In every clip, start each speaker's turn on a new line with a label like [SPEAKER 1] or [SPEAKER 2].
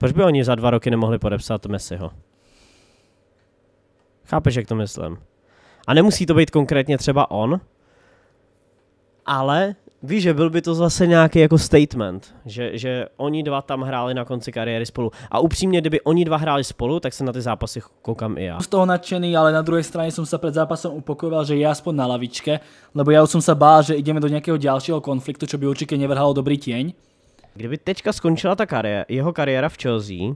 [SPEAKER 1] Proč by oni za dva roky nemohli podepsat Messiho? Chápeš, jak to myslím? A nemusí to být konkrétně třeba on, ale víš, že byl by to zase nějaký jako statement, že, že oni dva tam hráli na konci kariéry spolu. A upřímně, kdyby oni dva hráli spolu, tak se na ty zápasy koukám i já. Z
[SPEAKER 2] toho nadšený, ale na druhé straně jsem se před zápasem upokojoval, že je aspoň na lavičke, lebo já už jsem se bál, že ideme
[SPEAKER 1] do nějakého dalšího konfliktu, co by určitě nevrhalo dobrý tieň. Kdyby teďka skončila ta kariéra, jeho kariéra v Chelsea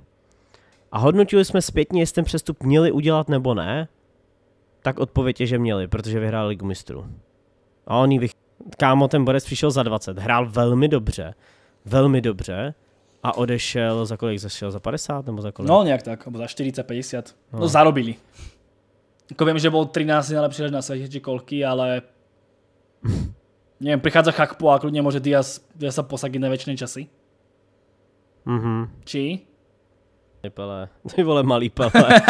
[SPEAKER 1] a hodnotili jsme zpětně, jestli ten přestup měli udělat nebo ne, tak odpověď je, že měli, protože vyhrál ligu mistrů. A on vych... Kámo, ten Borec přišel za 20, hrál velmi dobře, velmi dobře a odešel za kolik? Zašel za 50 nebo za kolik? No
[SPEAKER 2] nějak tak, nebo za 40, 50. No, no zarobili. Jako vím, že byl 13 nejlepší na světě, či kolky, ale Neviem, prichádza Chakpo a kľudne môže Diaz, Diaz sa posadiť na väčšie časy.
[SPEAKER 1] Mhm. Mm Či? Pele. Ty vole malý Pele.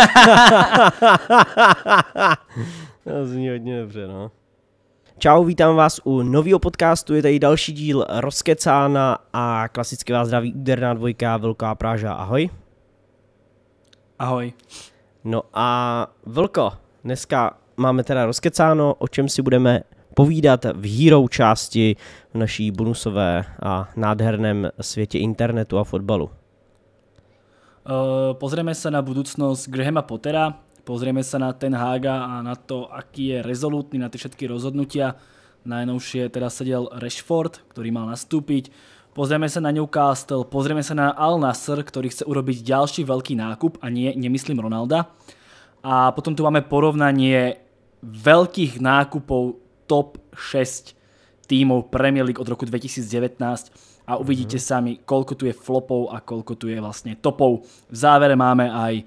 [SPEAKER 1] to zní hodně dobře, no. Čau, vítám vás u nového podcastu, je tady další díl Rozkecána a klasicky vás zdraví úderná dvojka Velká Práža, ahoj. Ahoj. No a Vlko, dneska máme teda rozkecáno, o čem si budeme povídat v hero části v naší bonusové a nádherném světě internetu a fotbalu. Uh,
[SPEAKER 2] pozrieme sa na budúcnosť Grahama Pottera, pozrieme sa na ten Haga a na to, aký je rezolutný na tie všetky rozhodnutia. Najnovšie teda sedel Rashford, ktorý mal nastúpiť. Pozrieme sa na Newcastle, pozrieme sa na Al Nasser, ktorý chce urobiť ďalší veľký nákup a nie, nemyslím Ronalda. A potom tu máme porovnanie veľkých nákupov top 6 tímov Premier League od roku 2019 a uvidíte mm-hmm. sami, koľko tu je flopov a koľko tu je vlastne topov. V závere máme aj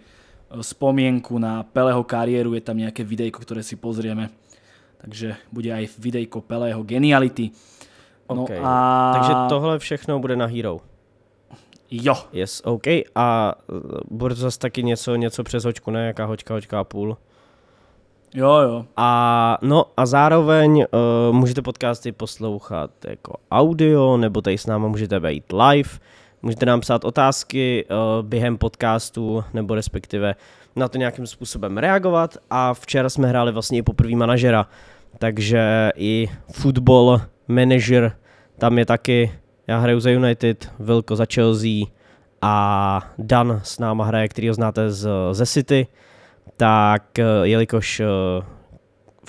[SPEAKER 2] spomienku eh, na Peleho kariéru, je tam nejaké videjko, ktoré si pozrieme. Takže bude aj videjko Peleho Geniality. No okay. a... Takže
[SPEAKER 1] tohle všechno bude na Hero. Jo. Yes, OK. A eh, bude to zase taky něco, něco přes hoďku, ne? Jaká hoďka, hoďka a půl? Jo, jo. A, no a zároveň uh, můžete podcasty poslouchat jako audio, nebo tady s námi můžete být live, můžete nám psát otázky uh, během podcastu, nebo respektive na to nějakým způsobem reagovat a včera jsme hráli vlastně i poprvý manažera, takže i football manager, tam je taky, já hraju za United, Vilko za Chelsea a Dan s náma hraje, který ho znáte z, ze City, tak eh, jelikož eh,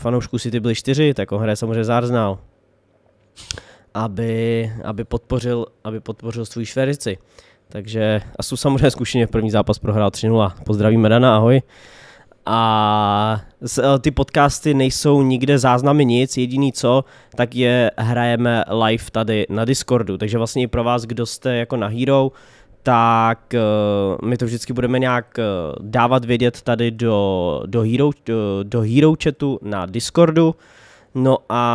[SPEAKER 1] fanoušků City byli čtyři, tak on hraje samozřejmě zárznal, aby, aby, podpořil, aby podpořil svůj šverici. Takže a jsou samozřejmě zkušeně v první zápas prohrál 3-0. Pozdravíme Dana, ahoj. A eh, ty podcasty nejsou nikde záznamy nic, jediný co, tak je hrajeme live tady na Discordu. Takže vlastně i pro vás, kdo jste jako na Hero, tak eh, my to vždycky budeme nějak eh, dávat vědět tady do, do, hero, do, eh, do hero chatu na Discordu. No a,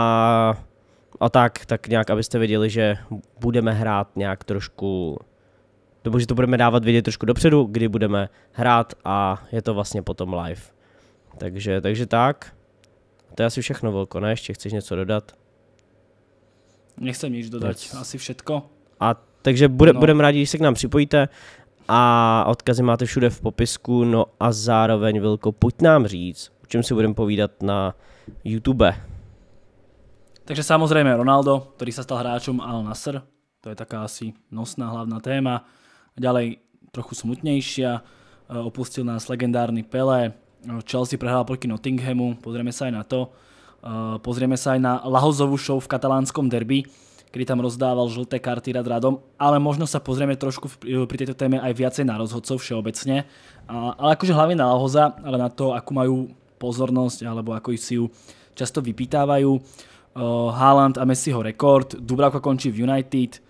[SPEAKER 1] a tak, tak nějak, abyste věděli, že budeme hrát nějak trošku, nebo že to budeme dávat vědět trošku dopředu, kdy budeme hrát a je to vlastně potom live. Takže, takže tak. To je asi všechno, Volko, ne? Ještě chceš něco dodat?
[SPEAKER 2] Nechcem nic dodat. Dať. asi všetko.
[SPEAKER 1] A takže bude, no. budeme rádi, když se k nám připojíte a odkazy máte všude v popisku. No a zároveň, Vilko, pojď nám říct, o čem si budeme povídat na YouTube.
[SPEAKER 2] Takže samozřejmě Ronaldo, který se stal hráčem Al Nasr, to je taká asi nosná hlavná téma. Ďalej trochu smutnější, e, opustil nás legendárny Pele, Chelsea prehrál proti Nottinghamu, pozrieme sa aj na to. E, pozrieme sa aj na lahozovou show v katalánskom derby kedy tam rozdával žlté karty rad radom, ale možno sa pozrieme trošku v, e, pri tejto téme aj viacej na rozhodcov všeobecne, a, ale akože hlavne na Lahoza, ale na to, akú majú pozornosť, alebo ako ich si ju často vypýtávajú. Uh, Haaland a Messiho rekord, Dubravka končí v United,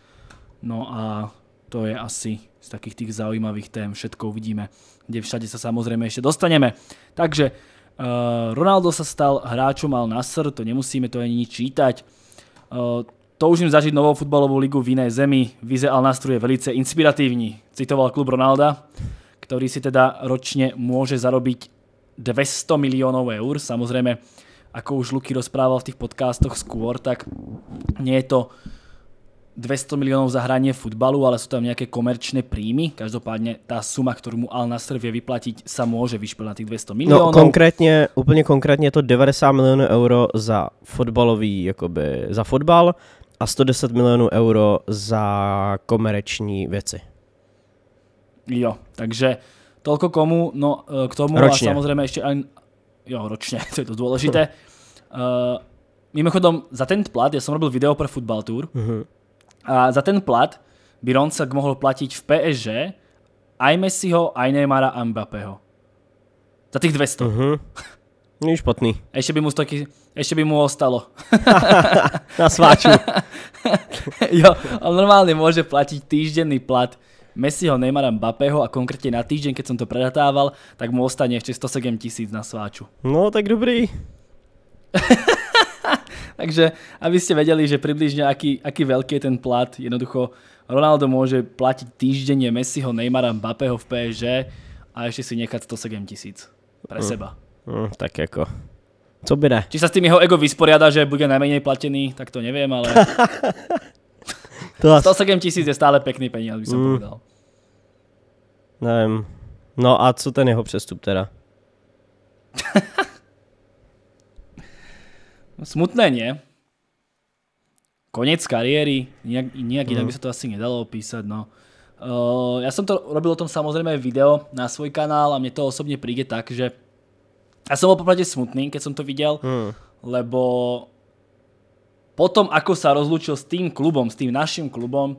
[SPEAKER 2] no a to je asi z takých tých zaujímavých tém, všetko uvidíme, kde všade sa samozrejme ešte dostaneme. Takže e, Ronaldo sa stal hráčom Al Nasr, to nemusíme, to ani nič čítať. Toužím zažiť novou futbalovú ligu v jiné zemi, vize al Nastru je velice inspirativní, citoval klub Ronalda, který si teda ročně může zarobiť 200 milionů eur. Samozřejmě, ako už Luky rozprával v těch podcastoch skôr, tak nie je to 200 milionů za hranie futbalu, ale jsou tam nějaké komerčné príjmy. Každopádně ta suma, kterou mu Al Nasr vie vyplatit, sa môže vyšplhat na tých 200 milionů. No, konkrétně,
[SPEAKER 1] úplně konkrétně je to 90 milionů euro za fotbalový, jakoby, za fotbal a 110 milionů euro za komerční věci.
[SPEAKER 2] Jo, takže tolko komu, no eh, k tomu ročně. a samozřejmě ještě aj, jo, ročně, to je to důležité. uh, mimochodom, za ten plat, já jsem robil video pro Football Tour, uh-huh. a za ten plat by Roncak mohl platit v PSG aj Messiho, aj Neymara a Mbappého. Za těch 200. Mhm. Uh-huh. Není špatný. A ještě by mu to taky ještě by mu ostalo. Na sváču. jo, on normálne môže platiť týždenný plat Messiho, Neymara, Mbappého a konkrétne na týždeň, keď som to predatával, tak mu ostane ešte 107 tisíc na sváču. No, tak dobrý. Takže aby ste vedeli, že približne aký, aký veľký je ten plat, jednoducho Ronaldo môže platiť týždenne Messiho, Neymara, Mbappého v PSG a ešte si nechať 107 tisíc pre mm. seba.
[SPEAKER 1] Mm, tak ako co by ne?
[SPEAKER 2] Či sa s tým jeho ego vysporiada, že bude najmenej platený, tak to neviem, ale... to 107 tisíc je stále pekný peníze, by som mm. povedal.
[SPEAKER 1] Nevím. No a co ten jeho přestup teda?
[SPEAKER 2] No smutné, nie? Konec kariéry, nějak, nějak jinak mm. by se to asi nedalo opísať, no. Uh, já jsem to robil o tom samozřejmě video na svůj kanál a mě to osobně přijde tak, že já jsem byl popravdě smutný, keď jsem to viděl, hmm. lebo potom, ako sa rozlúčil s tým klubom, s tým naším klubom,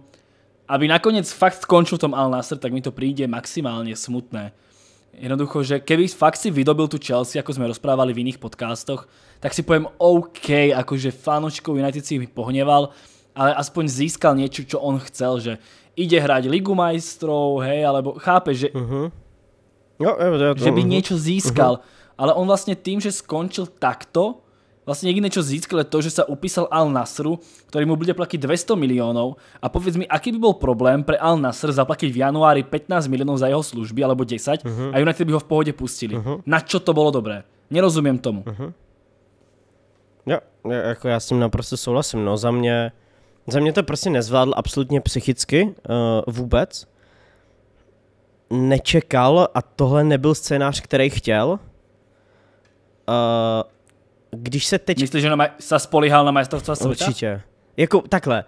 [SPEAKER 2] aby nakoniec fakt skončil tom Al Nasser, tak mi to príde maximálne smutné. Jednoducho, že keby fakt si vydobil tu Chelsea, ako sme rozprávali v iných podcastoch, tak si poviem OK, akože fanočkou United si mi pohneval, ale aspoň získal niečo, čo on chcel, že ide hrať Ligu majstrov, hej, alebo chápe, že, uh-huh. Mhm. no, ja, ja to, že by uh-huh. niečo získal. Uh-huh ale on vlastne tým, že skončil takto, vlastne jediné, čo získal je to, že sa upísal Al Nasru, ktorý mu bude platiť 200 miliónov a povedz mi, aký by bol problém pre Al Nasr zaplatiť v januári 15 miliónov za jeho služby, alebo 10 uh -huh. a United by ho v pohode pustili. Uh mhm. -huh. Na čo to bolo dobré? Nerozumím tomu. Uh mhm. -huh.
[SPEAKER 1] Jo, jako já s tím naprosto souhlasím, no za mě, za mě to prostě nezvládl absolutně psychicky uh, vůbec. Nečekal a tohle nebyl scénář, který chtěl Uh, když se teď... Myslíš, že na ma- se spolíhal na mistrovství světa? Určitě. Jako takhle,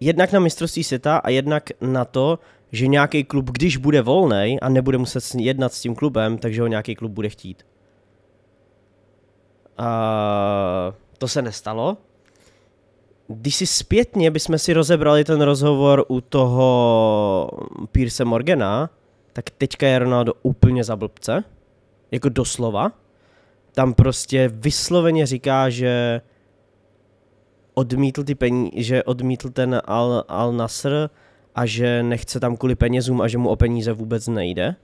[SPEAKER 1] jednak na mistrovství světa a jednak na to, že nějaký klub, když bude volný a nebude muset jednat s tím klubem, takže ho nějaký klub bude chtít. A to se nestalo. Když si zpětně bychom si rozebrali ten rozhovor u toho Pierce Morgana, tak teďka je Ronaldo úplně za blbce. Jako doslova tam prostě vysloveně říká, že odmítl ty pení, že odmítl ten Al, Al Nasr a že nechce tam kvůli penězům a že mu o peníze vůbec nejde.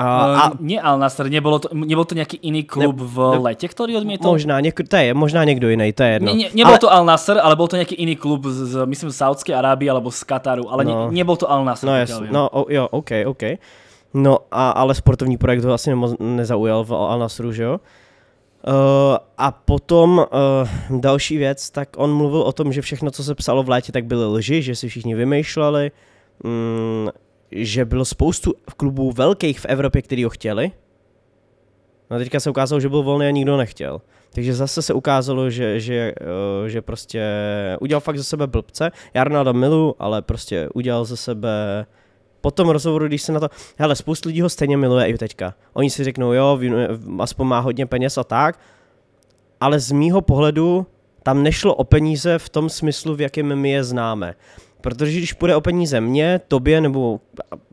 [SPEAKER 1] A, no, a
[SPEAKER 2] nie Al Nasr, nebylo to, nebyl to nějaký jiný
[SPEAKER 1] klub ne, v ne, letě, který
[SPEAKER 2] odmítl? Možná,
[SPEAKER 1] něk, to je, možná někdo jiný, to je jedno. Ne, ne, nebyl ale,
[SPEAKER 2] to Al Nasr, ale byl to nějaký jiný klub z, myslím, z Saudské Arábie alebo z Kataru, ale no, ne, nebyl to Al Nasr. No, no
[SPEAKER 1] o, jo, OK, OK. No, a, ale sportovní projekt ho asi nezaujal v Al Nasru, že jo? Uh, a potom uh, další věc, tak on mluvil o tom, že všechno, co se psalo v létě, tak byly lži, že si všichni vymýšleli, mm, že bylo spoustu klubů velkých v Evropě, který ho chtěli. No a teďka se ukázalo, že byl volný a nikdo nechtěl. Takže zase se ukázalo, že, že, uh, že prostě udělal fakt ze sebe blbce. Já Ronaldo milu, ale prostě udělal ze sebe uh, po tom rozhovoru, když se na to, hele, spoustu lidí ho stejně miluje i teďka. Oni si řeknou, jo, aspoň má hodně peněz a tak, ale z mýho pohledu tam nešlo o peníze v tom smyslu, v jakém my je známe. Protože když půjde o peníze mě, tobě, nebo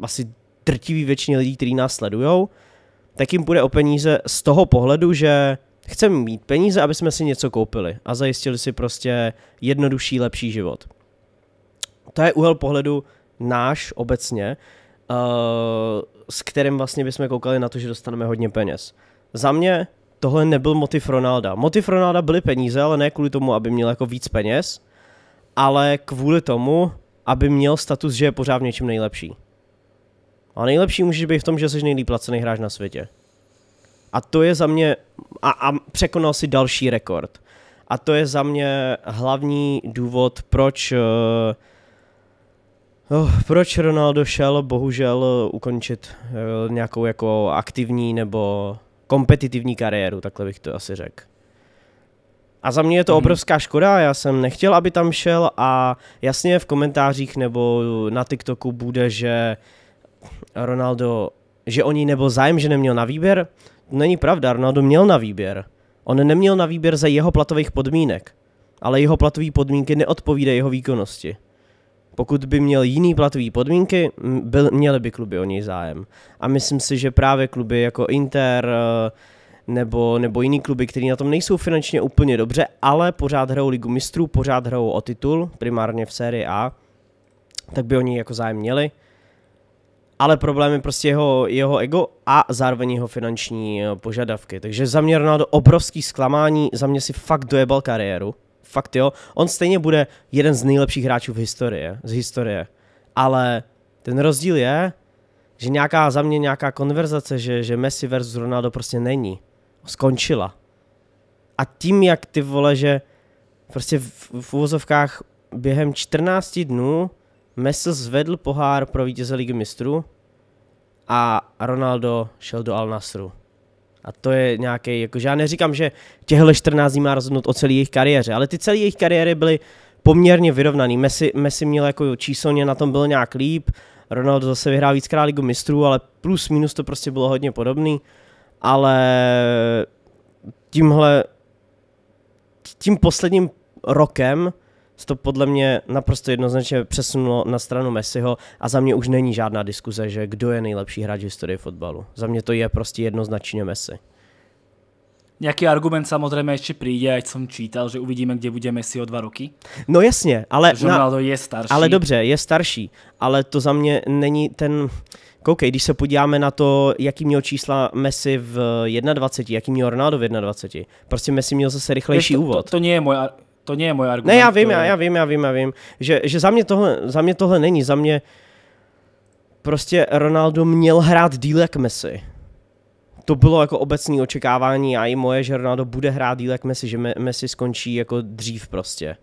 [SPEAKER 1] asi drtivý většině lidí, kteří nás sledujou, tak jim půjde o peníze z toho pohledu, že chceme mít peníze, aby jsme si něco koupili a zajistili si prostě jednodušší, lepší život. To je úhel pohledu náš obecně, eh, s kterým vlastně bychom koukali na to, že dostaneme hodně peněz. Za mě tohle nebyl motiv Ronalda. Motiv Ronalda byly peníze, ale ne kvůli tomu, aby měl jako víc peněz, ale kvůli tomu, aby měl status, že je pořád v něčem nejlepší. A nejlepší můžeš být v tom, že jsi nejlíp placený hráč na světě. A to je za mě, a, a překonal si další rekord. A to je za mě hlavní důvod, proč uh, Oh, proč Ronaldo šel bohužel eh, ukončit uh, nějakou jako aktivní nebo kompetitivní kariéru, takhle bych to asi řekl. A za mě je to mhm. obrovská škoda, já jsem nechtěl, aby tam šel a jasně v komentářích nebo na TikToku bude, že Ronaldo, že oni nebo zájem, že neměl na výběr. Není pravda, Ronaldo měl na výběr. On neměl na výběr za jeho platových podmínek, ale jeho platové podmínky neodpovídají jeho výkonnosti. Pokud by měl jiný platový podmínky, byl, měly by kluby o něj zájem. A myslím si, že právě kluby jako Inter eh, nebo, nebo jiný kluby, které na tom nejsou finančně úplně dobře, ale pořád hrajou ligu mistrů, pořád hrajou o titul, primárně v sérii A, tak by oni jako zájem měli. Ale problém je prostě jeho, jeho ego a zároveň jeho finanční eh, požadavky. Takže za mě Ronaldo obrovský zklamání, za mě si fakt dojebal kariéru fakt jo, on stejně bude jeden z nejlepších hráčů v historii, z historie. Ale ten rozdíl je, že nějaká za mě nějaká konverzace, že, že Messi versus Ronaldo prostě není. Skončila. A tím, jak ty vole, že prostě v, v úvozovkách během 14 dnů Messi zvedl pohár pro vítěze ligy mistrů a Ronaldo šel do Al Nasru. A to je nějaký, jakože já neříkám, že těhle 14 dní má rozhodnout o celé jejich kariéře, ale ty celé jejich kariéry byly poměrně vyrovnaný. Messi, Messi měl jako číselně na tom byl nějak líp, Ronaldo zase vyhrál víckrát ligu mistrů, ale plus minus to prostě bylo hodně podobný, ale tímhle, tím posledním rokem to podle mě naprosto jednoznačně přesunulo na stranu Messiho a za mě už není žádná diskuze, že kdo je nejlepší hráč v historii fotbalu. Za mě to je prostě jednoznačně Messi.
[SPEAKER 2] Nějaký argument samozřejmě ještě přijde, ať jsem čítal, že uvidíme, kde bude Messi o dva roky.
[SPEAKER 1] No jasně, ale... Ronaldo je starší. Ale dobře, je starší, ale to za mě není ten... Koukej, když se podíváme na to, jaký měl čísla Messi v 21, jaký měl Ronaldo v 21, prostě Messi měl zase rychlejší Jež to, úvod. To, to, to nie je můj, to nie je můj argument. Ne, já vím, který... já, já vím, já vím, já vím, že, že za, mě tohle, za mě tohle není, za mě prostě Ronaldo měl hrát díl jak Messi. To bylo jako obecné očekávání a i moje, že Ronaldo bude hrát díl jak Messi, že Messi skončí jako dřív prostě.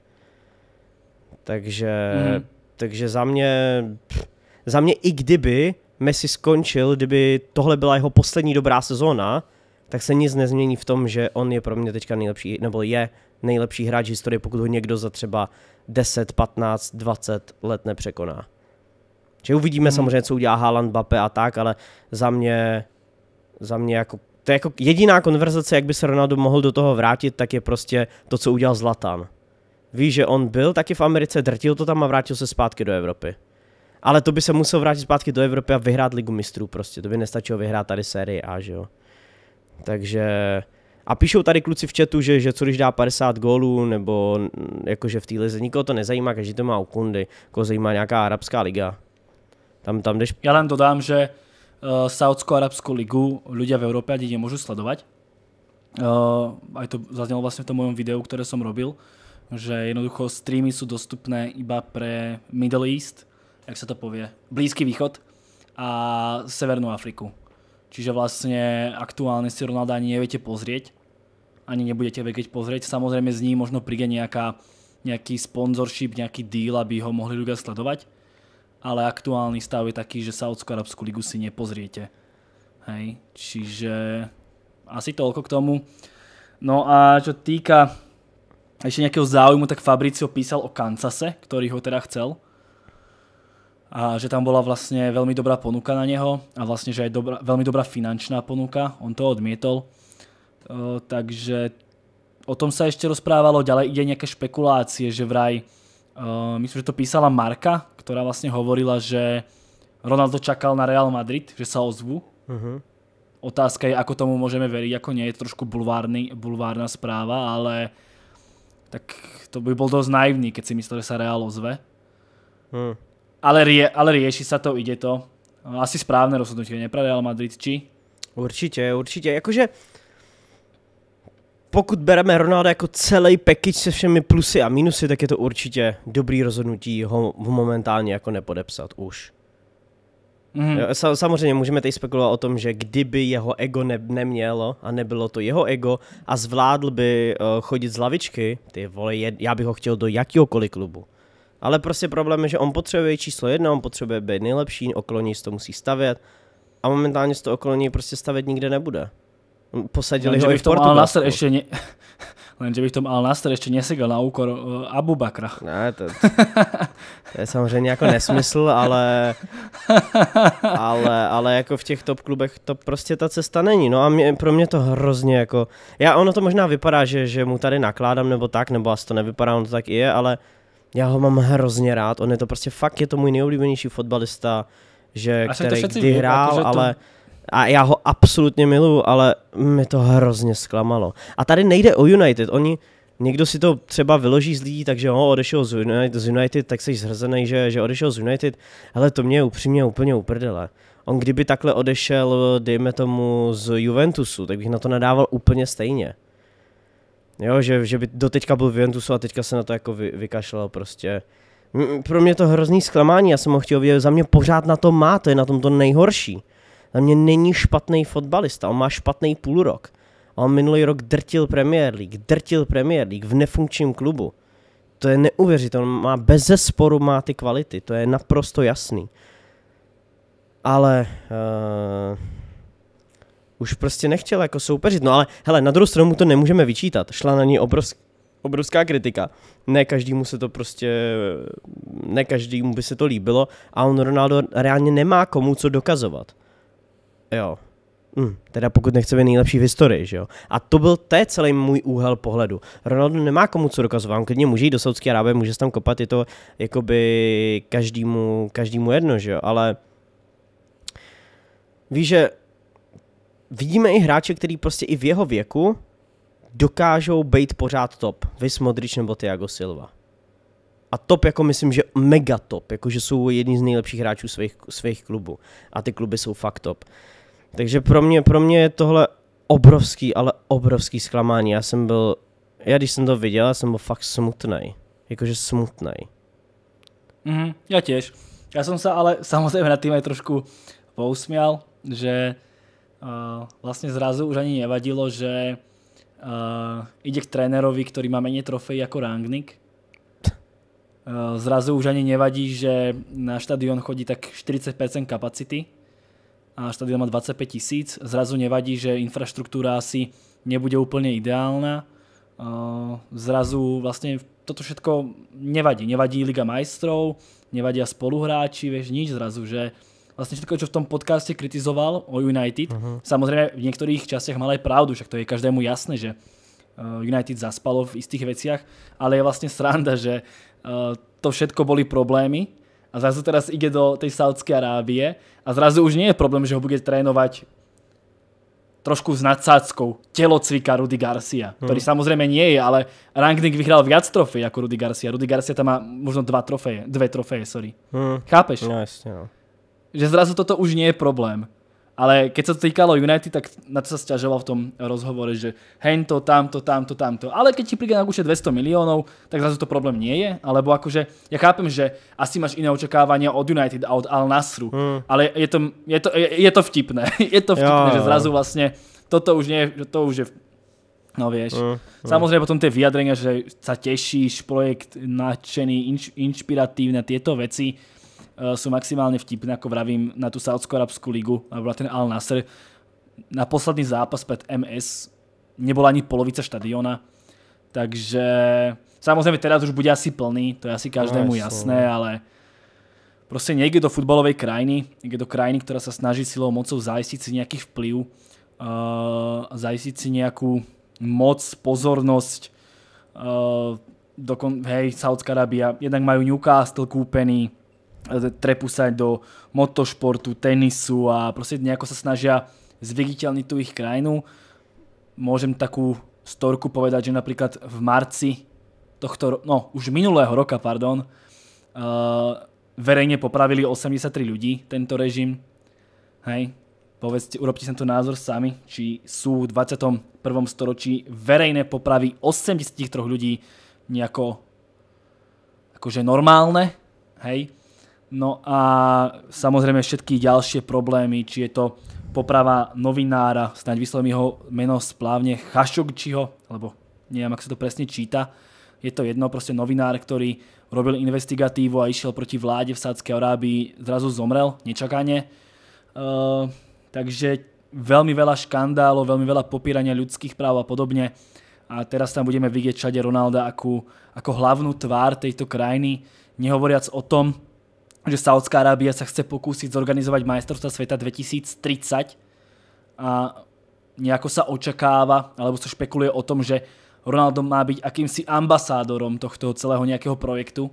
[SPEAKER 1] Takže, mm. takže za mě, pff, za mě i kdyby Messi skončil, kdyby tohle byla jeho poslední dobrá sezóna, tak se nic nezmění v tom, že on je pro mě teďka nejlepší, nebo je nejlepší hráč historie, pokud ho někdo za třeba 10, 15, 20 let nepřekoná. Že uvidíme hmm. samozřejmě, co udělá Haaland, Bape a tak, ale za mě, za mě jako, to je jako jediná konverzace, jak by se Ronaldo mohl do toho vrátit, tak je prostě to, co udělal Zlatan. Ví, že on byl taky v Americe, drtil to tam a vrátil se zpátky do Evropy. Ale to by se musel vrátit zpátky do Evropy a vyhrát ligu mistrů prostě. To by nestačilo vyhrát tady sérii A, že jo. Takže a píšou tady kluci v chatu, že, že co když dá 50 gólů, nebo jakože v té lize, nikoho to nezajímá, každý to má u kundy, koho jako zajímá nějaká arabská liga. Tam, tam jdeš... Já len dodám, že uh, eh, Saudskou arabskou ligu lidé v Evropě, a deti sledovat. sledovať.
[SPEAKER 2] Uh, aj to zaznělo vlastně v tom mojom videu, které som robil, že jednoducho streamy jsou dostupné iba pre Middle East, jak se to povie, blízký východ a severnou Afriku Čiže vlastne aktuálne si Ronaldo ani neviete pozrieť, ani nebudete vedieť pozrieť. Samozrejme z ní možno príde nejaká, nejaký sponsorship, nejaký deal, aby ho mohli ľudia sledovať, ale aktuálny stav je taký, že Saudskú arabskú ligu si nepozriete. Hej, čiže asi toľko k tomu. No a čo týka ešte nejakého záujmu, tak Fabricio písal o Kansase, ktorý ho teda chcel a že tam bola vlastne veľmi dobrá ponuka na neho a vlastne, že aj dobrá, veľmi dobrá finančná ponuka, on to odmietol. O, takže o tom sa ešte rozprávalo, ďalej ide nejaké špekulácie, že vraj, o, myslím, že to písala Marka, ktorá vlastne hovorila, že Ronaldo čakal na Real Madrid, že sa ozvu. Uh-huh. Otázka je, ako tomu môžeme veriť, ako nie, je trošku bulvárny, bulvárna správa, ale tak to by bol dosť naivný, keď si myslel, že sa Real ozve. Hmm. Ale, rie, ale rieši sa to, ide to.
[SPEAKER 1] Asi správne rozhodnutie, nepravde Real Madrid, či? Určitě, určitě. Jakože pokud bereme Ronaldo jako celý package se všemi plusy a minusy, tak je to určitě dobrý rozhodnutí ho momentálně jako nepodepsat už. Mm. Jo, samozřejmě můžeme teď spekulovat o tom, že kdyby jeho ego ne- nemělo a nebylo to jeho ego a zvládl by uh, chodit z lavičky, ty vole, já bych ho chtěl do jakýhokoliv klubu. Ale prostě problém je, že on potřebuje číslo jedna, on potřebuje být nejlepší, něj to musí stavět a momentálně z to něj prostě stavět nikde nebude. Posadili Lenže ho i v Portugalsku. ještě
[SPEAKER 2] ně... Lenže bych tom Al-Nasr ještě nesegal na úkor uh, Abu Bakra.
[SPEAKER 1] Ne, to, to, je samozřejmě jako nesmysl, ale, ale, ale jako v těch top klubech to prostě ta cesta není. No a mě, pro mě to hrozně jako... Já, ono to možná vypadá, že, že mu tady nakládám nebo tak, nebo asi to nevypadá, ono to tak i je, ale já ho mám hrozně rád, on je to prostě fakt, je to můj nejoblíbenější fotbalista, že, a který kdy hrál, jako, ale a já ho absolutně miluju, ale mě mm, to hrozně zklamalo. A tady nejde o United, oni, někdo si to třeba vyloží z lidí, takže ho odešel z United, z United tak jsi zhrzený, že, že odešel z United, ale to mě je upřímně úplně uprdele. On kdyby takhle odešel, dejme tomu, z Juventusu, tak bych na to nadával úplně stejně. Jo, že, že by doteďka byl v Juventusu a teďka se na to jako vy, vykašlal prostě. Pro mě to hrozný zklamání, já jsem ho chtěl vidět, za mě pořád na to má, to je na tom to nejhorší. Za mě není špatný fotbalista, on má špatný půlrok. A on minulý rok drtil Premier League, drtil Premier League v nefunkčním klubu. To je neuvěřitelné, On má bez zesporu má ty kvality, to je naprosto jasný. Ale uh, už prostě nechtěl jako soupeřit. No ale hele, na druhou stranu mu to nemůžeme vyčítat. Šla na ní obrovská obrovská kritika. Ne každému se to prostě, ne každému by se to líbilo a on Ronaldo reálně nemá komu co dokazovat. Jo. Hm, teda pokud nechce být nejlepší v historii, že jo. A to byl, to je celý můj úhel pohledu. Ronaldo nemá komu co dokazovat, on klidně může jít do Saudské Arábie, může se tam kopat, je to jakoby každému, každému jedno, že jo, ale víš, že vidíme i hráče, který prostě i v jeho věku dokážou být pořád top. Vys Modrič nebo Thiago Silva. A top, jako myslím, že mega top, jako že jsou jedni z nejlepších hráčů svých, svých klubů. A ty kluby jsou fakt top. Takže pro mě, pro mě je tohle obrovský, ale obrovský zklamání. Já jsem byl, já když jsem to viděl, jsem byl fakt smutný. Jakože smutný.
[SPEAKER 2] Mm-hmm. já těž. Já jsem se ale samozřejmě na tým trošku pousměl, že uh, eh, vlastne zrazu už ani nevadilo, že uh, ide k trénerovi, ktorý má menej trofej ako Rangnick. Uh, zrazu už ani nevadí, že na štadión chodí tak 40% kapacity a štadión má 25 tisíc. Zrazu nevadí, že infraštruktúra asi nebude úplne ideálna. Uh, zrazu vlastne toto všetko nevadí. Nevadí Liga majstrov, nevadia spoluhráči, vieš, nič zrazu, že vlastně všetko, čo v tom podcaste kritizoval o United, uh-huh. samozřejmě v některých částech aj pravdu, však to je každému jasné, že eh, United zaspalo v istých veciach, ale je vlastně sranda, že eh, to všetko boli problémy a zrazu teraz ide do tej Saudskej Arábie a zrazu už nie je problém, že ho bude trénovať trošku s nadsáckou telocvika Rudy Garcia, hmm. ktorý samozrejme nie je, ale Rangnick vyhral viac trofej ako Rudy Garcia. Rudy Garcia tam má možno dva trofeje, dve trofeje, sorry.
[SPEAKER 1] Hmm. Chápeš? No, jasne, no
[SPEAKER 2] že zrazu toto už nie je problém. Ale keď sa to týkalo United, tak na to sa stiažoval v tom rozhovore, že hento, tamto, tamto, tamto. Ale keď ti príde na účet 200 miliónov, tak zrazu to problém nie je. Alebo akože, ja chápem, že asi máš iné očakávania od United a od Al Nasru. Hmm. Ale je to, je, to, je, je to vtipné. je to vtipné, že zrazu vlastne toto už nie, to už je No vieš. Uh, uh. Samozrejme potom tie vyjadrenia, že sa tešíš, projekt nadšený, inš, inšpiratívne, tieto veci Eh, sú maximálne vtipné, ako vravím, na tú Saudsko-Arabskú ligu, na ten Al Nasr, na posledný zápas pred MS nebola ani polovica štadiona, takže samozrejme teraz už bude asi plný, to je asi každému no, jasné, no. ale proste niekde do futbalovej krajiny, niekde do krajiny, ktorá sa snaží silou mocou zajistiť si nejaký vplyv, eh, zajistiť si nejakú moc, pozornosť, eh, dokon, hej, Saudská Arábia, jednak majú Newcastle kúpený, Eh, trepu sa do motošportu, tenisu a proste nejako sa snažia zviditeľniť tú ich krajinu. Môžem takú storku povedať, že napríklad v marci tohto, no už minulého roka, pardon, uh, verejne popravili 83 ľudí, tento režim. Hej, povedzte, urobte si to názor sami, či sú v 21. storočí verejné popravy 83 ľudí nejako akože normálne, hej. No a samozrejme všetky ďalšie problémy, či je to poprava novinára, snáď vyslovím jeho meno splávne Chašokčiho, alebo neviem, ak sa to presne číta. Je to jedno, proste novinár, ktorý robil investigatívu a išiel proti vláde v Sádskej Arábii, zrazu zomrel, nečakane. Eh, takže veľmi veľa škandálov, veľmi veľa popírania ľudských práv a podobne. A teraz tam budeme vidieť všade Ronalda ako, ako hlavnú tvár tejto krajiny, nehovoriac o tom, že Saudská Arábia sa chce pokúsiť zorganizovať majstrovstva sveta 2030 a nejako sa očakáva, alebo sa špekuluje o tom, že Ronaldo má byť akýmsi ambasádorom tohto celého nejakého projektu.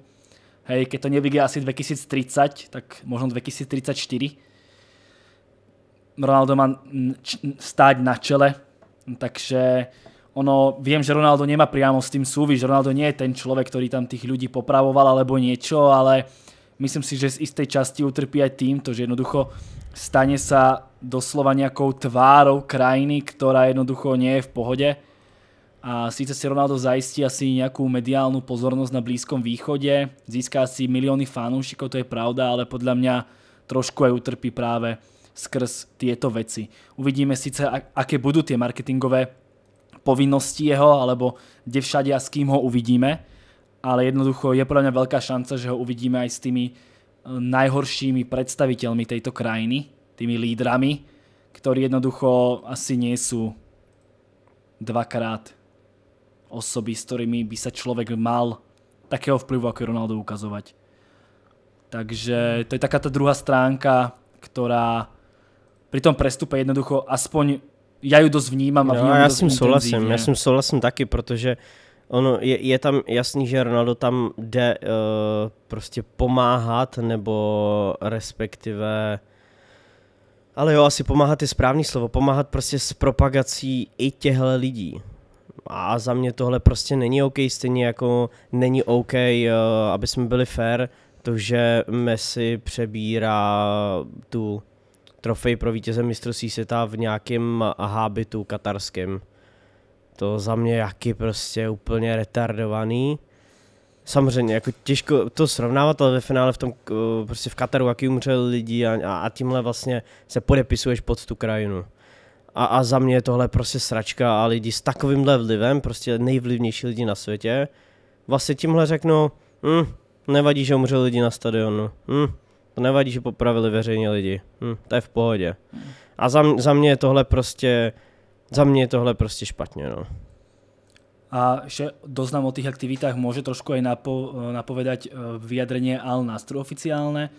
[SPEAKER 2] Hej, keď to nevyjde asi 2030, tak možno 2034. Ronaldo má stáť na čele, takže ono, viem, že Ronaldo nemá priamo s tým súvisť, Ronaldo nie je ten človek, ktorý tam tých ľudí popravoval alebo niečo, ale myslím si, že z istej časti utrpí aj to že jednoducho stane sa doslova nejakou tvárou krajiny, ktorá jednoducho nie je v pohode. A síce si Ronaldo zaistí asi nejakú mediálnu pozornosť na Blízkom východe, získá si milióny fanúšikov, to je pravda, ale podľa mňa trošku aj utrpí práve skrz tieto veci. Uvidíme síce, aké budú tie marketingové povinnosti jeho, alebo kde všade a s kým ho uvidíme, ale jednoducho je podľa mňa veľká šanca, že ho uvidíme aj s tými eh, najhoršími predstaviteľmi tejto krajiny, tými lídrami, ktorí jednoducho asi nie sú dvakrát osoby, s ktorými by sa človek mal takého vplyvu, ako je Ronaldo, ukazovať. Takže to je taká ta druhá stránka, ktorá pri tom prestupe jednoducho aspoň já ju dosť vnímam a vnímám no, já s tím souhlasím, já s tím
[SPEAKER 1] souhlasím taky, protože uh, Ono je, je tam jasný, že Ronaldo tam jde uh, prostě pomáhat nebo respektive ale jo, asi pomáhat je správný slovo, pomáhat prostě s propagací i těchto lidí. A za mě tohle prostě není OK, stejně jako není OK, uh, aby jsme byli fair, to, že Messi přebírá tu trofej pro vítěze mistrovství světa v nějakém hábitu katarském to za mě jaký prostě úplně retardovaný. Samozřejmě, jako těžko to srovnávat, ale ve finále v tom, eh, prostě v Kataru, jaký umřeli lidi a, a tímhle vlastně se podepisuješ pod tu krajinu. A, a za mě je tohle prostě sračka a lidi s takovýmhle vlivem, prostě nejvlivnější lidi na světě, vlastně tímhle řeknou, hm, nevadí, že umřeli lidi na stadionu, hm, to nevadí, že popravili veřejně lidi, hm, to je v pohodě. A za, za mě je tohle prostě za mě je tohle prostě špatně, no.
[SPEAKER 2] A ještě doznam o těch aktivitách může trošku i napo napovedať eh, vyjadrení Al Nastru oficiálne.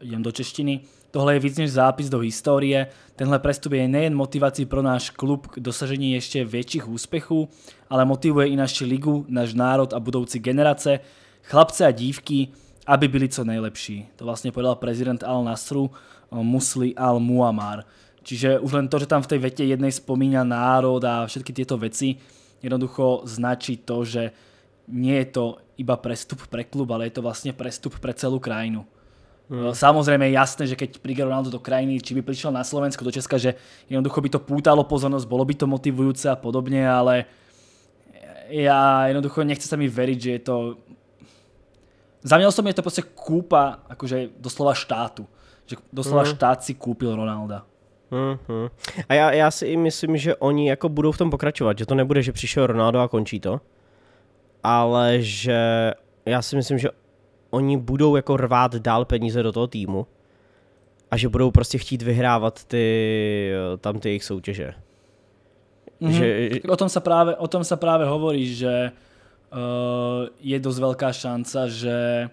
[SPEAKER 2] jdem do češtiny. Tohle je víc než zápis do historie. Tenhle prestup je nejen motivací pro náš klub k dosažení ještě větších úspěchů, ale motivuje i naši ligu, náš národ a budoucí generace, chlapce a dívky, aby byli co nejlepší. To vlastně povedal prezident Al Nasru eh, Musli Al Muammar. Čiže už len to, že tam v tej vete jednej spomína národ a všetky tieto veci, jednoducho značí to, že nie je to iba prestup pre klub, ale je to vlastne prestup pre celú krajinu. Hmm. Samozrejme je jasné, že keď príde Ronaldo do krajiny, či by prišiel na Slovensko, do Česka, že jednoducho by to pútalo pozornosť, bolo by to motivujúce a podobne, ale ja jednoducho nechce sa mi veriť, že je to... Za mňa osobne je to proste kúpa, akože doslova štátu. Že doslova hmm. štát si kúpil Ronalda.
[SPEAKER 1] Mm-hmm. A já, já si myslím, že oni jako budou v tom pokračovat, že to nebude, že přišel Ronaldo a končí to, ale že já si myslím, že oni budou jako rvát dál peníze do toho týmu a že budou prostě chtít vyhrávat ty, tam ty jejich soutěže. Mm-hmm. Že... O,
[SPEAKER 2] tom se právě o tom se právě hovorí, že uh, je dost velká šance že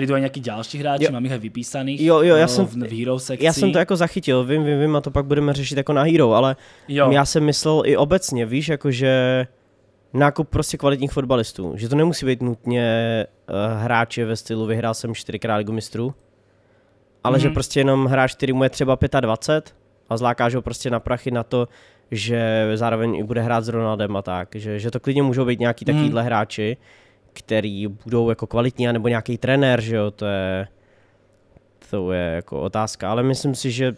[SPEAKER 2] prídu aj nejakí ďalší hráči, jo. mám ich aj vypísaných jo, jo, já no, jsem, v, v Hero sekci. Já jsem to
[SPEAKER 1] jako zachytil, vím, vím, vím a to pak budeme řešit jako na Hero, ale jo. já jsem myslel i obecně, víš, jako, že nákup prostě kvalitních fotbalistů, že to nemusí být nutně uh, hráče ve stylu vyhrál jsem čtyřikrát ligu mistrů, ale mm-hmm. že mhm. prostě jenom hráč, který mu je třeba 25 a zlákáš ho prostě na prachy na to, že zároveň i bude hrát s Ronaldem a tak, že, že to klidně můžou být nějaký mhm. takovýhle mm. hráči, který budou jako kvalitní, anebo nějaký trenér, že jo, to je, to je jako otázka, ale myslím si, že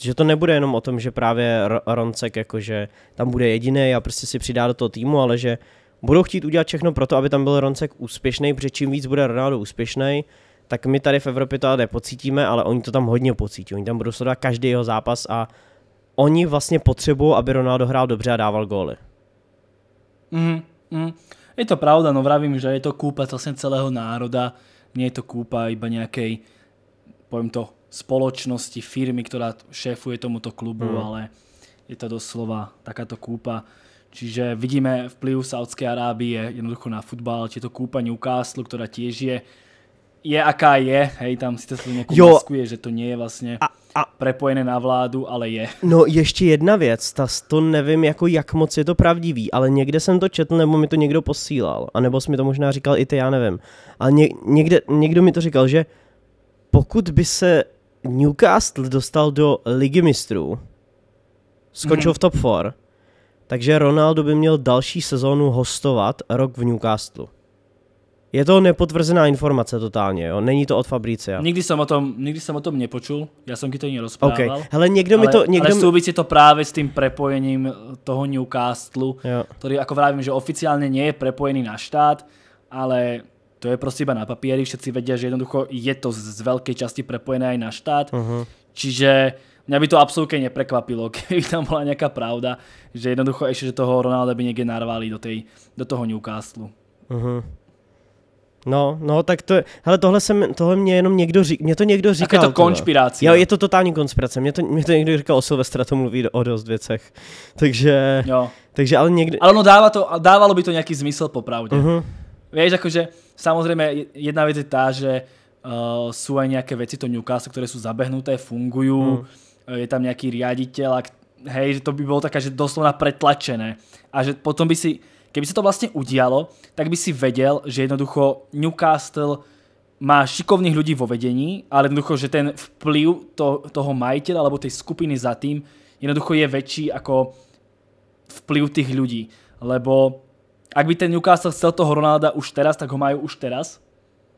[SPEAKER 1] že to nebude jenom o tom, že právě Roncek jakože tam bude jediný a prostě si přidá do toho týmu, ale že budou chtít udělat všechno pro to, aby tam byl Roncek úspěšný, protože čím víc bude Ronaldo úspěšný, tak my tady v Evropě to pocítíme, ale oni to tam hodně pocítí. Oni tam budou sledovat každý jeho zápas a oni vlastně potřebují, aby Ronaldo hrál dobře a dával góly.
[SPEAKER 2] Mm, hmm je to pravda, no vravím, že je to kúpa vlastne celého národa, nie je to kúpa iba nejakej, poviem to, spoločnosti, firmy, ktorá šéfuje tomuto klubu, mm. ale je to doslova takáto kúpa. Čiže vidíme vplyv Saudskej Arábie jednoducho na futbal, či je to kúpa Newcastle, ktorá tiež je je aká je, hej, tam si to nějakou jo. maskuje, že to nie je vlastně a, a, prepojené na vládu, ale je.
[SPEAKER 1] No ještě jedna věc, ta to nevím jako jak moc je to pravdivý, ale někde jsem to četl, nebo mi to někdo posílal, anebo jsi mi to možná říkal i ty, já nevím. Ale ně, někde, někdo mi to říkal, že pokud by se Newcastle dostal do ligy mistrů, skončil mm-hmm. v top 4, takže Ronaldo by měl další sezónu hostovat rok v Newcastle. Je to nepotvrzená informace totálně, jo? Není to od Fabricia.
[SPEAKER 2] Nikdy jsem o tom, nikdy jsem o tom nepočul, já jsem ti to rozprával. Okay. Hele, někdo ale, mi to... Někdo ale súvisí to právě s tím prepojením eh, toho Newcastle, jo. který, jako vravím, že oficiálně nie je prepojený na štát, ale to je prostě iba na papieri, všetci vedia, že jednoducho je to z velké části prepojené i na štát. Uh-huh. Čiže mňa by to absolútne neprekvapilo, keby tam bola nejaká pravda, že jednoducho ešte, že toho
[SPEAKER 1] Ronalda by niekde narvali do, tej, do toho Newcastle. Uh-huh. No, no, tak to, hele, tohle, jsem, tohle mě jenom někdo říká, mě to někdo říká. Tak je to konspirace. Jo, je to totální konspirace, mě to, mě to někdo říkal o Silvestra, to mluví o dost věcech, takže, jo. takže ale někdy. Ale
[SPEAKER 2] no dává to, dávalo by to nějaký zmysl popravdě. Uh-huh. Víš, jakože samozřejmě jedna věc je ta, že uh, jsou aj nějaké věci, to Newcastle, které jsou zabehnuté, uh-huh. je tam nějaký riaditeľ a hej, že to by bylo také, že doslova pretlačené. A že potom by si Keby sa to vlastne udialo, tak by si vedel, že jednoducho Newcastle má šikovných ľudí vo vedení, ale jednoducho, že ten vplyv to, toho majiteľa alebo tej skupiny za tým jednoducho je väčší ako vplyv tých ľudí. Lebo ak by ten Newcastle chcel toho Ronalda už teraz, tak ho majú už teraz.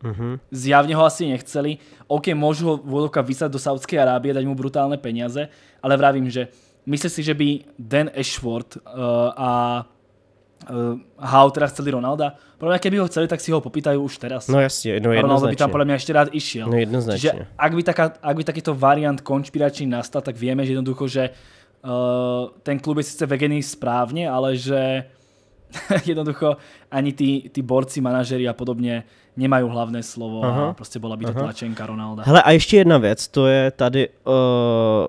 [SPEAKER 2] Uh mhm. -huh. Zjavne ho asi nechceli. OK, môžu ho Vodoka vysať do Saudskej Arábie, dať mu brutálne peniaze, ale vravím, že myslím si, že by Dan Ashworth uh, a uh, how teda chceli Ronalda. Podle mě, keby ho chceli, tak si ho popýtají už teraz. No jasně, no jednoznačně. A Ronaldo by tam podle mě ještě rád išel. No jednoznačně. Čiže ak by, taká, ak by takýto variant konšpirační nastal, tak víme, že jednoducho, že uh, ten klub je sice vegený správně, ale že jednoducho ani ty ty borci, manažery a podobně nemají hlavné slovo aha, a prostě byla by to aha. tlačenka Ronalda. Hele
[SPEAKER 1] a ještě jedna věc, to je tady uh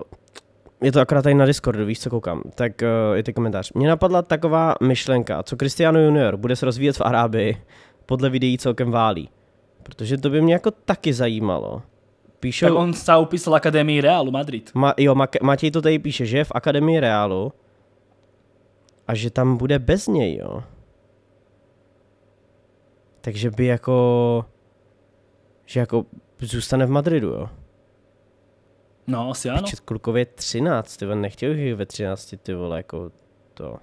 [SPEAKER 1] je to akorát tady na Discordu, víš, co koukám, tak uh, je ty komentář. Mně napadla taková myšlenka, co Cristiano Junior bude se rozvíjet v Arábii, podle videí celkem válí. Protože to by mě jako taky zajímalo. Píšou... Tak on se upísal Akademii Realu Madrid. Ma, jo, Ma, Matěj to tady píše, že je v Akademii Realu a že tam bude bez něj, jo. Takže by jako, že jako zůstane v Madridu, jo. No, asi ano. Pičet, klukově 13, ty nechtěl bych ve 13, ty vole, jako to.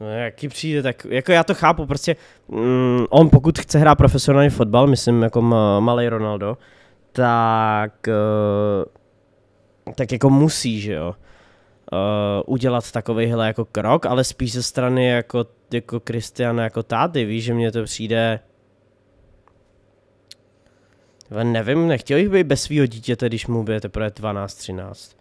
[SPEAKER 1] No, jaký přijde, tak jako já to chápu, prostě mm, on pokud chce hrát profesionální fotbal, myslím jako malý Ronaldo, tak, uh, tak jako musí, že jo, uh, udělat takovýhle jako krok, ale spíš ze strany jako, jako Kristiana jako tady, víš, že mně to přijde, já nevím, nechtěl bych být bez svého dítěte, když mu bude teprve 12-13.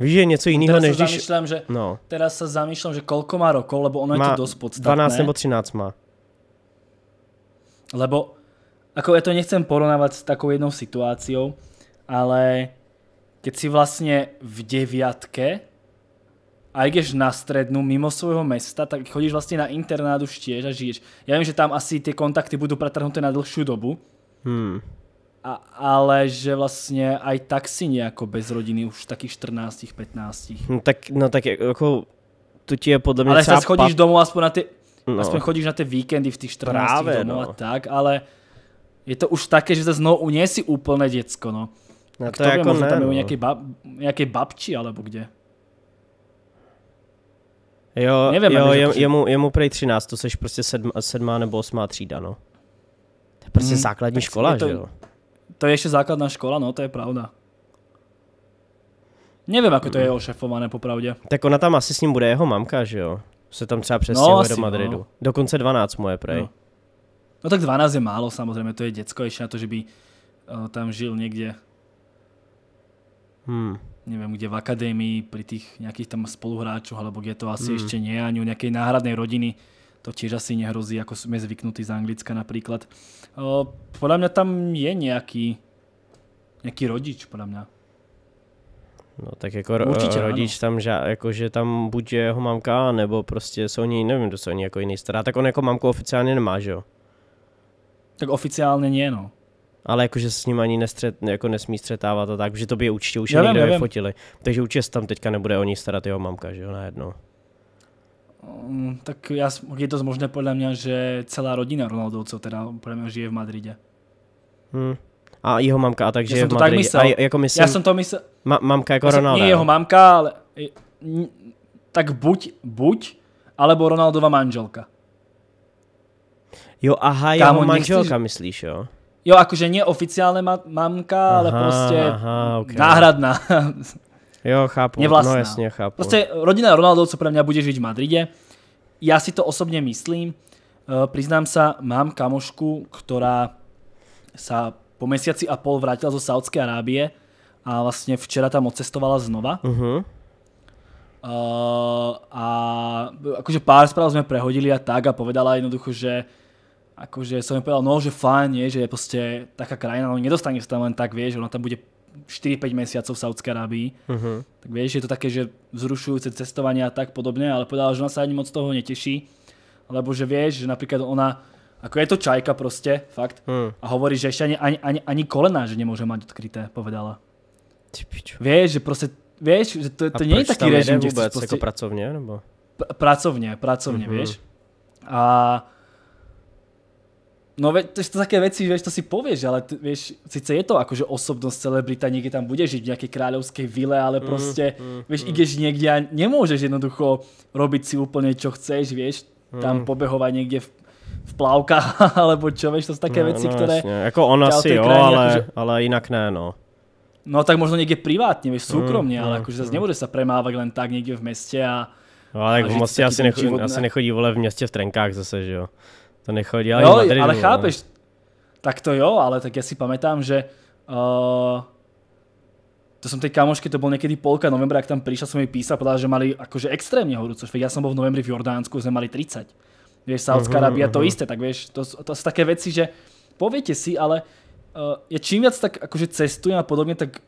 [SPEAKER 1] Víš, že je něco jiného, než když... Zamýšlám, že, no.
[SPEAKER 2] Teda se zamýšlám, že kolko má rokov, lebo ono má je to dost podstatné. 12 nebo
[SPEAKER 1] 13 má.
[SPEAKER 2] Lebo, jako je to nechcem porovnávat s takovou jednou situací, ale keď si vlastně v deviatke a jdeš na střednu mimo svojho mesta, tak chodíš vlastně na internát už tiež a žiješ. Já vím, že tam asi ty kontakty budou pretrhnuté na dlhšiu dobu, Hmm. A, ale že vlastně aj tak si nějako bez rodiny už takých 14, 15. No
[SPEAKER 1] tak, no tak jako, to ti je podle mě Ale sa chodíš pap... domů aspoň na ty, no. aspoň
[SPEAKER 2] chodíš na ty víkendy v těch 14 Práve, domov no. a tak, ale je to už také, že se znovu uniesi úplné
[SPEAKER 1] děcko, no. No to jako ne, tam je no. u nejakej,
[SPEAKER 2] bab, nějaké babči alebo kde.
[SPEAKER 1] Jo, Nevím, jo, jemu, jemu, mu, prej 13, to seš prostě sedm, sedmá nebo osmá třída, no prostě hmm. základní tak škola, je to, že jo?
[SPEAKER 2] To je ještě základná škola, no to je pravda. Nevím, jak to je hmm. ošefované popravdě.
[SPEAKER 1] Tak ona tam asi s ním bude jeho mamka, že jo? Se tam třeba no, přestěhuje no, do Madridu. No. Dokonce 12 moje prej. No.
[SPEAKER 2] no tak 12 je málo samozřejmě, to je děcko ještě na to, že by uh, tam žil někde. Hmm. Nevím, kde v akademii pri těch nějakých tam spoluhráčů, alebo kde to asi hmm. ještě nie, ani u nějaké náhradné rodiny to tiež asi nehrozí, ako
[SPEAKER 1] sme zvyknutí
[SPEAKER 2] z Anglicka napríklad. podľa mňa tam je nejaký, nejaký rodič, podľa mňa.
[SPEAKER 1] No tak jako Určitě, rodič ano. tam, že, jako, že tam buď je jeho mamka, nebo prostě se o nevím, kdo se o jako jiný stará, tak on jako mamku oficiálně nemá, že jo? Tak oficiálně nie, no. Ale jakože se s ním ani nestřet, jako nesmí střetávat a tak, že to by je určitě už já někde Takže určitě tam teďka nebude o ní starat jeho mamka, že jo, najednou.
[SPEAKER 2] Um, tak ja, je to možné podľa mňa, že celá rodina Ronaldovcov teda podľa mňa žije v Madride.
[SPEAKER 1] Hmm. A jeho mamka, a takže ja je v Madride. Tak myslel. A, jako myslím, ja som to myslel. Ma mamka jako Ronaldo. Nie jeho
[SPEAKER 2] mamka, ale tak buď, buď, alebo Ronaldova manželka.
[SPEAKER 1] Jo, aha, Kámo, manželka nechceš... myslíš, jo?
[SPEAKER 2] Jo, akože neoficiálně ma mamka, aha, ale proste aha, okay. náhradná.
[SPEAKER 1] Jo, chápu. Nevlastná. No jasně, chápu. Prostě
[SPEAKER 2] rodina co pro mě bude žít v Madride. Já si to osobně myslím. Uh, eh, priznám se, mám kamošku, která sa po mesiaci a pol vrátila zo saudské Arábie a vlastně včera tam odcestovala znova. Uh-huh. Uh, a akože pár správ jsme prehodili a tak a povedala jednoducho, že akože som mi povedal, no že fajn, nie, že je proste taká krajina, no nedostaneš tam len tak, vieš, ona tam bude 4-5 mesiacov v Saudskej Arábii. Uh-huh. Tak vieš, je to také, že vzrušujúce cestovanie a tak podobne, ale povedala, že ona sa ani moc toho neteší, lebo že vieš, že napríklad ona, ako je to čajka proste, fakt, uh-huh. a hovorí, že ešte ani, ani, ani, ani kolena, že nemôže mať odkryté, povedala. Typiču. Vieš, že proste, vieš, že to, to nie je taký režim, kde vôbec, jako proste... ako pracovne, nebo? P- pracovne, pracovne, uh-huh. Mhm. vieš. A No veď, to, to také veci, že to si povieš, ale t, vieš, síce je to akože osobnosť celebrita, niekde tam bude žiť v nejakej kráľovskej vile, ale proste, mm, prostě, mm, vieš, mm. ideš niekde a nemôžeš jednoducho robiť si úplne čo chceš, vieš, mm. tam pobehovať niekde v, v plavkách, alebo čo, vieš, to sú také no, veci, no, ktoré... Jasne. Ako on asi jo, krajine, ale, akože...
[SPEAKER 1] ale inak ne, no.
[SPEAKER 2] No tak možno niekde privátne, vieš, súkromne, mm, ale mm, akože zase mm. nemôže sa premávať len tak niekde v meste a... No ale tak jako v meste asi, nechodí, asi
[SPEAKER 1] nechodí, vole, v městě v trenkách zase, že jo. To nechodí, ale, jo, Madridu, ale no. chápeš,
[SPEAKER 2] no. tak to jo, ale tak ja si pamätám, že uh, to som tej kamoške, to bol niekedy polka novembra, ak tam prišla, som jej písal, povedal, že mali akože extrémne horúco, veď ja som bol v novembri v Jordánsku, sme mali 30. Vieš, Saudská uh-huh, uh-huh. to mhm. isté, tak vieš, to, to sú také veci, že poviete si, ale uh, ja čím viac tak akože cestujem a podobne, tak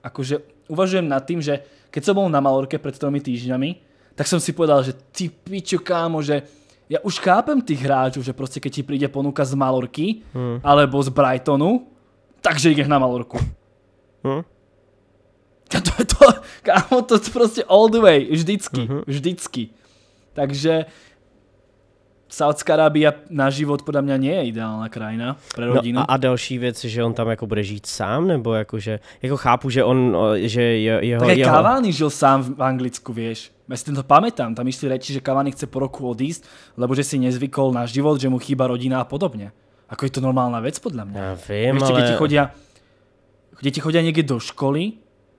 [SPEAKER 2] akože uvažujem nad tým, že keď som bol na Malorke pred tromi týždňami, tak som si povedal, že ty pičo kámo, že ja už chápem tých hráčov, že proste keď ti príde ponuka z Malorky hmm. alebo z Brightonu, takže ideš na Malorku. Hmm. To, je to, kámo, to proste all the way, vždycky, uh mhm. -huh. vždycky. Takže Saudská Arábia na život podle mě není ideální krajina
[SPEAKER 1] pro no rodinu. No a, a, další věc, že on tam jako bude žít sám, nebo jako že, jako chápu, že on, že je, jeho... Tak jeho...
[SPEAKER 2] Kavány žil sám v Anglicku, víš. Já si to pamätám, tam išli reči, že Kavány chce po roku odísť, lebo že si nezvykol na život, že mu chýba rodina a podobně. Ako je to normálna vec, podle mě. Já vím, Víš, ale... Deti chodia, deti chodia někde do školy,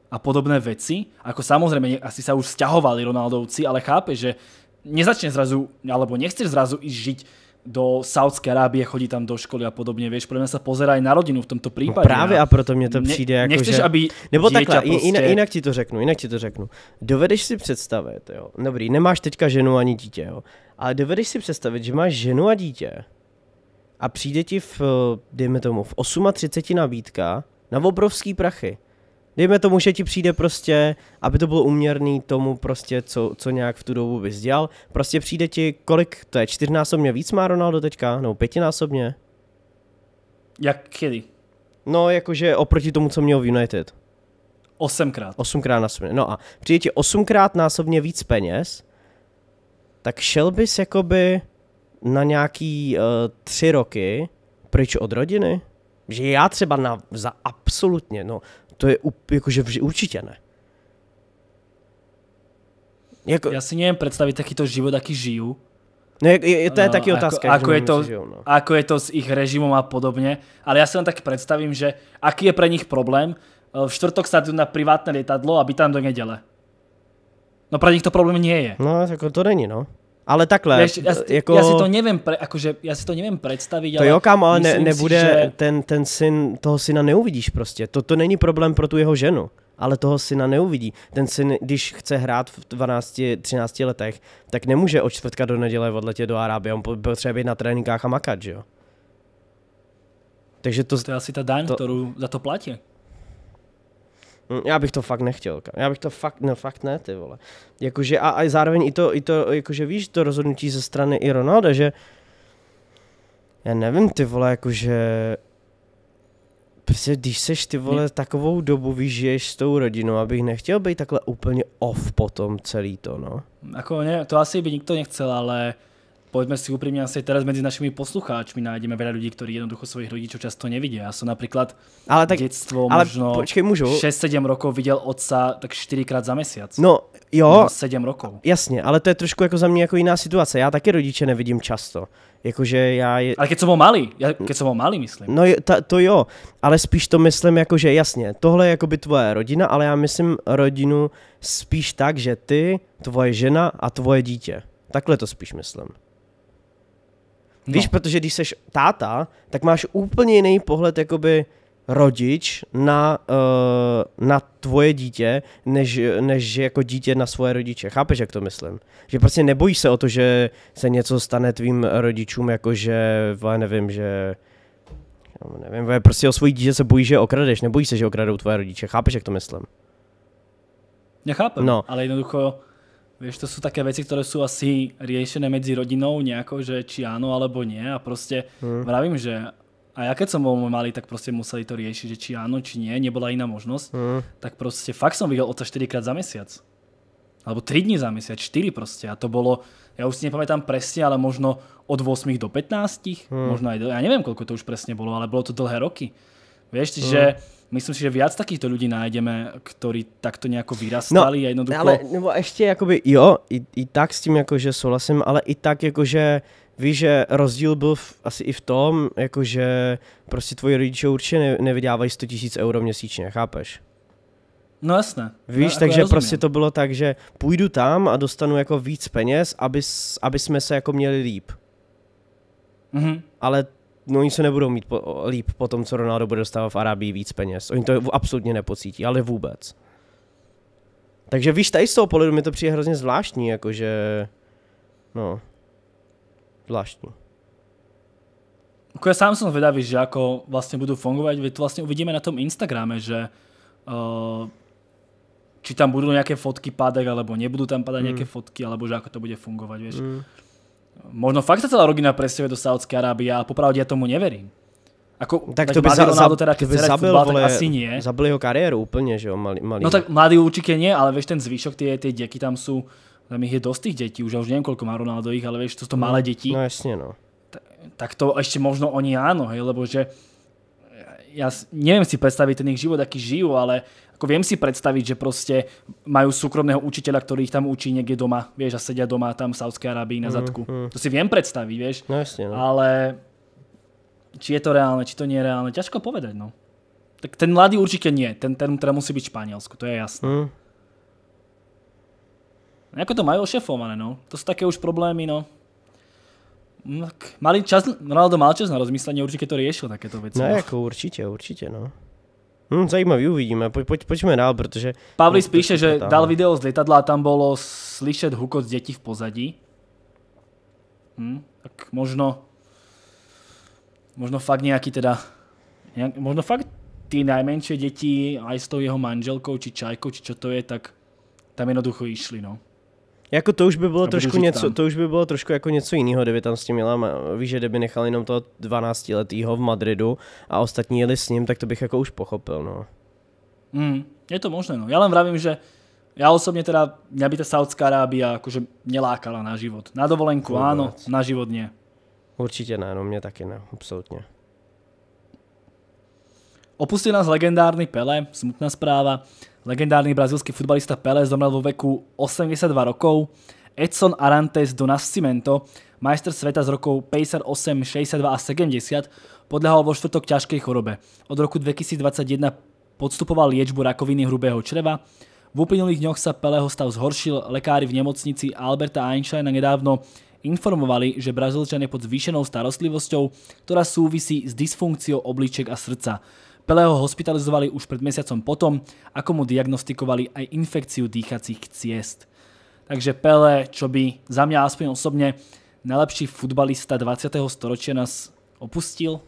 [SPEAKER 2] a podobné veci. Ako samozrejme, asi sa už sťahovali Ronaldovci, ale chápe, že nezačne zrazu, alebo nechceš zrazu ísť žiť do Saudské Arábie, chodí tam do školy a podobně, víš, podle mě se pozerá i na rodinu v tomto případě. No právě a proto mě to přijde ne, jako, nechceš, že... aby Nebo takhle, prostě... jinak, jinak
[SPEAKER 1] ti to řeknu, jinak ti to řeknu. Dovedeš si představit, jo, dobrý, nemáš teďka ženu ani dítě, jo, ale dovedeš si představit, že máš ženu a dítě a přijde ti v, dejme tomu, v 38 nabídka na obrovský prachy dejme tomu, že ti přijde prostě, aby to bylo uměrný tomu prostě, co, co nějak v tu dobu bys dělal, prostě přijde ti, kolik to je, čtyřnásobně víc má Ronaldo teďka, nebo pětinásobně? Jak kdy? No, jakože oproti tomu, co měl v United. Osmkrát. Osmkrát násobně. No a přijde ti osmkrát násobně víc peněz, tak šel bys jakoby na nějaký uh, tři roky pryč od rodiny? Že já třeba na, za absolutně, no to je jakože určitě ne.
[SPEAKER 2] Jako... Já si představit, predstaviť to život, aký žiju. No, je, je, to je no, taky jako otázka. Ako, ako, je to, žijou, no. ako je to s ich režimom a podobně. Ale já si len tak představím, že aký je pre nich problém, eh, v čtvrtok sa na privátne lietadlo a být tam do neděle.
[SPEAKER 1] No pro nich to problém nie je. No, jako to není, no. Ale takhle, Víš, já, jako... já si to
[SPEAKER 2] nevím, pre, akože, já si to nevím představit, to ale... To jo, kam, ale ne, nebude, si, že...
[SPEAKER 1] ten, ten syn, toho syna neuvidíš prostě. To, to není problém pro tu jeho ženu, ale toho syna neuvidí. Ten syn, když chce hrát v 12, 13 letech, tak nemůže od čtvrtka do neděle odletět do Arábie, on potřebuje být na tréninkách a makat, že jo? Takže to, to je asi ta daň, to, kterou za to platí. Já bych to fakt nechtěl. Já bych to fakt, no fakt ne, ty vole. Jakože a, a zároveň i to, i to, jakože víš, to rozhodnutí ze strany i Ronalda, že já nevím, ty vole, jakože prostě když seš ty vole takovou dobu vyžiješ s tou rodinou, abych nechtěl být takhle úplně off potom celý to, no.
[SPEAKER 2] Jako ne, to asi by nikdo nechcel, ale povedzme si úprimne, asi teraz medzi našimi poslucháčmi nájdeme veľa ľudí, ktorí jednoducho svojich rodičov často nevidia. Ja som napríklad ale tak, detstvo ale možno počkej, 6-7 rokov videl otca tak 4 krát za mesiac.
[SPEAKER 1] No jo. No, 7 rokov. Jasně, ale to je trošku jako za mě jako jiná situace. Já také rodiče nevidím často. Jakože já... Je... Ale keď jsem ho malý, já, keď jsem ho malý, myslím. No ta, to jo, ale spíš to myslím jako, že jasně, tohle je jako by tvoje rodina, ale já myslím rodinu spíš tak, že ty, tvoje žena a tvoje dítě. Takhle to spíš myslím. No. Víš, no. protože když seš táta, tak máš úplně jiný pohled jakoby rodič na, uh, na tvoje dítě, než, než jako dítě na svoje rodiče. Chápeš, jak to myslím? Že prostě nebojíš se o to, že se něco stane tvým rodičům, jakože, nevím, že nevím, prostě o svojí dítě se bojí, že okradeš, nebojí se, že okradou tvoje rodiče. Chápeš, jak to myslím?
[SPEAKER 2] Nechápem, no. ale jednoducho Vieš, to sú také veci, ktoré sú asi riešené medzi rodinou nejako, že či áno alebo nie a proste hmm. vravím, že a ja keď som bol malý, tak proste museli to riešiť, že či áno, či nie, nebola iná možnosť, hmm. tak proste fakt som videl oca 4 krát za mesiac. Alebo 3 dní za mesiac, 4 proste a to bolo, ja už si nepamätám presne, ale možno od 8 do 15, hmm. možno aj, ja neviem koľko to už presne bolo, ale bolo to dlhé roky. Vieš, hmm. že myslím si, že viac takýchto ľudí nájdeme, ktorí takto nejako vyrastali no, a jednoducho... Ale,
[SPEAKER 1] nebo ještě jakoby, jo, i, i tak s tím jakože souhlasím, ale i tak jakože víš, že rozdíl byl v, asi i v tom, jakože prostě tvoji rodiče určitě ne, nevydávají 100 tisíc euro měsíčně, chápeš?
[SPEAKER 2] No jasné. Víš, no, takže jako prostě
[SPEAKER 1] to bylo tak, že půjdu tam a dostanu jako víc peněz, aby, aby jsme se jako měli líp. Mm-hmm. Ale no oni se nebudou mít po, líp po tom, co Ronaldo bude dostávat v Arabii víc peněz. Oni to absolutně nepocítí, ale vůbec. Takže víš, tady z toho pohledu mi to přijde hrozně zvláštní, jakože... No. Zvláštní.
[SPEAKER 2] Ako ja sám jsem zvedavý, že jako vlastně budou fungovat. to vlastně uvidíme na tom Instagrame, že uh, či tam budou nějaké fotky padať, alebo nebudou tam padat mm. nějaké fotky, alebo že jako to bude fungovat? Víš? Mm. Možno fakt sa celá rodina presťuje do Saudskej Arábie a popravde ja tomu neverím. Ako, tak, to by, za, Ronaldo teda, keď by zabil, futbal, vole, asi
[SPEAKER 1] nie. Zabil jeho kariéru úplne, že jo, mali, mali... No
[SPEAKER 2] tak mladý určite nie, ale vieš, ten zvyšok, tie, tie deky tam sú, tam ich je dosť tých detí, už ja už neviem, koľko má Ronaldo ich, ale vieš, to sú to no, malé deti. No jasne, no. Ta, tak to ešte možno oni áno, hej, lebo že ja neviem si predstaviť ten ich život, aký žijú, ale Ako viem si predstaviť, že proste majú súkromného učiteľa, ktorý ich tam učí niekde doma, vieš, a sedia doma tam v Saudskej Arábii na mhm, zadku. Mm, mm. To si viem predstaviť, vieš. No jasne, no. Ale či je to reálne, či to nie je reálne, ťažko povedať, no. Tak ten mladý určite nie, ten, ten teda musí byť v Španielsku, to je jasné. Mm. Ako to mají ošefované, no. To jsou také už problémy, no. Mm, tak, mali čas, Ronaldo mal čas na rozmyslenie, určitě to riešil takéto veci. No, no. jako
[SPEAKER 1] určitě, určitě, no. Hmm, zajímavý, uvidíme. Poj, pojď,
[SPEAKER 2] dál, protože... Pavlis no, píše, že tam. dal video z letadla a tam bylo slyšet hukot z dětí v pozadí. Hm, tak možno... Možno fakt nějaký teda... Nějak, možno fakt ty nejmenší děti, aj s tou jeho manželkou, či čajkou, či čo to je, tak tam jednoducho išli, no.
[SPEAKER 1] Jako to už by bylo trošku něco, tam. to už by bylo trošku jako něco jiného, kdyby tam s tím jela, víš, že kdyby nechal jenom toho 12 letýho v Madridu a ostatní jeli s ním, tak to bych jako už pochopil, no.
[SPEAKER 2] Mm, je to možné, no. Já len vravím, že já osobně teda, mě by ta Saudská Arábia akože nelákala na život. Na dovolenku ano,
[SPEAKER 1] na život ne. Určitě ne, no mě taky ne, absolutně.
[SPEAKER 2] Opustil nás legendárny Pele, smutná správa. Legendárny brazilský futbalista Pele zomrel vo veku 82 rokov. Edson Arantes do Nascimento, majster sveta z rokov 58, 62 a 70, podľahol vo štvrtok ťažkej chorobe. Od roku 2021 podstupoval liečbu rakoviny hrubého čreva. V uplynulých dňoch sa Peleho stav zhoršil, lekári v nemocnici Alberta Einsteina nedávno informovali, že Brazílčan je pod zvýšenou starostlivosťou, ktorá súvisí s dysfunkciou obličiek a srdca. Pelého hospitalizovali už pred mesiacom potom, ako mu diagnostikovali aj infekciu dýchacích ciest. Takže Pele, čo by za mňa aspoň osobne najlepší futbalista 20. storočia nás opustil.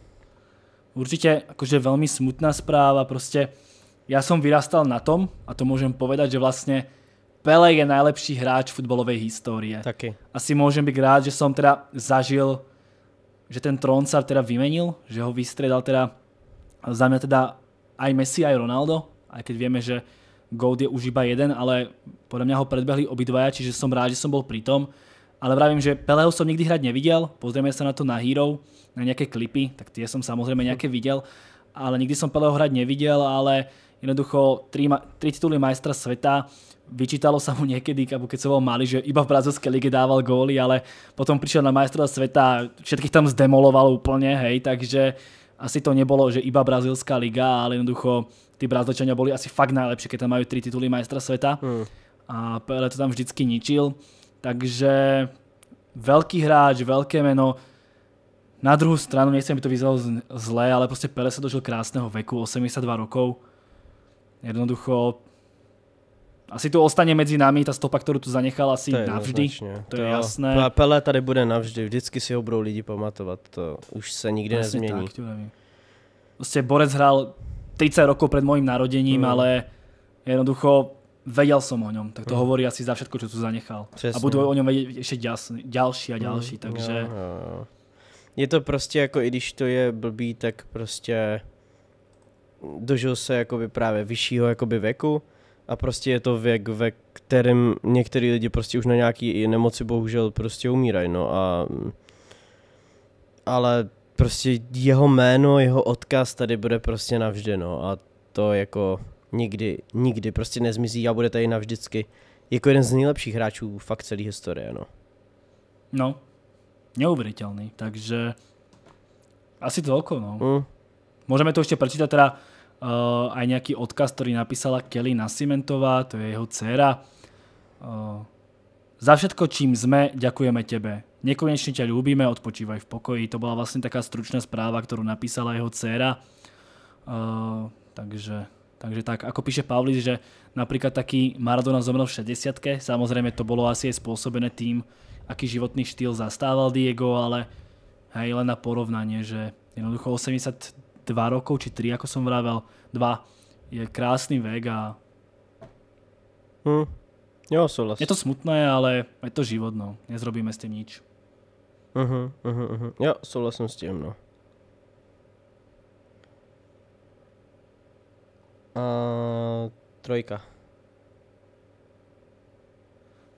[SPEAKER 2] Určite akože veľmi smutná správa, prostě ja som vyrastal na tom, a to môžem povedať, že vlastne Pele je najlepší hráč futbalovej histórie. Taky. Asi môžem byť rád, že som teda zažil, že ten trón sa teda vymenil, že ho vystredal teda za mňa teda aj Messi, aj Ronaldo, aj keď vieme, že Gold je už iba jeden, ale podľa mňa ho predbehli obidvaja, čiže som rád, že som bol pri tom. Ale vravím, že Peleho som nikdy hrať nevidel, pozrieme sa na to na Hero, na nejaké klipy, tak tie som samozrejme nejaké videl, ale nikdy som Peleho hrať nevidel, ale jednoducho tri, tri tituly majstra sveta, vyčítalo sa mu niekedy, keď som bol malý, že iba v brazilskej lige dával góly, ale potom prišiel na majstra sveta, všetkých tam zdemoloval úplne, hej, takže asi to nebolo, že iba brazilská liga, ale jednoducho tí brazličania boli asi fakt najlepší, keď tam majú tri tituly majstra sveta. Hmm. A Pele to tam vždycky ničil. Takže veľký hráč, veľké meno. Na druhú stranu, nechcem, by to vyzvalo zle, ale proste Pele sa dožil krásneho veku, 82 rokov. Jednoducho asi to ostane mezi námi, ta stopa, kterou tu zanechal asi to navždy, to, to je jasné.
[SPEAKER 1] Pele tady bude navždy, vždycky si ho budou lidi pamatovat, to už se nikdy Jasně nezmění. Tak, prostě Borec hral 30 rokov
[SPEAKER 2] před mojím narodením, mm. ale jednoducho vedel som o ňom, tak to mm. hovorí asi za všetko, čo tu zanechal. Přesně. A budu o něm
[SPEAKER 1] vědět ještě další a no, další, mm. takže... Jo, jo, jo. Je to prostě jako, i když to je blbý, tak prostě dožil se jakoby právě vyššího jakoby věku, a prostě je to věk, ve kterém některý lidi prostě už na nějaký nemoci bohužel prostě umírají, no a ale prostě jeho jméno, jeho odkaz tady bude prostě navždy, no a to jako nikdy, nikdy prostě nezmizí a bude tady navždycky jako jeden z nejlepších hráčů fakt celé historie, no.
[SPEAKER 2] No, neuvěřitelný, takže asi oko, no. Mm. Můžeme to ještě prečítat, teda Uh, aj nejaký odkaz, ktorý napísala Kelly Nasimentová, to je jeho dcera. Uh, za všetko, čím sme, ďakujeme tebe. Nekonečne ťa ľúbime, odpočívaj v pokoji. To bola vlastne taká stručná správa, ktorú napísala jeho dcera. Uh, takže, takže tak, ako píše Pavlis, že napríklad taký Maradona zomrel v 60 samozrejme to bolo asi aj spôsobené tým, aký životný štýl zastával Diego, ale hej, len na porovnanie, že jednoducho 80 dva rokov, či tri, ako som vravel, dva, je krásny vek a... Hm. Jo, souhlas. Je to smutné, ale je to život, no. Nezrobíme s tým nič.
[SPEAKER 1] Mhm, mhm, mhm. Jo, souhlasím s tým, no. A trojka.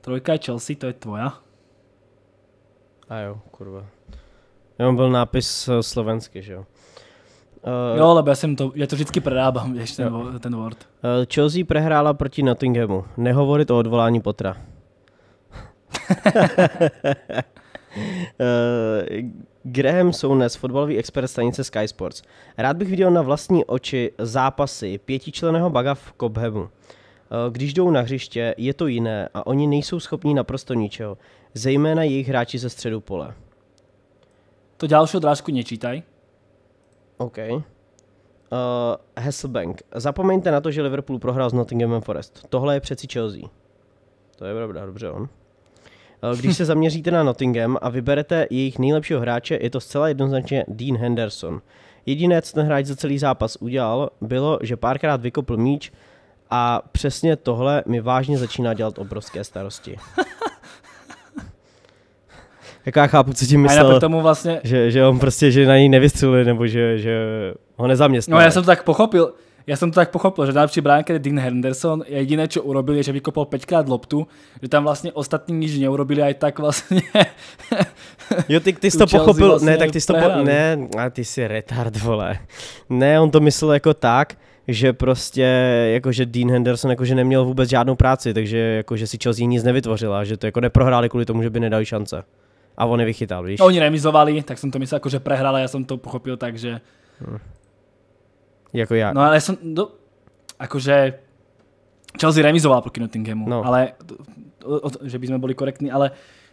[SPEAKER 1] Trojka je Chelsea, to je tvoja? A jo, kurva. Já byl nápis eh, slovenský, že jo? Uh, jo,
[SPEAKER 2] ale já jsem to, já to vždycky prerábám, ještě
[SPEAKER 1] ten, ten Word. Uh, Chelsea prehrála proti Nottinghamu. Nehovorit o odvolání Potra. uh, Graham Sounes, fotbalový expert stanice Sky Sports. Rád bych viděl na vlastní oči zápasy pětičleného baga v Cobhamu. Když jdou na hřiště, je to jiné a oni nejsou schopní naprosto ničeho, zejména jejich hráči ze středu pole. To další odrážku nečítaj. OK. Uh, Hasselbank. Zapomeňte na to, že Liverpool prohrál s Nottingham Forest. Tohle je přeci Chelsea. To je pravda, dobře on. Uh, eh, když se zaměříte na Nottingham a vyberete jejich nejlepšího hráče, je to zcela jednoznačně Dean Henderson. Jediné, co ten hráč za celý zápas udělal, bylo, že párkrát vykopl míč a přesně tohle mi vážně začíná dělat obrovské starosti. jako já chápu, co tím myslel. A tomu vlastně... že, že on prostě, že na ní nevystřeluje, nebo že, že ho nezaměstnil. No já jsem
[SPEAKER 2] to tak pochopil, já jsem to tak pochopil, že další bránkař Dean Henderson jediné, co urobil, je, že vykopal pětkrát loptu, že tam vlastně ostatní nic neurobili, a tak vlastně. jo, ty, ty jsi to pochopil, vlastně ne, tak ty jsi to, po,
[SPEAKER 1] ne, a ty jsi retard, vole. Ne, on to myslel jako tak, že prostě, jakože Dean Henderson jakože neměl vůbec žádnou práci, takže jakože si Chelsea nic nevytvořila, že to jako neprohráli kvůli tomu, že by nedali šance a on nevychytal, víš? Oni
[SPEAKER 2] remizovali, tak jsem to myslel jako, že prehrál a já jsem to pochopil tak, že...
[SPEAKER 1] Hmm. Jako já. No ale jsem, no,
[SPEAKER 2] akože Chelsea remizoval proti Nottinghamu, no. ale, o, o, že by jsme byli korektní, ale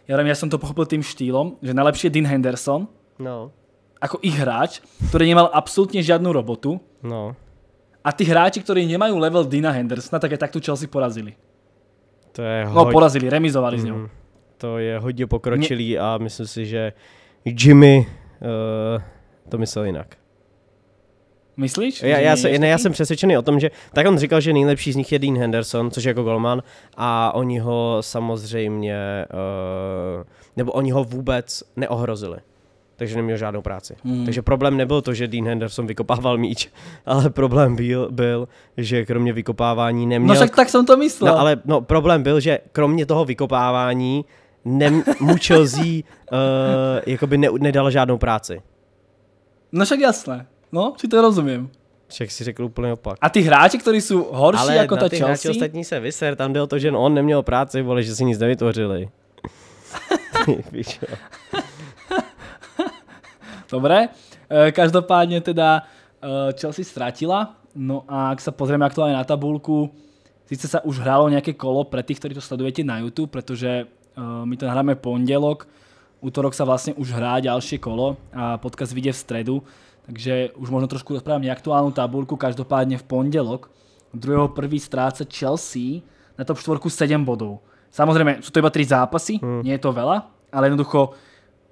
[SPEAKER 2] já, nevím, já jsem to pochopil tím štýlom, že nejlepší je Dean Henderson, no. ako ich hráč, který nemal absolutně žiadnu robotu. No. A ty hráči, ktorí nemajú level Dina Hendersona, tak je tak tu Chelsea porazili.
[SPEAKER 1] To je no, hoj... No, porazili, remizovali mm. s ňou to je hodně pokročilý a myslím si, že Jimmy uh, to myslel jinak. Myslíš? Já, já, jsem, ne, já jsem přesvědčený o tom, že tak on říkal, že nejlepší z nich je Dean Henderson, což je jako golman, a oni ho samozřejmě, uh, nebo oni ho vůbec neohrozili. Takže neměl žádnou práci. Hmm. Takže problém nebyl to, že Dean Henderson vykopával míč, ale problém byl, byl že kromě vykopávání neměl. No tak jsem to myslel. No ale no, problém byl, že kromě toho vykopávání mu Chelsea uh, jakoby ne, nedala žádnou práci.
[SPEAKER 2] No však jasné. No, si to rozumím.
[SPEAKER 1] Však si řekl úplně opak. A ty hráči, kteří jsou horší Ale jako na ta ty Chelsea? Hráči ostatní se vyser, tam jde o to, že on neměl práci, vole, že si nic nevytvořili. Víš,
[SPEAKER 2] Dobré, eh, každopádně teda eh, Chelsea ztratila, no a ak sa pozrieme aktuálně na tabulku, sice sa už hrálo nějaké kolo pre tých, ktorí to sledujete na YouTube, protože Eh, my to hráme pondelok, útorok sa vlastne už hrá ďalšie kolo a podcast vyjde v stredu, takže už možno trošku rozprávam neaktuálnu tabulku, každopádne v pondelok. druhého prvý stráca Chelsea na top 4 7 bodov. Samozrejme, sú to iba 3 zápasy, hmm. nie je to veľa, ale jednoducho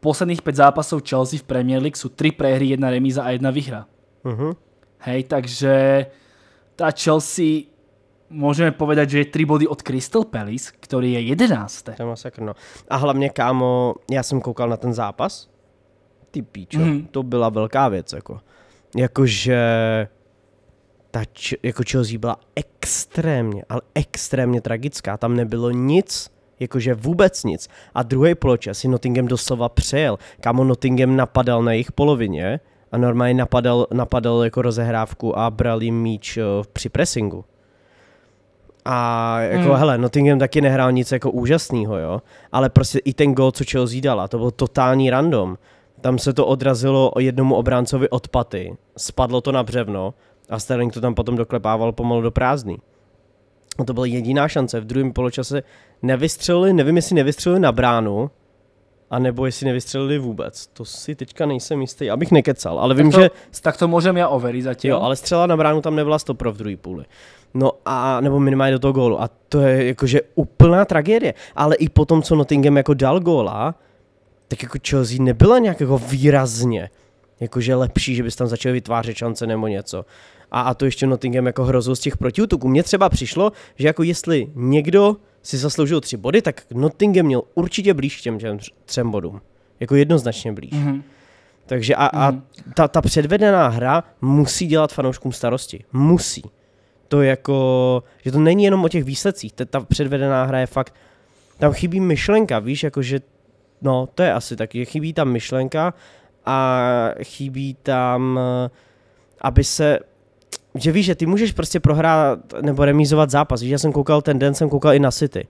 [SPEAKER 2] posledných 5 zápasov Chelsea v Premier League sú 3 prehry, 1 remíza a 1 vyhra. Uh-huh. Hej, takže
[SPEAKER 1] tá Chelsea Můžeme povedať, že je 3 body od Crystal Palace, který je 11. To je masakr, no. A hlavně, kámo, já jsem koukal na ten zápas. Ty píčo, mm. to byla velká věc, jako. Jakože ta č- jako Chelsea byla extrémně, ale extrémně tragická. Tam nebylo nic, jakože vůbec nic. A druhý poločas si Nottingham doslova přejel. Kámo Nottingham napadal na jejich polovině a normálně napadal, napadal jako rozehrávku a bral jim míč eh, při pressingu. A jako, hmm. hele, Nottingham taky nehrál nic jako úžasného, jo. Ale prostě i ten gol, co Chelsea dala, to byl totální random. Tam se to odrazilo o jednomu obráncovi od paty, spadlo to na břevno a Sterling to tam potom doklepával pomalu do prázdný. A to byla jediná šance. V druhém poločase nevystřelili, nevím, jestli nevystřelili na bránu, a nebo jestli nevystřelili vůbec. To si teďka nejsem jistý, abych nekecal, ale tak vím, tak to, že... Tak to můžeme já overit zatím. Jo, ale střela na bránu tam nebyla stopro v druhé půli. No a nebo minimálně do toho gólu. A to je jakože úplná tragédie. Ale i po tom, co Nottingham jako dal góla, tak jako Chelsea nebyla nějak jako výrazně jakože lepší, že bys tam začal vytvářet šance nebo něco. A, a to ještě Nottingham jako hrozil z těch protiútoků. Mně třeba přišlo, že jako jestli někdo si zasloužil tři body, tak Nottingham měl určitě blíž k těm třem bodům. Jako jednoznačně blíž. Mm-hmm. Takže a, a mhm. ta, ta předvedená hra musí dělat fanouškům starosti. Musí to jako, že to není jenom o těch výsledcích, ta, ta předvedená hra je fakt, tam chybí myšlenka, víš, jako že no, to je asi tak, že chybí tam myšlenka a chybí tam, aby se, že víš, že ty můžeš prostě prohrát nebo remízovat zápas, víš, já jsem koukal ten den, jsem koukal i na City,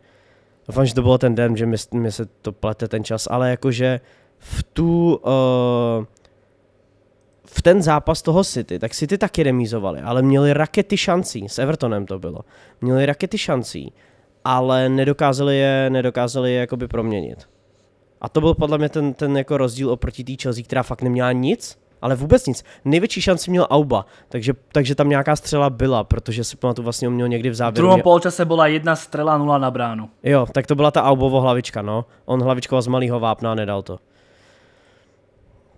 [SPEAKER 1] doufám, že to bylo ten den, že mi, mi se to plete ten čas, ale jakože v tu, uh, v ten zápas toho City, tak City taky remízovali, ale měli rakety šancí, s Evertonem to bylo, měli rakety šancí, ale nedokázali je, nedokázali je jakoby proměnit. A to byl podle mě ten, ten jako rozdíl oproti té Chelsea, která fakt neměla nic, ale vůbec nic. Největší šanci měl Auba, takže, takže tam nějaká střela byla, protože si pamatuju, vlastně on měl někdy v závěru. V druhém
[SPEAKER 2] polčase byla jedna střela, nula na bránu.
[SPEAKER 1] Jo, tak to byla ta Aubovo hlavička, no. On hlavičkoval z malého vápna a nedal to.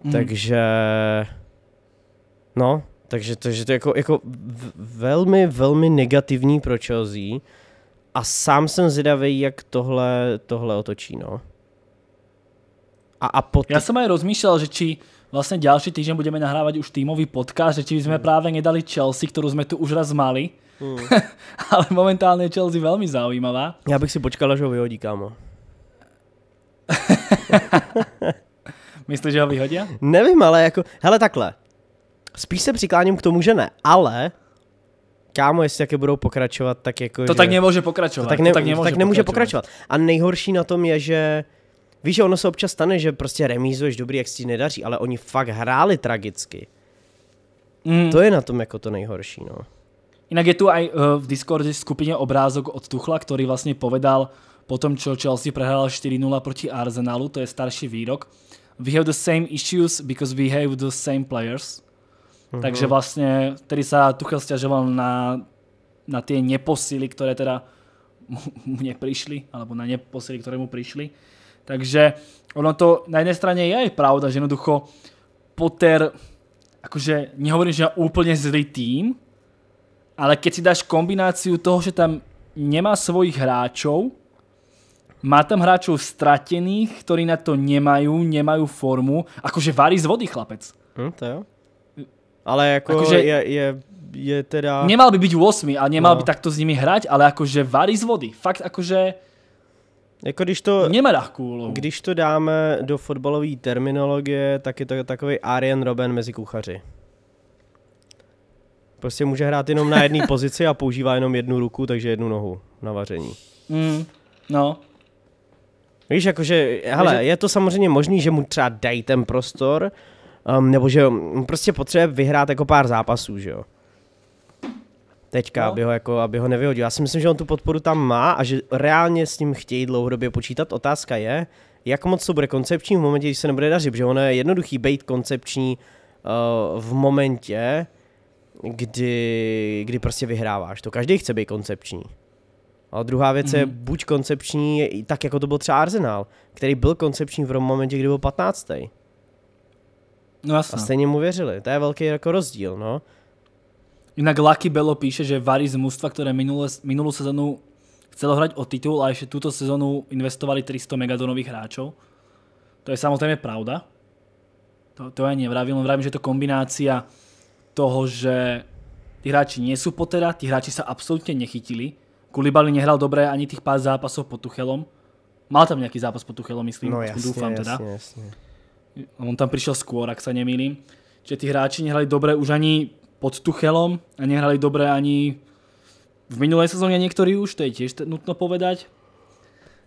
[SPEAKER 1] Mm. Takže No, takže to, že to je jako, jako velmi, velmi negativní pro Chelsea a sám jsem zvědavý, jak tohle, tohle otočí, no. A, a pot... Já jsem aj rozmýšlel, že či vlastně
[SPEAKER 2] další týden budeme nahrávat už týmový podcast, že či by mm. právě nedali Chelsea, kterou jsme tu už raz mali. Mm. Ale momentálně je Chelsea velmi zaujímavá.
[SPEAKER 1] Já bych si počkal, že ho vyhodí, kámo.
[SPEAKER 2] Myslíš, že ho vyhodí?
[SPEAKER 1] Nevím, ale jako, hele takhle, Spíš se přikláním k tomu, že ne, ale kámo, jestli taky budou pokračovat, tak jako... To že... tak nemůže pokračovat. To tak, ne... to tak, nemůže, tak nemůže pokračovat. pokračovat. A nejhorší na tom je, že víš, že ono se občas stane, že prostě remízuješ dobrý, jak si nedaří, ale oni fakt hráli tragicky. Mm. To je na tom jako to nejhorší, no. Jinak
[SPEAKER 2] je tu aj eh, v Discordu skupině obrázok od Tuchla, který vlastně povedal po tom, čo Chelsea prehral 4-0 proti Arsenalu, to je starší výrok. We have the same issues because we have the same players. Mhm. Takže vlastne, tedy sa Tuchel stiažoval na, na tie neposily, ktoré teda mu neprišli, alebo na neposily, ktoré mu prišli. Takže ono to na jednej strane je aj pravda, že jednoducho Potter, akože nehovorím, že má úplne zlý tým, ale keď si dáš kombináciu toho, že tam nemá svojich hráčov, má tam hráčov stratených, ktorí na to nemajú, nemajú formu. Akože varí z vody chlapec.
[SPEAKER 1] Hm, to jo. Ale jako že je, je, je teda... Nemal by byť 8 a nemal no. by takto s nimi hrať, ale akože varí z vody. Fakt akože... Jako když to, Nemá ľahkú úlohu. Když to dáme do fotbalové terminologie, tak je to takový Arjen Robben mezi kuchaři. Prostě může hrát jenom na jedné pozici a používá jenom jednu ruku, takže jednu nohu na vaření.
[SPEAKER 2] Mm, no.
[SPEAKER 1] Víš, jakože, hele, je to samozřejmě možný, že mu třeba dají ten prostor, um, nebo že prostě potřebuje vyhrát jako pár zápasů, že jo. Teďka, no. aby, ho jako, aby ho nevyhodil. Já si myslím, že on tu podporu tam má a že reálně s ním chtějí dlouhodobě počítat. Otázka je, jak moc to bude koncepční v momentě, když se nebude dařit, že ono je jednoduchý být koncepční uh, v momentě, kdy, kdy prostě vyhráváš. To každý chce být koncepční. A druhá věc mm je mhm. buď koncepční, tak jako to byl třeba Arsenal, který byl koncepční v momentě, kdy byl 15. No jasná. A stejně mu věřili. To je velký jako rozdíl, no. Jinak Lucky Bello píše, že
[SPEAKER 2] Vary z mužstva, které minulé, minulou sezonu chcelo hrať o titul a ještě tuto sezonu investovali 300 megadonových hráčov. To je samozřejmě pravda. To, to ja nevravím, len vravím, že je to kombinácia toho, že ty hráči nie sú potera, ty hráči sa absolútne nechytili. Kulibali nehral dobré ani tých pár zápasov pod Tuchelom. Mal tam nejaký zápas pod Tuchelom, myslím, no, jasne, dúfam jasne, teda. Jasne on tam prišiel skôr, ak sa nemýlim, Čiže tí hráči nehrali dobre už ani pod Tuchelom a nehrali dobre ani v minulej sezóne niektorí už, to je tiež nutno povedať.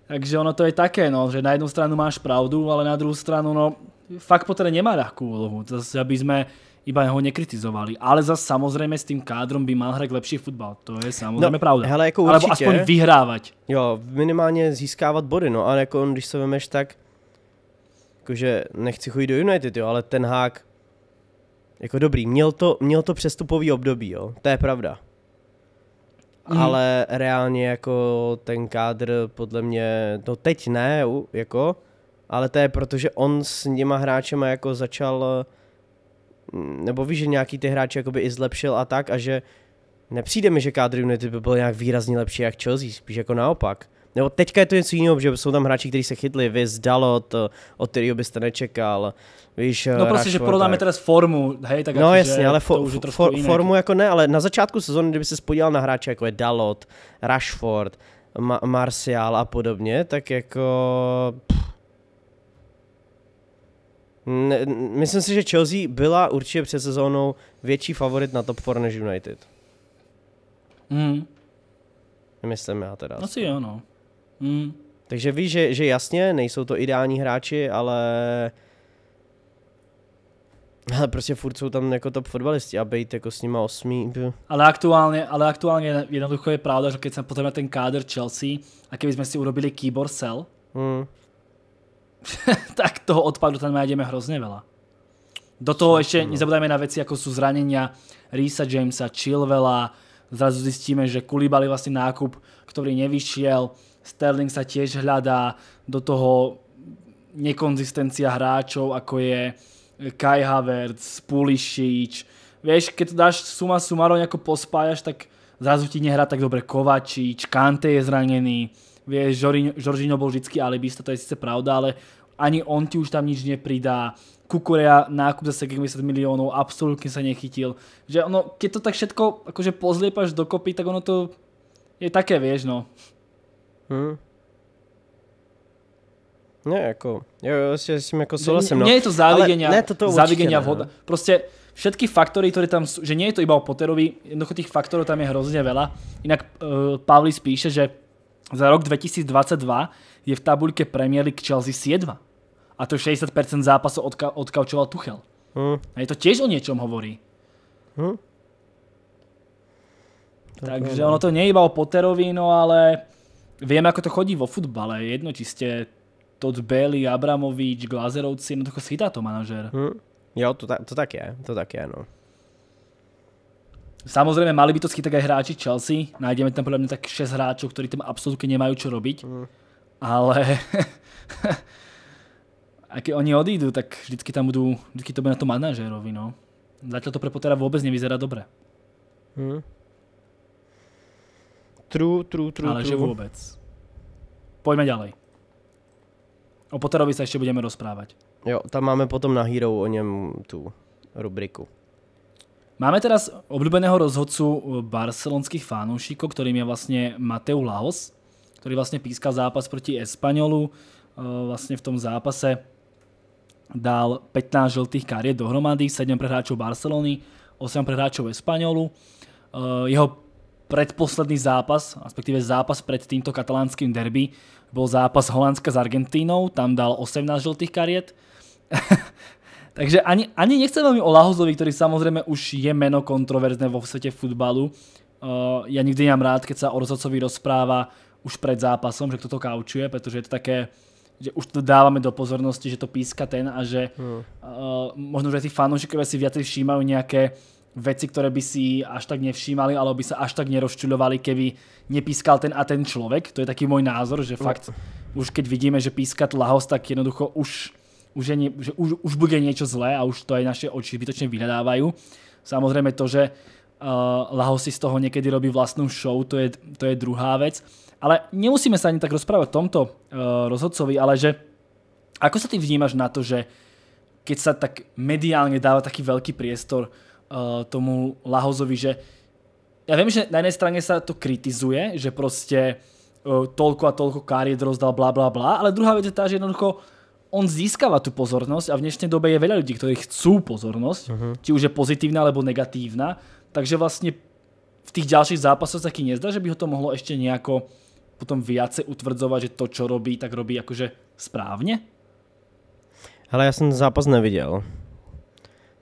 [SPEAKER 2] Takže ono to je také, no, že na jednu stranu máš pravdu, ale na druhou stranu, no, fakt teda nemá ľahkú úlohu, zase aby sme iba ho nekritizovali. Ale zase samozřejmě s tím kádrom by mal hrať lepší futbal. To je samozřejmě no, pravda. Hele, jako Alebo aspoň vyhrávat.
[SPEAKER 1] Jo, minimálně získávat body, no ale jako když sa vemeš tak, jakože nechci chodit do United, jo, ale ten hák, jako dobrý, měl to, měl to přestupový období, jo, to je pravda. Mm. Ale reálně jako ten kádr podle mě, to no teď ne, jako, ale to je proto, že on s něma hráčema jako začal, mm, nebo víš, že nějaký ty hráče by i zlepšil a tak a že nepřijde mi, že kádr United by byl nějak výrazně lepší jak Chelsea, spíš jako naopak. Nebo teďka je to něco jiného, že jsou tam hráči, kteří se chytli, vy zdalo to, eh, od kterého byste nečekal. Víš, eh, no prostě, že prodáme teda formu, hej, tak No jako, jasně, ale fo, už je for, jiné. formu jako ne, ale na začátku sezóny, kdyby se podíval na hráče jako je Dalot, Rashford, Ma- Martial a podobně, tak jako... ne, myslím si, že Chelsea byla určitě před sezónou větší favorit na top 4 než United. Mm. Myslím já teda. Asi no jo, no. Hmm. Takže víš, že, že jasně, nejsou to ideální hráči, ale... Ale prostě furt jsou tam jako top fotbalisti a být jako s nima osmý.
[SPEAKER 2] Ale aktuálně, ale aktuálně jednoducho je pravda, že když sme potom ten káder Chelsea a keby jsme si urobili keyboard cell, hmm. tak toho odpadu tam najdeme hrozně vela. Do toho ještě no. nezabudáme na věci, jako jsou zranění Risa Jamesa, Chilvela, zrazu zjistíme, že Kulibali vlastně nákup, který nevyšiel, Sterling sa tiež hľadá, do toho nekonzistencia hráčov, ako je Kai Havertz, Pulisic. Vieš, keď to dáš suma sumarov nejako pospájaš, tak zrazu ti nehrá tak dobre Kovačič, Kante je zranený, vieš, Žoržino bol vždycky alibista, to je sice pravda, ale ani on ti už tam nič nepridá. Kukurea nákup za 70 miliónov, absolútne sa nechytil. Že ono, keď to tak všetko akože pozliepaš dokopy, tak ono to je také, vieš, no.
[SPEAKER 1] Hmm. Ne, jako, jo, jo, s tím jako souhlasím, no. Nie je to závidenia, ne, toto závidenia vhoda. Ne.
[SPEAKER 2] No. Proste všetky faktory, ktoré tam sú, že nie je to iba o Potterovi, jednoducho tých faktorov tam je hrozne veľa. Inak uh, eh, Pavlis píše, že za rok 2022 je v tabuľke Premier League Chelsea 7. A to 60% zápasov odka odkaučoval Tuchel. Hmm. A je to tiež o niečom hovorí. Hmm. Takže no, ono no. to nie je iba o Potterovi, no ale viem, ako to chodí vo futbale. Jedno, či ste Todd Bailey, Abramovič, Glazerovci, no to chytá to manažer. Hm. Jo, to, ta, to tak je, to tak je, no. Samozrejme, mali by to schytať aj hráči Chelsea. Nájdeme tam podľa mňa tak 6 hráčov, ktorí tam absolútne nemajú čo robiť. Hm. Ale a keď oni odídu, tak vždycky tam budú, vždycky to bude na to manažerovi, no. Zatiaľ to pre Pottera vôbec nevyzerá dobre.
[SPEAKER 1] Hm. True, true, true. Ale true. že vôbec.
[SPEAKER 2] Pojďme ďalej. O Potterovi se ještě budeme rozprávať.
[SPEAKER 1] Jo, tam máme potom na Hero o něm tu rubriku.
[SPEAKER 2] Máme teraz obľúbeného rozhodcu barcelonských fanúšikov, ktorým je vlastne Mateu Laos, ktorý vlastne pískal zápas proti Espanolu. Eh, vlastne v tom zápase dal 15 žltých kariet dohromady, 7 prehráčov Barcelony, 8 prehráčov Espanolu. Eh, jeho predposledný zápas, respektíve zápas pred týmto katalánským derby, bol zápas Holandska s Argentínou, tam dal 18 žltých kariet. Takže ani, ani nechcem veľmi o Lahozovi, ktorý samozrejme už je meno kontroverzné vo svete futbalu. Uh, eh, ja nikdy nemám rád, keď sa o rozhodcovi rozpráva už pred zápasom, že kto to kaučuje, pretože je to také, že už to dávame do pozornosti, že to píska ten a že hmm. uh, eh, možno, že tí fanúšikovia si viacej všímajú nejaké veci, ktoré by si až tak nevšímali, alebo by sa až tak nerozčuľovali, keby nepískal ten a ten človek. To je taký môj názor, že fakt, už keď vidíme, že píska lahos, tak jednoducho už, už, je nie, že už, už bude niečo zlé a už to aj naše oči zbytočne vyhľadávajú. Samozrejme to, že uh, eh, Laho si z toho někdy robí vlastnú show, to je, to je druhá věc. Ale nemusíme sa ani tak rozprávať o tomto uh, rozhodcovi, ale že ako sa ty vnímaš na to, že keď sa tak mediálne dáva taký veľký priestor uh, tomu Lahozovi, že ja viem, že na jednej strane sa to kritizuje, že proste uh, toľko a toľko kariet rozdal, bla bla bla, ale druhá vec je tá, že jednoducho on získava tú pozornosť a v dnešnej dobe je veľa ľudí, ktorí chcú pozornosť, uh-huh. Mhm. či už je pozitívna alebo negatívna, takže vlastne v tých ďalších zápasoch sa taký nezdá, že by ho to mohlo ešte nejako potom viacej utvrdzovať, že to, čo robí, tak robí akože správne?
[SPEAKER 1] Hele, já jsem zápas neviděl.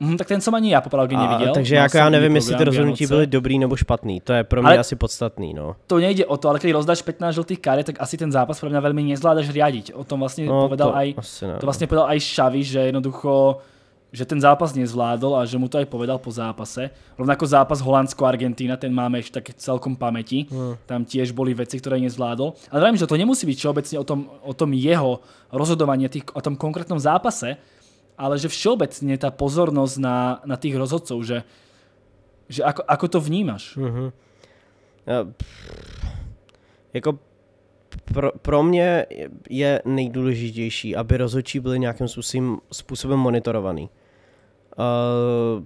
[SPEAKER 2] Mm, tak ten jsem ani já popravdě neviděl. Takže jako já nevím, jestli ty rozhodnutí byly
[SPEAKER 1] dobrý nebo špatný. To je pro mě ale asi podstatný. No.
[SPEAKER 2] To nejde o to, ale když rozdáš 15 žlutých karet, tak asi ten zápas pro mě velmi nezvládáš řídit. O tom vlastně no, povedal to, aj, to no. vlastně povedal aj Xavi, že jednoducho že ten zápas nezvládol a že mu to aj povedal po zápase. Rovnako zápas Holandsko-Argentína, ten máme ešte tak celkom pamäti. Hmm. Tam tiež boli veci, ktoré nezvládol. Ale vravím, že to nemusí byť všeobecne o tom, o tom jeho rozhodovanie, tých, o tom konkrétnom zápase, ale že všeobecne tá pozornosť na, na tých rozhodcov, že, že ako, ako to vnímaš? Uh-huh. Mhm.
[SPEAKER 1] Uh, jako pro, pro mě je nejdůležitější, aby rozhodčí byli nějakým způsobem, způsobem monitorovaný. Uh,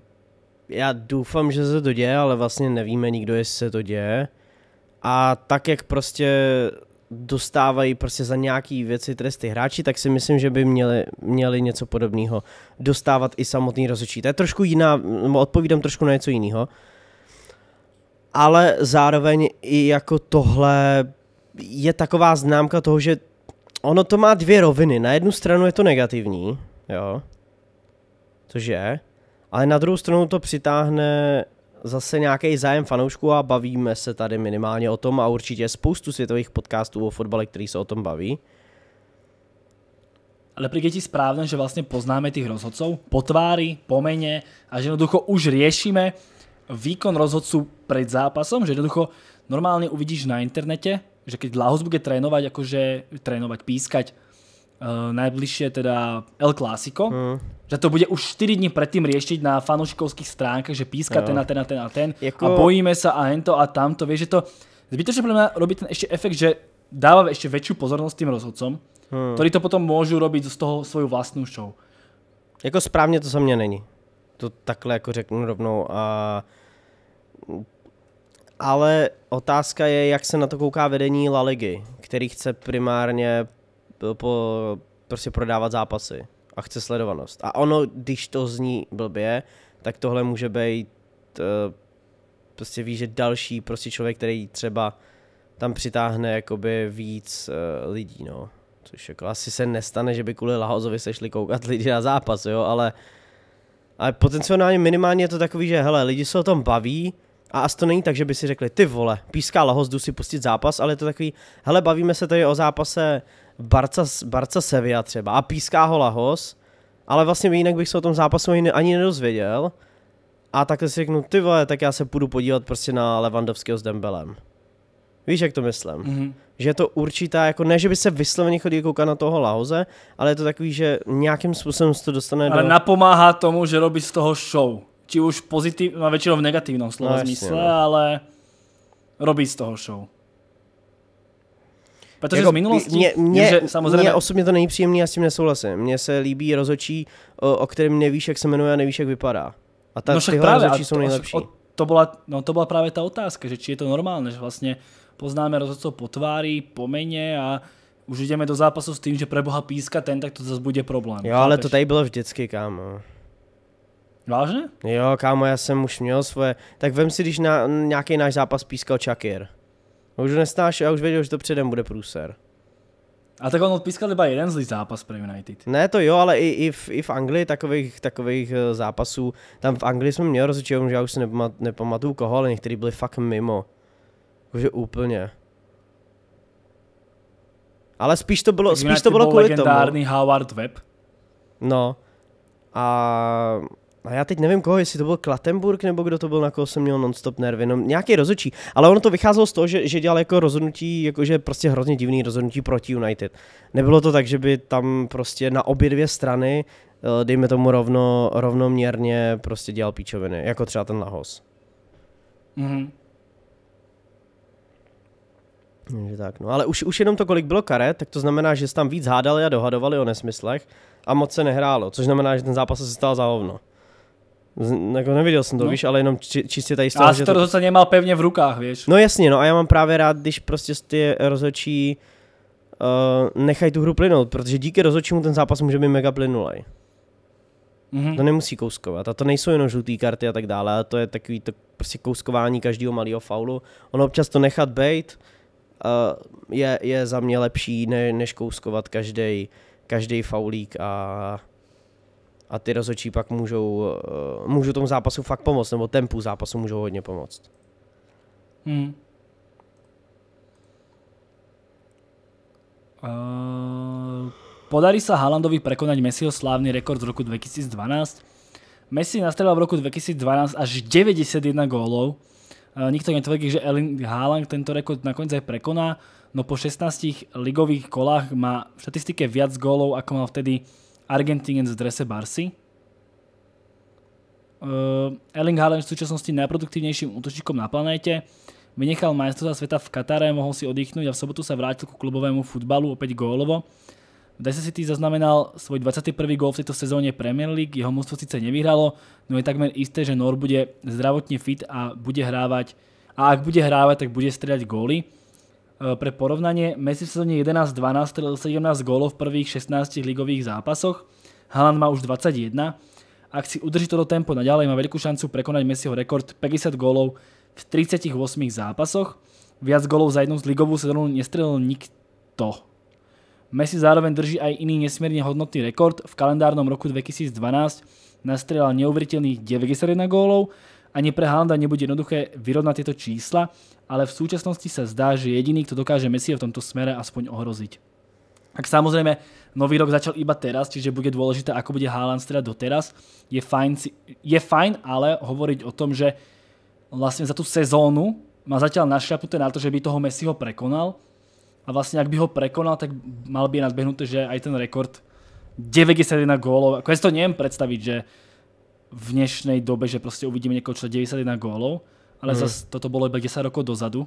[SPEAKER 1] já doufám, že se to děje, ale vlastně nevíme nikdo, jestli se to děje. A tak, jak prostě dostávají prostě za nějaký věci tresty hráči, tak si myslím, že by měli, měli něco podobného dostávat i samotný rozhodčí. To je trošku jiná, odpovídám trošku na něco jiného. Ale zároveň i jako tohle je taková známka toho, že ono to má dvě roviny. Na jednu stranu je to negativní, jo, což je, ale na druhou stranu to přitáhne zase nějaký zájem fanoušků a bavíme se tady minimálně o tom a určitě spoustu světových podcastů o fotbale, který se o tom baví. Ale príde ti správne, že vlastne poznáme tých rozhodcov po tvári, po
[SPEAKER 2] mene a že jednoducho už riešime výkon rozhodcu pred zápasom, že jednoducho normálne uvidíš na internete, že keď Lahos bude trénovať, akože trénovať, pískať uh, eh, najbližšie teda El Clásico, mm. Hm. že to bude už 4 dní predtým riešiť na fanúšikovských stránkach, že píska no. ten a ten a ten a ten jako... a bojíme sa a hento a tamto, vieš, že to zbytočne pre mňa robí ten ešte efekt, že dáva ešte väčšiu pozornosť tým rozhodcom, hmm. ktorí to potom môžu robiť z toho svoju vlastnú show.
[SPEAKER 1] Jako správně to za mě není. To takhle jako řeknu rovnou. A... Ale otázka je, jak se na to kouká vedení La Ligy, který chce primárně po, prostě prodávat zápasy a chce sledovanost. A ono, když to zní blbě, tak tohle může být uh, prostě ví, že další prostě člověk, který třeba tam přitáhne jakoby víc uh, lidí, no. Což jako asi se nestane, že by kvůli Lahozovi se šli koukat lidi na zápas, jo, ale, ale potenciálně minimálně je to takový, že hele, lidi se o tom baví, a asi to není tak, že by si řekli, ty vole, píská Lahoz, jdu si pustit zápas, ale je to takový, hele, bavíme se tady o zápase Barca, Barca Sevilla třeba a píská ho Lahos, ale vlastně jinak bych se o tom zápasu ani nedozvěděl. A takhle si řeknu, ty vole, tak já se půjdu podívat prostě na Levandovského s Dembelem. Víš, jak to myslím? Mm-hmm. Že je to určitá, jako ne, že by se vysloveně chodil koukat na toho Lahoze, ale je to takový, že nějakým způsobem se to dostane ale do... napomáhá tomu, že robí z toho show. Či už pozitiv, většinou v negativním slova no, smysle, no. ale robí z toho show.
[SPEAKER 2] Protože jako, z minulosti mě, mě, mě, samozřejmě... Mě
[SPEAKER 1] osobně to není příjemný, já s tím nesouhlasím. Mně se líbí rozočí, o, o kterém nevíš, jak se jmenuje a nevíš, jak vypadá. A ta, no tyhle právě, rozočí jsou nejlepší. O,
[SPEAKER 2] to, byla, no, to byla právě ta otázka, že či je to normálně, že vlastně poznáme rozhodcov po tváři, po meně a už jdeme do zápasu s tím, že pre Boha píska ten, tak to zase bude problém. Jo, ale to tady
[SPEAKER 1] bylo vždycky, kámo. Vážně? Jo, kámo, já jsem už měl svoje. Tak vem si, když na nějaký náš zápas pískal Čakir. No už nesnáš, já už věděl, že to předem bude průser. A tak on odpískal
[SPEAKER 2] třeba jeden zlý zápas pro United.
[SPEAKER 1] Ne, to jo, ale i, i, v, i v Anglii takových, takových eh, zápasů. Tam v Anglii jsme měli rozhodčího, že já už si nepamatuju koho, ale někteří byli fakt mimo. Jakože úplně. Ale spíš to bylo, spíš to bylo kvůli tomu. legendární Howard Webb. No. A a já teď nevím koho, jestli to byl Klatenburg nebo kdo to byl, na koho jsem měl nonstop nervy, no nějaký rozhodčí, ale ono to vycházelo z toho, že, že dělal jako rozhodnutí, jakože prostě hrozně divný rozhodnutí proti United. Nebylo to tak, že by tam prostě na obě dvě strany, eh, dejme tomu rovno, rovnoměrně, prostě dělal píčoviny, jako třeba ten Lahos. Mhm. Takže tak, no ale už, už jenom to, kolik bylo karet, tak to znamená, že se tam víc hádali a dohadovali o nesmyslech a moc se nehrálo, což znamená, že ten zápas se stal za hovno. Jako neviděl jsem to, no. víš, ale jenom či, čistě tady stále. Já A to rozhodně
[SPEAKER 2] nemal pevně v rukách, víš. No
[SPEAKER 1] jasně, no a já mám právě rád, když prostě ty rozhodčí uh, nechají tu hru plynout, protože díky rozhodčímu ten zápas může být mega plynulý. Mm-hmm. To nemusí kouskovat. A to nejsou jenom žluté karty a tak dále, a to je takový to prostě kouskování každého malého faulu. Ono občas to nechat bejt uh, je, je za mě lepší, ne, než kouskovat každý každý faulík a a ty rozhodčí pak můžou, eh, můžou tomu zápasu fakt pomoct, nebo tempu zápasu můžou hodně pomoct.
[SPEAKER 2] Hmm. Uh, podarí se Haalandovi překonat Messiho slávný rekord z roku 2012. Messi nastřelil v roku 2012 až 91 gólov. Uh, nikto netvrdí, že Erling Haaland tento rekord nakonec aj prekoná, no po 16 ligových kolách má v štatistike viac gólov, ako mal vtedy Argentinec v drese Barsi. Uh, Erling Haaland v súčasnosti najproduktívnejším útočníkom na planéte. Vynechal majstrovstvá sveta v Katare, mohol si oddychnúť a v sobotu sa vrátil ku klubovému futbalu opäť gólovo. V DC City zaznamenal svoj 21. gól v tejto sezóne Premier League, jeho mústvo síce nevyhralo, no je takmer isté, že Nor bude zdravotne fit a bude hrávať a ak bude hrávať, tak bude strieľať góly. Eh, pre porovnanie, Messi v sezóne 11-12 strelil 17 gólov v prvých 16 ligových zápasoch, Haaland má už 21. Ak si udrží toto tempo naďalej, má veľkú šancu prekonať Messiho rekord 50 gólov v 38 zápasoch. Viac gólov za jednu z ligovú sezónu nestrelil nikto. Messi zároveň drží aj iný nesmierne hodnotný rekord. V kalendárnom roku 2012 nastrelal neuveriteľných 91 gólov ani pre Halanda nebude jednoduché vyrovnať tieto čísla, ale v súčasnosti sa zdá, že jediný, kto dokáže Messi v tomto smere aspoň ohroziť. Ak samozrejme nový rok začal iba teraz, čiže bude dôležité, ako bude Haaland strieľať doteraz, je fajn, je fajn ale hovoriť o tom, že vlastne za tú sezónu má zatiaľ našľapnuté na to, že by toho Messiho prekonal a vlastne ak by ho prekonal, tak mal by je nadbehnuté, že aj ten rekord 91 gólov. Ako ja si to neviem predstaviť, že v dnešnej dobe, že proste uvidíme niekoho, čo 91 gólov, ale mm. zase toto bolo iba 10 rokov dozadu.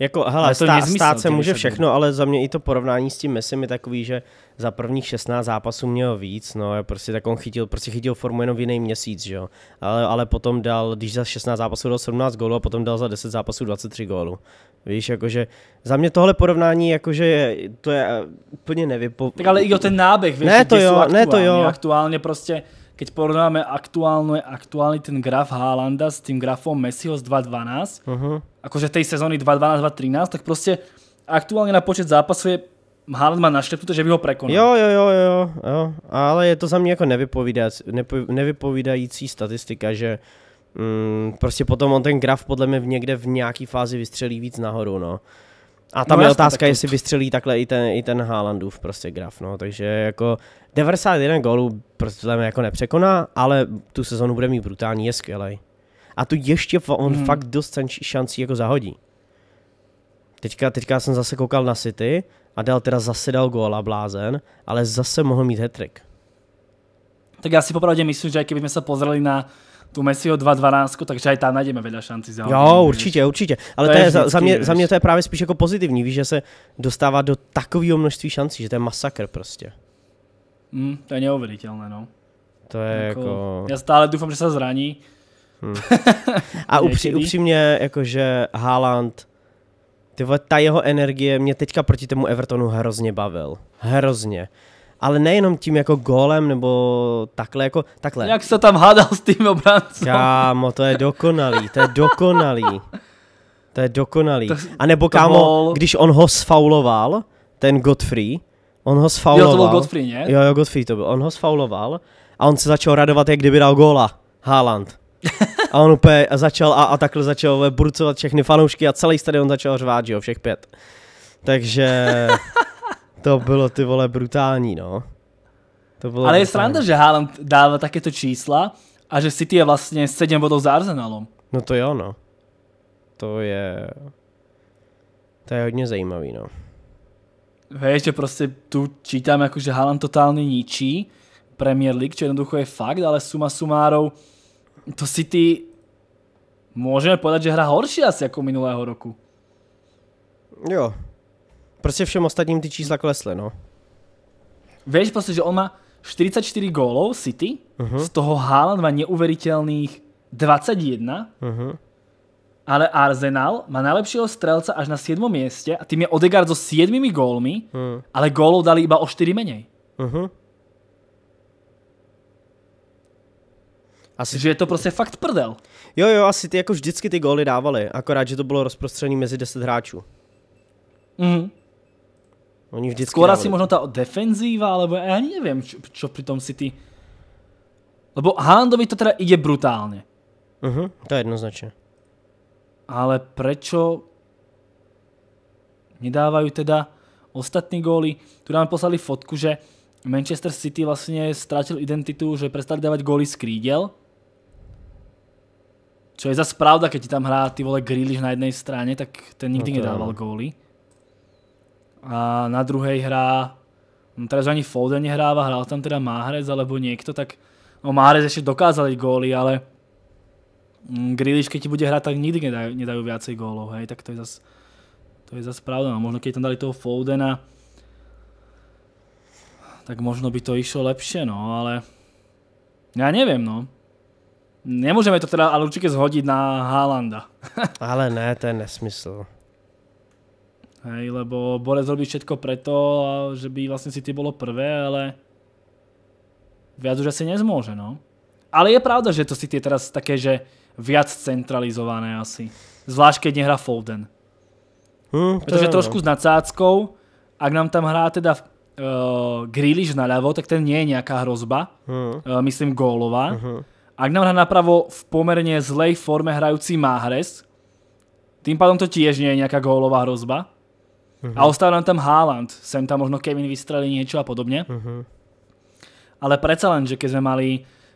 [SPEAKER 1] Jako, hele, to stát, nezmysl, stát se může všechno, ale za mě i to porovnání s tím Messi je takový, že za prvních 16 zápasů měl víc, no, prostě tak on chytil, prostě chytil formu jenom v jiný měsíc, že jo. Ale, ale potom dal, když za 16 zápasů dal 17 gólů a potom dal za 10 zápasů 23 gólů. Víš, jakože za mě tohle porovnání, jakože je, to je eh, úplně nevypo... Tak ale i o ten náběh, víš, ne to jo, ne to jo.
[SPEAKER 2] Aktuálně prostě keď porovnáme aktuálne, aktuálny ten graf Haalanda s tým grafom Messiho z 2012, uh-huh. Mhm. akože tej sezóny 2012-2013, tak proste aktuálne na počet zápasov je Haaland má našlepnuté, že by ho prekonal. Jo,
[SPEAKER 1] jo, jo, jo, jo, ale je to za mě jako nevypovídající, statistika, že mm, prostě potom on ten graf podle mě v někde v nějaký fázi vystřelí víc nahoru, no. A tam no, je jasný, otázka, jestli vystřelí takhle i ten, i ten Haalandův prostě graf, no, takže jako 91 gólů prostě tam jako nepřekoná, ale tu sezonu bude mít brutální, je skvělej. A tu ještě on hmm. fakt dost šancí jako zahodí. Teďka, teďka jsem zase koukal na City a dal teda zase dal a blázen, ale zase mohl mít hetrik.
[SPEAKER 2] Tak já si popravdě myslím, že kdybychom se pozreli na tu Messiho 2.12, takže aj tam najdeme veľa šanci za Jo, určitě, určitě. Ale to, to je, je vždycky, za, mě, za mě to
[SPEAKER 1] je právě spíš jako pozitivní, víš, že se dostává do takového množství šancí, že to je masakr prostě.
[SPEAKER 2] Mm, to je neuvěřitelné, no.
[SPEAKER 1] To je jako... jako... Já stále doufám, že se zraní. Hmm. A upří, upřímně, jakože Haaland, ty vole, ta jeho energie mě teďka proti tomu Evertonu hrozně bavil. Hrozně ale nejenom tím jako golem nebo takhle jako takhle. Jak se tam hádal s tím obráncem. Kámo, to je dokonalý, to je dokonalý. To je dokonalý. To, a nebo kámo, bol... když on ho sfauloval, ten Godfrey, on ho sfauloval. Jo, to byl Godfrey, ne? Jo, jo, Godfrey to byl. On ho sfauloval a on se začal radovat, jak kdyby dal góla. Haaland. A on úplně začal a, a takhle začal burcovat všechny fanoušky a celý stadion začal řvát, že jo, všech pět. Takže... To bylo ty vole brutální, no. To bylo Ale brutální. je sranda, že
[SPEAKER 2] Haaland dává takéto čísla a že City je vlastně 7 bodů za Arsenalom.
[SPEAKER 1] No to jo, no. To je... To je hodně zajímavý, no.
[SPEAKER 2] Víš, že prostě tu čítám, jako že Haaland totálně ničí Premier League, čo jednoducho je fakt, ale suma sumárov to City môžeme povedať, že hra horší asi ako minulého roku. Jo, Prostě všem ostatním ty čísla klesly, no. Víš, prostě, že on má 44 gólov City, uh-huh. z toho Haaland má neuveriteľných 21, uh-huh. Mhm. ale Arsenal má najlepšieho strelca až na 7. mieste a tým je Odegaard so 7 gólmi, uh-huh. ale gólov dali iba o 4
[SPEAKER 1] menej. Uh-huh. Asi... Že je to prostě fakt prdel. Jo, jo, asi ty jako vždycky ty góly dávali, akorát, že to bylo rozprostřený mezi 10 hráčů. Mhm. Oni vždycky Skôr asi možno
[SPEAKER 2] tá defenzíva, alebo ja ani neviem, čo, čo pri tom City. Lebo Haalandovi to teda ide brutálne. Uh mhm, -huh, to je jednoznačne. Ale prečo nedávajú teda ostatní góly? Tu nám poslali fotku, že Manchester City vlastne strátil identitu, že prestali dávať góly z krídel. Čo je zase pravda, keď ti tam hrá ty vole Grealish na jednej strane, tak ten nikdy no nedával góly a na druhej hrá, no teraz ani Foden nehráva, hral tam teda Máhrez alebo niekto, tak no Máhrez ešte dokázali góly, ale mm, Grilíš, keď ti bude hrať, tak nikdy nedajú, nedajú viacej gólov, hej, tak to je zase to je zase pravda, no možno keď tam dali toho Foudena, tak možno by to išlo lepšie, no, ale já nevím, no. Nemôžeme to teda ale určite zhodiť na Haalanda. ale ne, to je nesmysl. Hej, lebo Borec robí všetko preto, že by vlastne City bolo prvé, ale viac už asi nezmôže, no. Ale je pravda, že to City je teraz také, že viac centralizované asi. Zvlášť, keď nehrá Foden.
[SPEAKER 1] Pretože hm, Protože trošku
[SPEAKER 2] s nadsáckou, ak nám tam hrá teda eh, Grealish naľavo, tak ten nie je nejaká hrozba. Hm. Eh, myslím gólová. Hm. Ak nám hrá napravo v pomerne zlej forme hrajúci Mahrez, tým pádom to tiež nie je nejaká gólová hrozba huh mhm. A ostal nám tam Haaland, sem tam možno Kevin vystrelí niečo a podobne. Uh-huh. Mhm. Ale predsa len, že keď sme mali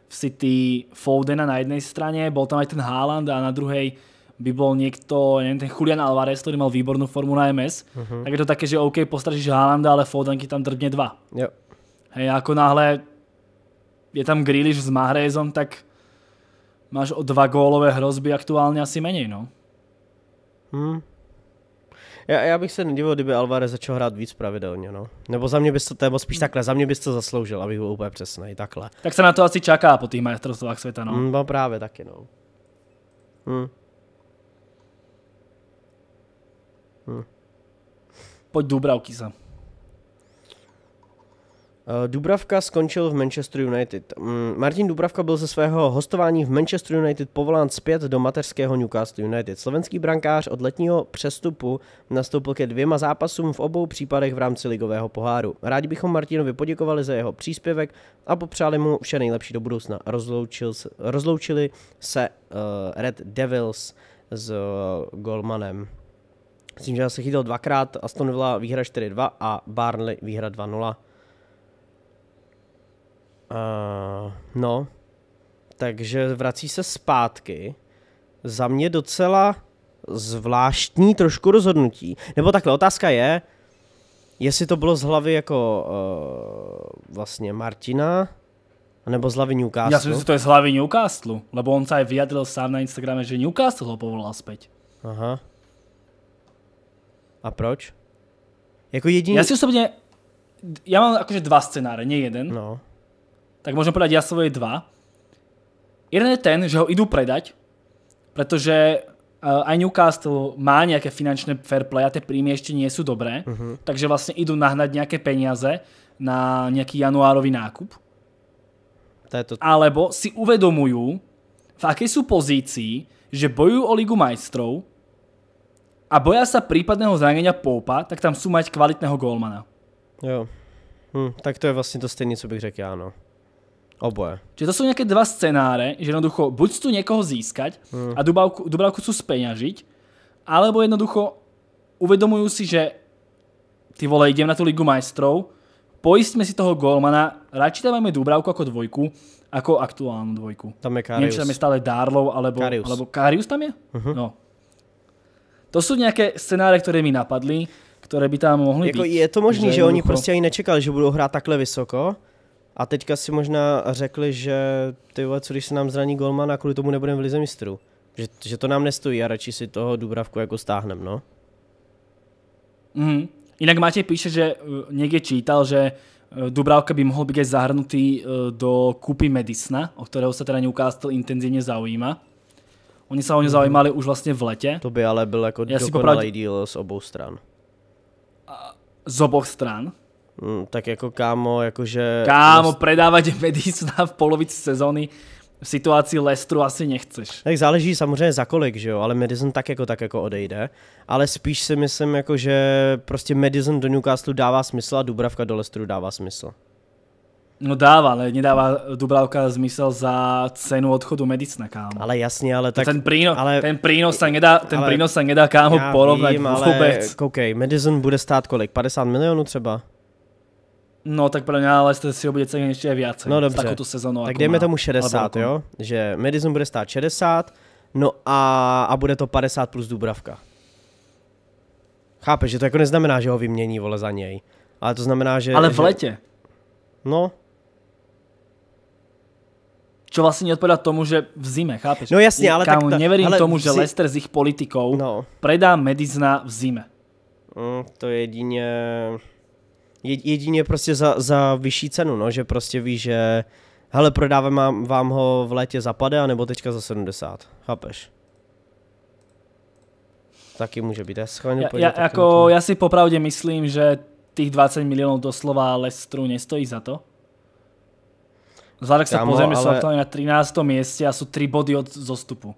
[SPEAKER 2] v City Foden na jednej strane, bol tam aj ten Haaland a na druhej by bol niekto, neviem, ten Julian Alvarez, ktorý mal výbornú formu na MS, uh-huh. Mhm. tak je to také, že OK, postražíš Haalanda, ale Foden ti tam drbne dva. Yep. Hej, ako náhle je tam Grealish s Mahrezom, tak
[SPEAKER 1] máš o dva gólové hrozby aktuálne asi menej, no. Hmm já, já bych se nedivil, kdyby Alvarez začal hrát víc pravidelně, no. Nebo za mě bys to, nebo spíš takhle, za mě bys to zasloužil, abych byl úplně přesný, takhle.
[SPEAKER 2] Tak se na to asi čaká po těch majestrovstvách světa, no. Mm,
[SPEAKER 1] no právě taky, no. Hm. Hm. Pojď do Braukisa. Eh, Dubravka skončil v Manchester United. Mm, Martin Dubravka byl ze svého hostování v Manchester United povolán zpět do mateřského Newcastle United. Slovenský brankář od letního přestupu nastoupil ke dvěma zápasům v obou případech v rámci ligového poháru. Rádi bychom Martinovi poděkovali za jeho příspěvek a popřáli mu vše nejlepší do budoucna. Rozloučil rozloučili se uh, Red Devils s uh, eh, Golmanem. Myslím, že se chytil dvakrát, Aston Villa výhra 4-2 a Barnley výhra 2-0. Uh, no, takže vrací se zpátky. Za mě docela zvláštní trošku rozhodnutí. Nebo takhle, otázka je, jestli to bylo z hlavy jako uh, vlastně Martina, nebo z hlavy Newcastle. Já si myslím, že to je z hlavy Newcastle,
[SPEAKER 2] lebo on se aj sám na Instagrame, že Newcastle ho povolal zpět.
[SPEAKER 1] Aha. A proč? Jako jediný... Já si
[SPEAKER 2] osobně... Já mám jakože dva scénáře, ne jeden. No tak môžem povedať ja svoje dva. Jeden je ten, že ho idú predať, pretože uh, eh, aj Newcastle má nejaké finančné fair play a tie príjmy ešte nie sú dobré, uh-huh. takže vlastne idú nahnať nejaké peniaze na nejaký januárový nákup. To to... Alebo si uvedomujú, v akej sú pozícii, že bojujú o Ligu majstrov a boja sa prípadného zranenia Poupa, tak tam sú mať kvalitného golmana. Jo. Hm, tak to je vlastně to stejný, co bych řekl áno. Oboje. Čiže to sú nejaké dva scenáre, že jednoducho buď tu niekoho získať mm. a Dubravku, Dubravku chcú speňažiť, alebo jednoducho uvedomujú si, že ty vole, idem na tú Ligu majstrov, poistme si toho golmana, tam máme Dubravku ako dvojku, ako aktuálnu dvojku. Tam je Karius. Neviem, či tam je stále Darlow, alebo Karius, alebo Karius tam je? Uh-huh. No. To sú nejaké scenáre, ktoré mi napadli, ktoré by tam mohly jako, být. Je to možné, že, že oni prostě
[SPEAKER 1] ani nečekali, že budou hrát takhle vysoko, a teďka si možná řekli, že ty vole, co když se nám zraní Golman a kvůli tomu nebudeme v Lize mistrů. Že, že to nám nestojí a radši si toho Dubravku jako stáhnem, no. Mm. Jinak máte píše, že eh, někde čítal, že eh,
[SPEAKER 2] Dubravka by mohl být zahrnutý eh, do kupy Medisna, o kterého se teda Newcastle intenzivně zaujíma. Oni se o ně mhm. zaujímali už vlastně v letě. To by ale byl jako Já dokonalý popravdě...
[SPEAKER 1] deal z obou stran. Z obou stran. Mm, tak jako kámo, jakože... Kámo, dost... predávat Medicina v polovici sezóny v situaci Lestru asi nechceš. Tak záleží samozřejmě za kolik, že jo, ale Madison tak jako tak jako odejde. Ale spíš si myslím, jako, že prostě Madison do Newcastle dává smysl a Dubravka do Lestru dává smysl.
[SPEAKER 2] No dává, ale nedává Dubravka smysl za cenu odchodu Medicina, kámo.
[SPEAKER 1] Ale jasně, ale tak... Ten, príno, ale,
[SPEAKER 2] ten prínos se nedá,
[SPEAKER 1] ten ale, prínos se nedá, kámo, porovnat vůbec. Ale, okay, Madison bude stát kolik? 50 milionů třeba? No tak pro mě ale jste si ho bude cenit ještě víc. No dobře. Takovou tu sezonu. Tak jako dejme tomu 60, jo? Že Madison bude stát 60, no a, a bude to 50 plus Dubravka. Chápeš, že to jako neznamená, že ho vymění, vole, za něj. Ale to znamená, že... Ale v letě. Že... No, čo vlastně neodpovědá tomu, že
[SPEAKER 2] v zime, chápeš? No jasně, ale Kámo, tak... Ta, neverím ale tomu, že si... Lester
[SPEAKER 1] s ich politikou no. predá Medizna v zime. Mm, to je jedině jedině prostě za, za vyšší cenu, no, že prostě ví, že hele, prodávám vám ho v létě za pade, anebo teďka za 70, chápeš? Taky může být, já schválně, já, já, jako,
[SPEAKER 2] já si popravdě myslím, že tých 20 milionů doslova Lestru nestojí za to. Vzhľadek se pozrieme, ale... na 13. mieste a jsou 3 body od zostupu.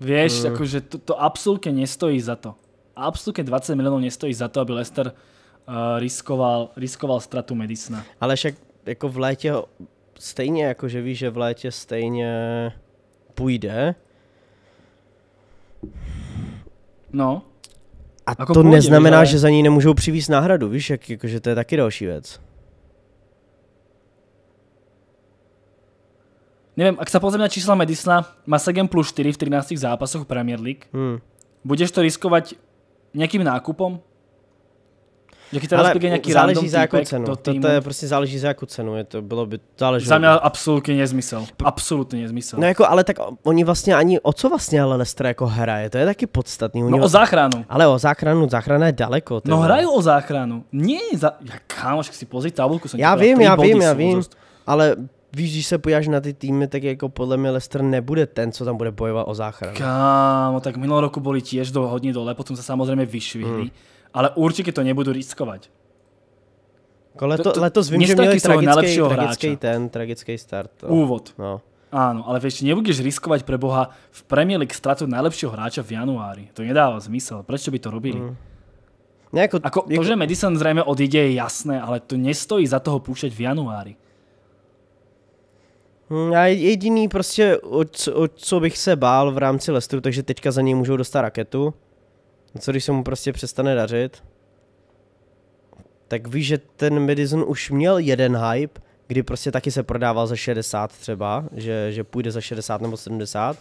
[SPEAKER 2] Víš, hmm. akože to, to absolutně nestojí za to. A absolútne 20 miliónov nestojí za to, aby Lester uh, riskoval,
[SPEAKER 1] riskoval stratu Medicina. Ale však jako v létě stejně, jako že víš, že v létě stejně půjde. No. A jako to půjde, neznamená, ale... že za ní nemůžou přivízt náhradu, víš, jak, jako, že to je taky další věc.
[SPEAKER 2] Neviem, ak sa pozrieme na čísla Medisna, má 7 plus 4 v 13 zápasoch Premier League. Hmm. Budeš to riskovať Nějakým nákupom? Jaký teda je nějaký záleží random za jakou cenu. To, to, je
[SPEAKER 1] prostě záleží za jakou cenu, je to bylo by záleží. Za mě absolutně nezmysl. Absolutně nezmysl. No jako, ale tak oni vlastně ani o co vlastně ale Lester jako hraje, to je taky podstatný. Oni no o vlastně- záchranu. Ale o záchranu, záchrana je daleko. Teda. No hrají o
[SPEAKER 2] záchranu. Nie, za... ja, kámoš, si pozri tabulku. Jsem já vím, já vím, já vím,
[SPEAKER 1] ale víš, když se podíváš na ty týmy, tak jako podle mě Leicester nebude ten, co tam bude bojovat o záchranu.
[SPEAKER 2] Kámo, tak minulý roku byli tiež do, hodně dole, potom se samozřejmě vyšvihli, mm. ale určitě to nebudu riskovat. Jako
[SPEAKER 1] leto, to, letos vím, že měli tragický, tragický ten, tragický start. To. Úvod.
[SPEAKER 2] No. Áno, ale vieš, nebudeš riskovať pre Boha v Premier League stratu najlepšieho hráča v januári. To nedáva zmysel. Prečo by to robili? Mm. Nejako, no, ako, to, jako... že Madison zrejme odíde je jasné, ale to nestojí za toho púšať v januári.
[SPEAKER 1] A hmm, jediný prostě, o, o co bych se bál v rámci Lestru, takže teďka za něj můžou dostat raketu. Co když se mu prostě přestane dařit? Tak víš, že ten Madison už měl jeden hype, kdy prostě taky se prodával za 60 třeba, že, že půjde za 60 nebo 70.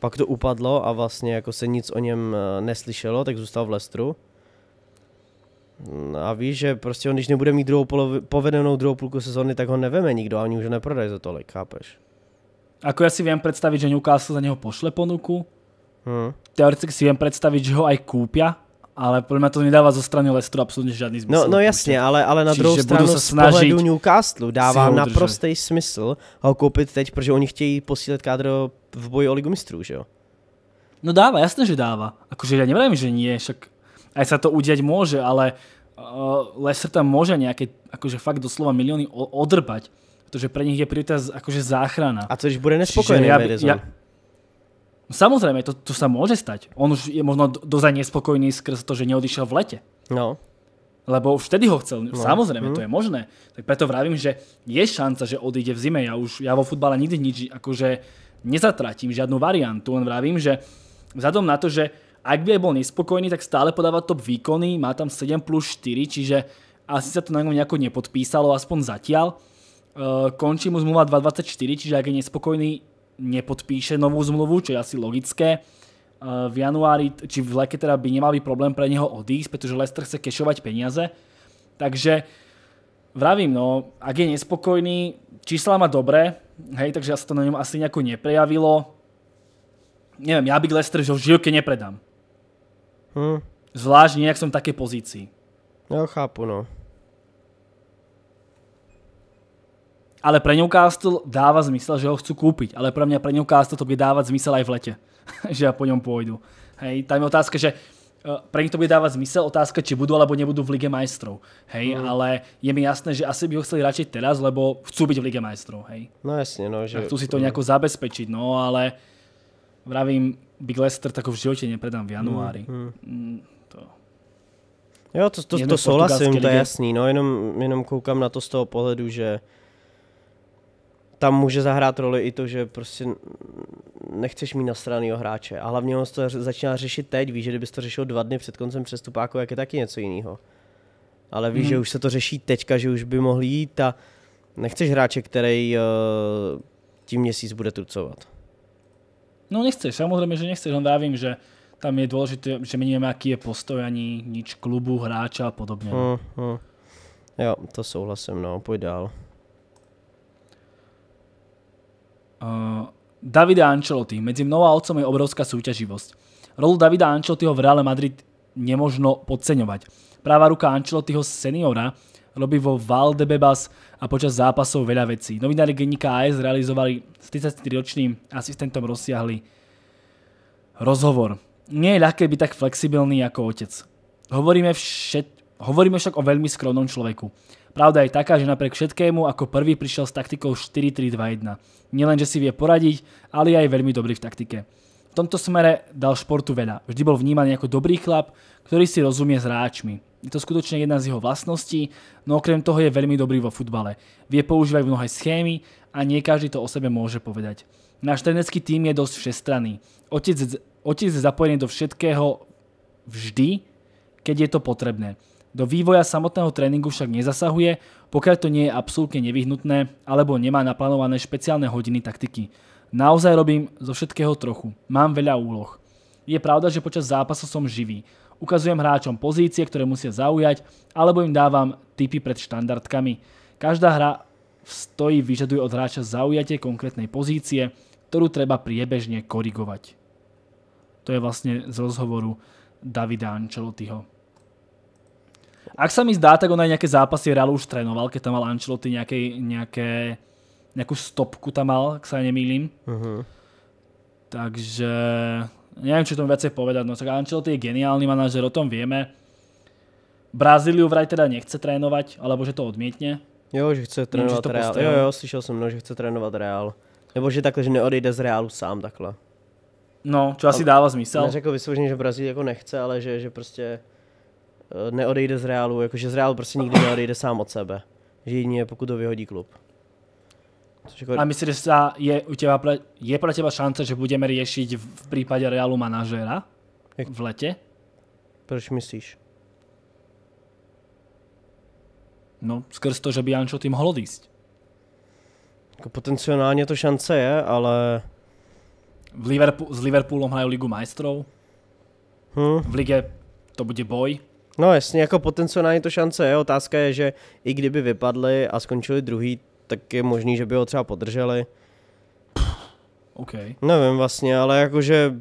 [SPEAKER 1] Pak to upadlo a vlastně jako se nic o něm eh, neslyšelo, tak zůstal v Lestru. No a víš, že prostě on, když nebude mít druhou polovi, povedenou druhou půlku sezóny, tak ho neveme nikdo a oni už neprodají za tolik, chápeš? Ako ja si viem predstaviť, že
[SPEAKER 2] Newcastle za neho pošle ponuku. Hmm. Teoreticky si viem predstaviť, že ho aj kúpia, ale podle mě to nedává ze strany Lestru absolutně žádný smysl. No, no jasně, ale, ale na druhou stranu se z pohledu Newcastle dává naprostý
[SPEAKER 1] smysl ho koupit teď, protože oni chtějí posílit kádro v boji o ligu mistrů, že jo?
[SPEAKER 2] No dává, jasně, že dává. Akože já ja nevím, že nie, však aj sa to udiať môže, ale uh, Leicester tam môže nejaké, akože fakt doslova milióny odrbať, protože pre nich je prioritá akože záchrana. A co když bude nespokojený ja, Madison? ja, Samozrejme, to, to sa môže stať. On už je možno dozaj nespokojný skrz to, že neodišiel v lete. No. Lebo už vtedy ho chcel. No. Samozrejme, mm. to je možné. Tak preto vravím, že je šanca, že odíde v zime. Ja už ja vo futbale nikdy nič akože nezatratím, žiadnu variantu. Len vravím, že vzhľadom na to, že ak by aj bol nespokojný, tak stále podáva top výkony, má tam 7 plus 4, čiže asi sa to na ňom nejako nepodpísalo, aspoň zatiaľ. E, končí mu zmluva 2.24, čiže ak je nespokojný, nepodpíše novú zmluvu, čo je asi logické. E, v januári, či v lete teda by nemal by problém pre neho odísť, pretože Lester chce kešovať peniaze. Takže vravím, no, ak je nespokojný, čísla má dobré, hej, takže asi to na ňom asi nejako neprejavilo. Neviem, ja bych Lester že v žilke nepredám. Hmm. Zvlášť nějak jsem také pozici. Jo, chápu, no. Ale pro Newcastle dáva zmysel, že ho chci kúpiť. Ale pro mě pro Newcastle to bude dávať zmysel aj v lete. že ja po něm pôjdu. Hej, tam je otázka, že eh, pro nich to bude dávať zmysel, otázka, či budu alebo nebudu v Lige majstrov. Hej, mm. ale je mi jasné, že asi by ho chceli radšej teraz, lebo chcú byť v Lige majstrov.
[SPEAKER 1] Hej. No jasně, no. Že... chcú si to nějak
[SPEAKER 2] zabezpečiť, no ale vravím, Big Lester tak v živote nepredám v januári. Mm, mm, mm. To.
[SPEAKER 1] Jo, to, to, to souhlasím, to je jasný, no jenom, jenom koukám na to z toho pohledu, že tam může zahrát roli i to, že prostě nechceš mít nasranýho hráče. A hlavně on to začíná řešit teď, víš, že kdybys to řešil dva dny před koncem přestupáku, jak je taky něco jiného. Ale víš, mm. že už se to řeší teďka, že už by mohl jít a nechceš hráče, který uh, tím měsíc bude trucovat.
[SPEAKER 2] No nechceš, samozrejme, že nechceš, len vravím, že tam je dôležité, že my nevíme, aký je postoj ani nič klubu, hráča a podobně. Mm,
[SPEAKER 1] mm. Jo, to souhlasím, no, pojď dál.
[SPEAKER 2] Uh, Davide Ancelotti. Medzi mnou a otcom je obrovská súťaživosť. Rolu Davida Ancelottiho v Real Madrid nemožno podceňovať. Práva ruka Ancelottiho seniora robí vo Valdebebas a počas zápasov veľa vecí. Novinári Genika AS realizovali s 33-ročným asistentom rozsiahli rozhovor. Nie je ľahké byť tak flexibilný ako otec. Hovoríme, všet... Hovoríme však o veľmi skromnom človeku. Pravda je taká, že napriek všetkému ako prvý prišiel s taktikou 4-3-2-1. Nielen, že si vie poradiť, ale je aj veľmi dobrý v taktike. V tomto smere dal športu veľa. Vždy bol vnímaný ako dobrý chlap, ktorý si rozumie s hráčmi. Je to skutočne jedna z jeho vlastností, no okrem toho je veľmi dobrý vo futbale. Vie používať mnohé schémy a nie každý to o sebe môže povedať. Náš trenerský tým je dosť všestranný. Otec, otec je zapojený do všetkého vždy, keď je to potrebné. Do vývoja samotného tréningu však nezasahuje, pokiaľ to nie je absolútne nevyhnutné alebo nemá naplánované špeciálne hodiny taktiky. Naozaj robím zo všetkého trochu. Mám veľa úloh. Je pravda, že počas zápasu som živý ukazujem hráčom pozície, ktoré musia zaujať, alebo im dávam tipy pred štandardkami. Každá hra v stoji vyžaduje od hráča zaujatie konkrétnej pozície, ktorú treba priebežne korigovať. To je vlastne z rozhovoru Davida Ancelottiho. Ak sa mi zdá, tak on aj nejaké zápasy Realu už trénoval, keď tam mal Ancelotti nejaké, nejaké, nejakú stopku tam mal, ak sa nemýlim. Uh mhm. -huh. Takže neviem, či tomu viacej povedať. No, tak Ancelotti je geniálny manažer, o tom vieme. Brazíliu vraj teda nechce trénovať,
[SPEAKER 1] alebo že to odmietne. Jo, že chce trénovat Real. Jo, jo, slyšel jsem, no, že chce trénovat Real. Nebo že takhle, že neodejde z Realu sám takhle.
[SPEAKER 2] No, čo asi dáva zmysel. Neřekl
[SPEAKER 1] vysloženě, že Brazíli jako nechce, ale že, že prostě eh, neodejde z Realu, jakože z Realu prostě nikdy neodejde sám od sebe. Že jedině pokud to vyhodí klub. Jako... A myslíš, že
[SPEAKER 2] sa je, u teba pre, je pre teba šanca, že budeme riešiť v prípade Realu manažera Jak... v lete? Proč myslíš? No, skrz to, že by Jančo tým mohlo ísť. Jako potenciálně to šance
[SPEAKER 1] je, ale... V Liverpool, s Liverpoolom hrají Ligu majstrov. Hm? V lige to bude boj. No jasně, jako potenciálně to šance je. Otázka je, že i kdyby vypadli a skončili druhý, tak je možný, že by ho třeba podrželi. OK. Nevím vlastně, ale jakože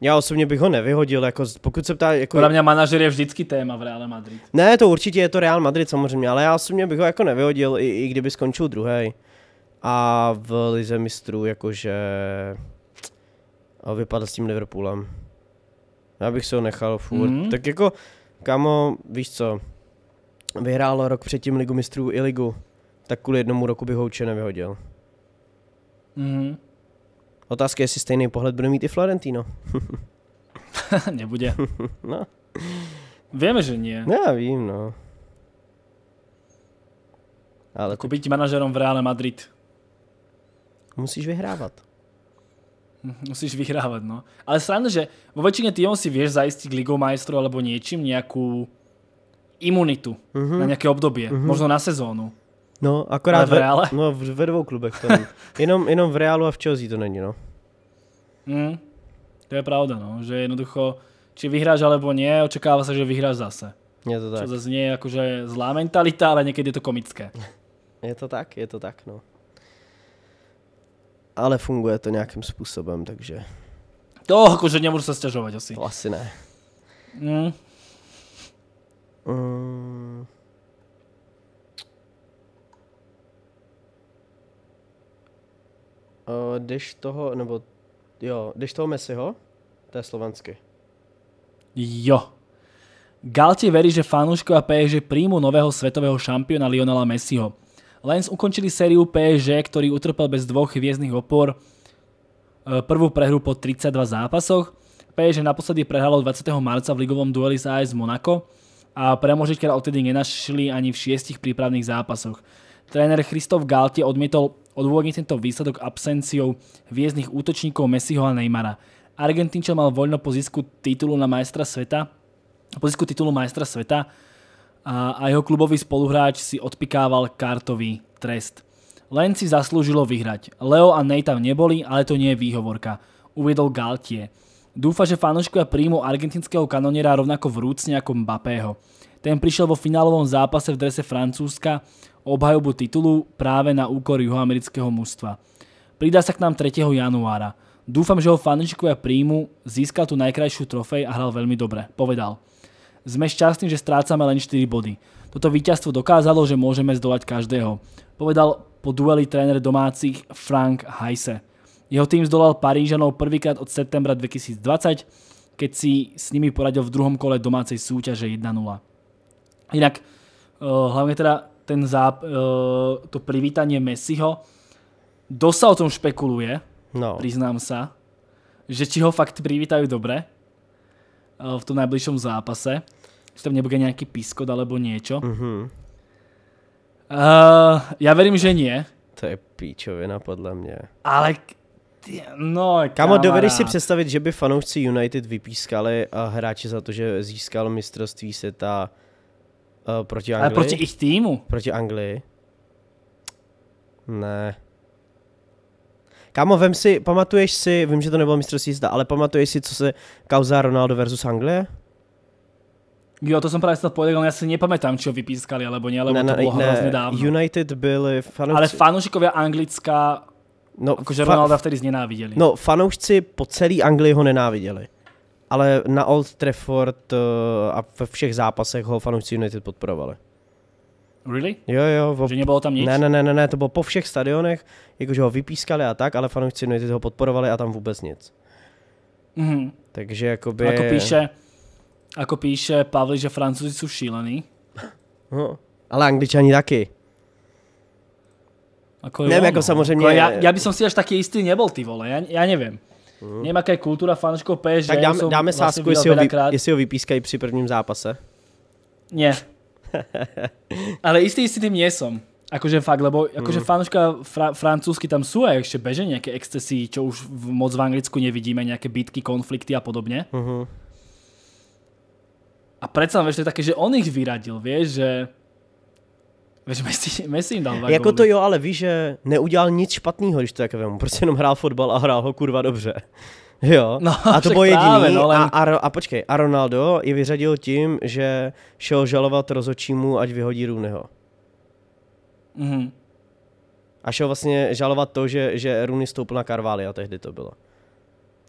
[SPEAKER 1] já osobně bych ho nevyhodil, jako pokud se ptá... Jako... Podle mě manažer je
[SPEAKER 2] vždycky téma v Real Madrid.
[SPEAKER 1] Ne, to určitě je to Real Madrid samozřejmě, ale já osobně bych ho jako nevyhodil, i, i kdyby skončil druhý. A v Lize mistrů jakože a vypadl s tím Liverpoolem. Já bych se ho nechal furt. Mm-hmm. Tak jako, kamo, víš co, vyhrálo rok předtím Ligu mistrů i Ligu tak kvůli jednomu roku by ho určitě nevyhodil. Mm-hmm. Otázka je, jestli stejný pohled bude mít i Florentino. Nebude. no. víme, že nie. No, já vím, no.
[SPEAKER 2] Ale Ako být manažerom v Reále Madrid.
[SPEAKER 1] Musíš vyhrávat.
[SPEAKER 2] Musíš vyhrávať, no. Ale sranda, že vo väčšine týmov si vieš zaistiť Ligou majstrov alebo niečím nejakú imunitu uh mhm. -huh. na nejaké obdobie, uh mhm. -huh. možno na
[SPEAKER 1] sezónu. No, akorát ve, v Ve, no, ve
[SPEAKER 2] dvou klubech to není.
[SPEAKER 1] jenom, jenom v Reálu a v Chelsea to není, no.
[SPEAKER 2] Mm, to je pravda, no,
[SPEAKER 1] že jednoducho,
[SPEAKER 2] či vyhráš alebo nie, očekává se, že vyhráš zase. Je to tak. Čo zase nie je jakože zlá mentalita, ale někdy je to komické. je to tak, je to tak,
[SPEAKER 1] no. Ale funguje to nějakým způsobem, takže...
[SPEAKER 2] To jakože nemůžu se stěžovat asi.
[SPEAKER 1] To asi ne. Mm. Mm. když toho, nebo jo, když toho Messiho, to je slovansky.
[SPEAKER 2] Jo. Galti verí, že a PSG príjmu nového svetového šampiona Lionela Messiho. Lens ukončili sériu PSG, ktorý utrpel bez dvoch hviezdnych opor eh, prvú prehru po 32 zápasoch. PSG naposledy prehralo 20. marca v ligovom dueli s AS Monaco a premožiteľa odtedy nenašli ani v šiestich prípravných zápasoch. Tréner Christoph Galti odmietol odvodní tento výsledok absenciou hviezdnych útočníkov Messiho a Neymara. Argentínčo mal voľno po zisku titulu na majstra sveta, po zisku titulu majstra sveta a, a jeho klubový spoluhráč si odpikával kartový trest. Len si zaslúžilo vyhrať. Leo a Ney tam neboli, ale to nie je výhovorka, uviedol Galtie. Dúfa, že fanoškovia príjmu argentinského kanoniera rovnako vrúcne ako Mbappého. Ten prišiel vo finálovom zápase v drese Francúzska obhajobu titulu práve na úkor juhoamerického mužstva. Pridá sa k nám 3. januára. Dúfam, že ho fanúšikovia príjmu, získal tu najkrajšiu trofej a hral veľmi dobre, povedal. Sme šťastní, že strácame len 4 body. Toto víťazstvo dokázalo, že môžeme zdolať každého, povedal po dueli tréner domácich Frank Heise. Jeho tým zdolal Parížanov prvýkrát od septembra 2020, keď si s nimi poradil v druhom kole domácej súťaže 1-0. Inak eh, hlavne teda ten záp, eh, to privítanie Messiho. Dosť sa o tom špekuluje, no. priznám sa, že či ho fakt privítajú dobre eh, v tom najbližšom zápase, či tam nebude nejaký piskot alebo niečo. Mm-hmm.
[SPEAKER 1] uh, eh, ja verím, že nie. To je píčovina podle mě. Ale No, Kamo, dovedeš si představit, že by fanoušci United vypískali a hráče za to, že získal mistrovství světa Uh, proti Anglii. Ale proti jejich týmu. Proti Anglii. Ne. Kámo, vem si, pamatuješ si, vím, že to nebylo mistrovství zda, ale pamatuješ si, co se kauzá Ronaldo versus Anglie?
[SPEAKER 2] Jo, to jsem právě snad povedal, já si nepamětám, či ho vypískali, alebo nie, lebo ne, to bylo hrozně dávno.
[SPEAKER 1] United byli fanoušci... Ale
[SPEAKER 2] fanoušikově Anglická,
[SPEAKER 1] no, Ronaldo fa... vtedy znenáviděli. No, fanoušci po celý Anglii ho nenáviděli ale na Old Trafford eh, a ve všech zápasech ho fanoušci United podporovali. Really? Jo, jo. O... Že nebylo tam nic? Ne, ne, ne, ne, ne, to bylo po všech stadionech, jakože ho vypískali a tak, ale fanoušci United ho podporovali a tam vůbec nic. Mm-hmm. Takže jakoby... Jako píše,
[SPEAKER 2] ako píše Pavli, že francouzi jsou šílení. No,
[SPEAKER 1] ale angličani taky. Ako Nevím, jako no. samozřejmě... Ako já, já
[SPEAKER 2] bych si až taky jistý nebyl, ty vole, já, já nevím. Mm. Nevím, jaká je kultura fanoušků PSG. Tak dáme, dáme vlastně sásku, jestli, ho vy,
[SPEAKER 1] jestli ho vypískají při prvním zápase. Ne.
[SPEAKER 2] Ale jistý, jistý tým nie Akože fakt, lebo akože mm. fra, francúzsky tam sú a ešte beže nejaké excesy, čo už v, moc v Anglicku nevidíme, nejaké bitky, konflikty a podobne. Mm-hmm. A predsa, vieš, to je také, že on ich vyradil, vieš, že Víš, Messi, Messi jim dal Jako goly. to
[SPEAKER 1] jo, ale víš, že neudělal nic špatného, když to jak vím. Prostě jenom hrál fotbal a hrál ho kurva dobře. Jo, no, a to bylo jediný. Právě, no, ale... a, a, a počkej, a Ronaldo je vyřadil tím, že šel žalovat rozočímu, ať vyhodí Rooneyho. Mhm. A šel vlastně žalovat to, že, že Rooney stoupil na a tehdy to bylo.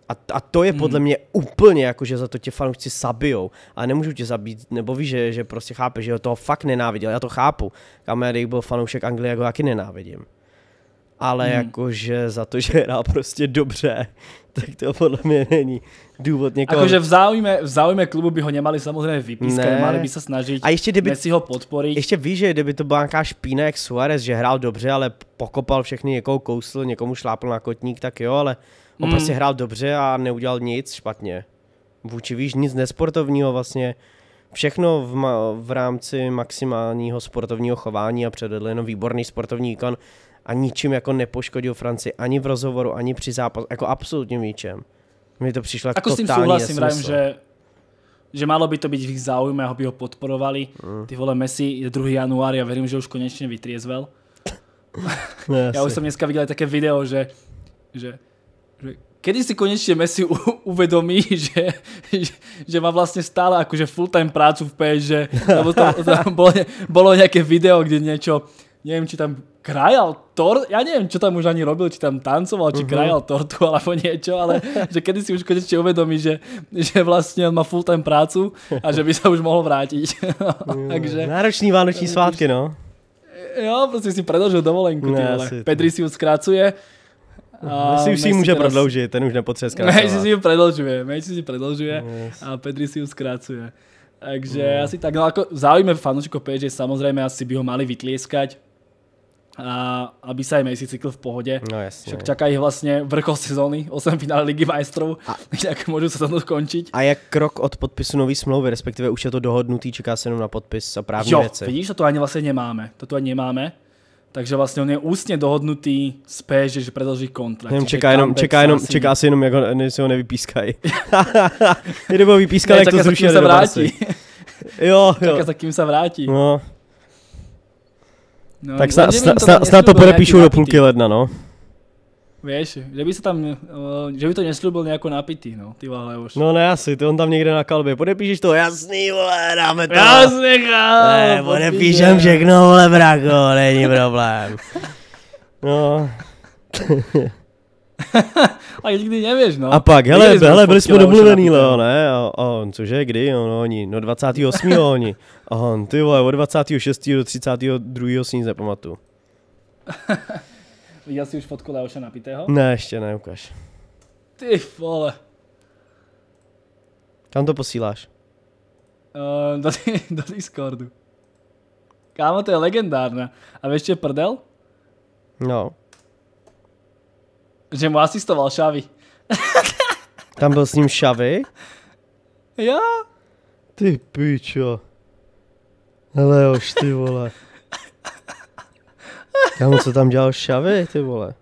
[SPEAKER 1] A, a to je podle hmm. mě úplně jako, že za to tě fanoušci zabijou. A nemůžu tě zabít, nebo víš, že, že prostě chápeš, že ho toho fakt nenáviděl. Já to chápu. Kamarád, byl fanoušek Anglie, jako taky nenávidím. Ale hmm. jakože za to, že hrál prostě dobře, tak to podle mě není důvod někoho. jakože v záujme,
[SPEAKER 2] v záujme klubu by ho nemali samozřejmě vypískat, ne. nemali by se snažit a ještě kdyby, si
[SPEAKER 1] ho podporit. Ještě víš, že kdyby to byla nějaká špína jak Suarez, že hrál dobře, ale pokopal všechny, někoho kousl, někomu šlápl na kotník, tak jo, ale On prostě mm. prostě hrál dobře a neudělal nic špatně. Vůči víš, nic nesportovního vlastně. Všechno v, ma- v rámci maximálního sportovního chování a předvedl jenom výborný sportovní ikon a ničím jako nepoškodil Francii ani v rozhovoru, ani při zápasu, jako absolutně ničem. Mně to přišlo jako, jako s tím souhlasím, vrajím,
[SPEAKER 2] že že malo by to být? v jejich záujme, aby ho podporovali. Mm. Ty vole, Messi je 2. január, ja věřím, že už konečně vytriezvel. No, ja už jsem dneska viděl také video, že, že Kedy si konečně Messi u, uvedomí, že, že, že má vlastně stále akože full-time prácu v PSG, lebo to to bolo, bolo nejaké video, kde niečo, neviem, či tam krajal tort, ja neviem, čo tam už ani robil, či tam tancoval, či uh-huh. krajal tortu alebo niečo, ale že kedy si už konečne uvedomí, že, že vlastne on má full time prácu a že by sa už mohol vrátiť. Mm, Takže,
[SPEAKER 1] Náročný vánoční eh, svátky, no.
[SPEAKER 2] Eh, jo, prostě si predlžil dovolenku. Ne, Pedri si ju skracuje No, si už si může teraz... prodloužit, ten už nepotřebuje zkrátka. Mesiu si ji predlžuje, Mesiu si si yes. a Pedri si ju skracuje. Takže mm. asi tak, no ako záujme fanúšikov PSG samozrejme asi by ho mali vytlieskať, a aby sa aj Messi cykl v pohode. No jasne. Však čaká
[SPEAKER 1] ich vlastne vrchol sezóny, 8 finále Ligy majstrov, a, tak môžu sa to skončiť. A jak krok od podpisu nový smlouvy, respektive už je to dohodnutý, čeká sa jenom na podpis a veci. jo,
[SPEAKER 2] vidíš, to tu ani vlastně nemáme. To tu ani nemáme. Takže vlastně on je ústně dohodnutý s PSG, že předloží
[SPEAKER 1] kontrakt. Jenom čeká, jenom, čeká, jenom, asi... čeká asi jenom, jak ho, si ho nevypískají. Kdyby ho
[SPEAKER 2] vypískali, jak to zrušili. se vrátí. jo, jo. Čeká, za kým se vrátí. No. no tak snad, snad, snad to podepíšu do půlky ledna, no. Víš, že by se tam, eh, že by to byl nějako napitý, no, ty vole už. No
[SPEAKER 1] ne no, asi, ty on tam někde na kalbě, podepíšeš to, jasný, vole, dáme to. Jasný, kalb, Ne, podepíšem všechno, vole, brako, není problém. No.
[SPEAKER 2] a nikdy nevíš, no. A pak, hele, hele, hele, byli jsme domluvený, Leo,
[SPEAKER 1] ne? A, a on, cože, kdy? On, no, oni, no 28. oni. A on, ty vole, od 26. do 32. si nic nepamatuju.
[SPEAKER 2] Viděl jsi už fotku Leoša napitého? Ne,
[SPEAKER 1] ještě ne, ukáž.
[SPEAKER 2] Ty vole.
[SPEAKER 1] Kam to posíláš?
[SPEAKER 2] Um, do, do Discordu. Kámo, to je legendárna. A je prdel? No. Že mu asistoval Šavi.
[SPEAKER 1] Tam byl s ním Šavi? Jo. Ty pičo. Leoš, ty vole. Kámo, co tam dělal šavy, ty vole?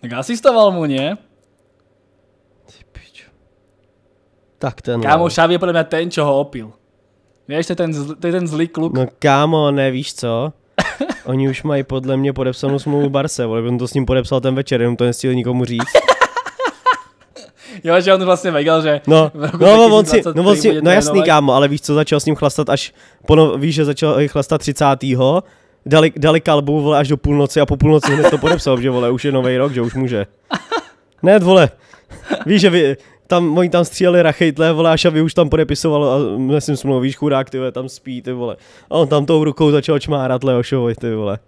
[SPEAKER 1] Tak
[SPEAKER 2] asistoval mu, ne? Ty
[SPEAKER 1] piču. Tak ten. Kámo,
[SPEAKER 2] šavy je podle mě ten, čo ho
[SPEAKER 1] opil. Víš, to je ten, zl, to je ten zlý kluk. No kámo, nevíš co? Oni už mají podle mě podepsanou smlouvu Barse, vole, on to s ním podepsal ten večer, jenom to nestihl nikomu říct.
[SPEAKER 2] jo, že on vlastně věděl, že... No, no, on si, no, on si, no jasný kámo,
[SPEAKER 1] ale víš co, začal s ním chlastat až, pono, víš, že začal chlastat 30 dali, dali kalbu, vole, až do půlnoci a po půlnoci hned to podepsal, že vole, už je nový rok, že už může. Ne, vole, víš, že vy, tam, oni tam stříleli rachejtle, vole, až aby už tam podepisoval a myslím si no, víš, chudák, ty vole, tam spí, ty vole. A on tam tou rukou začal čmárat Leošovi, ty vole.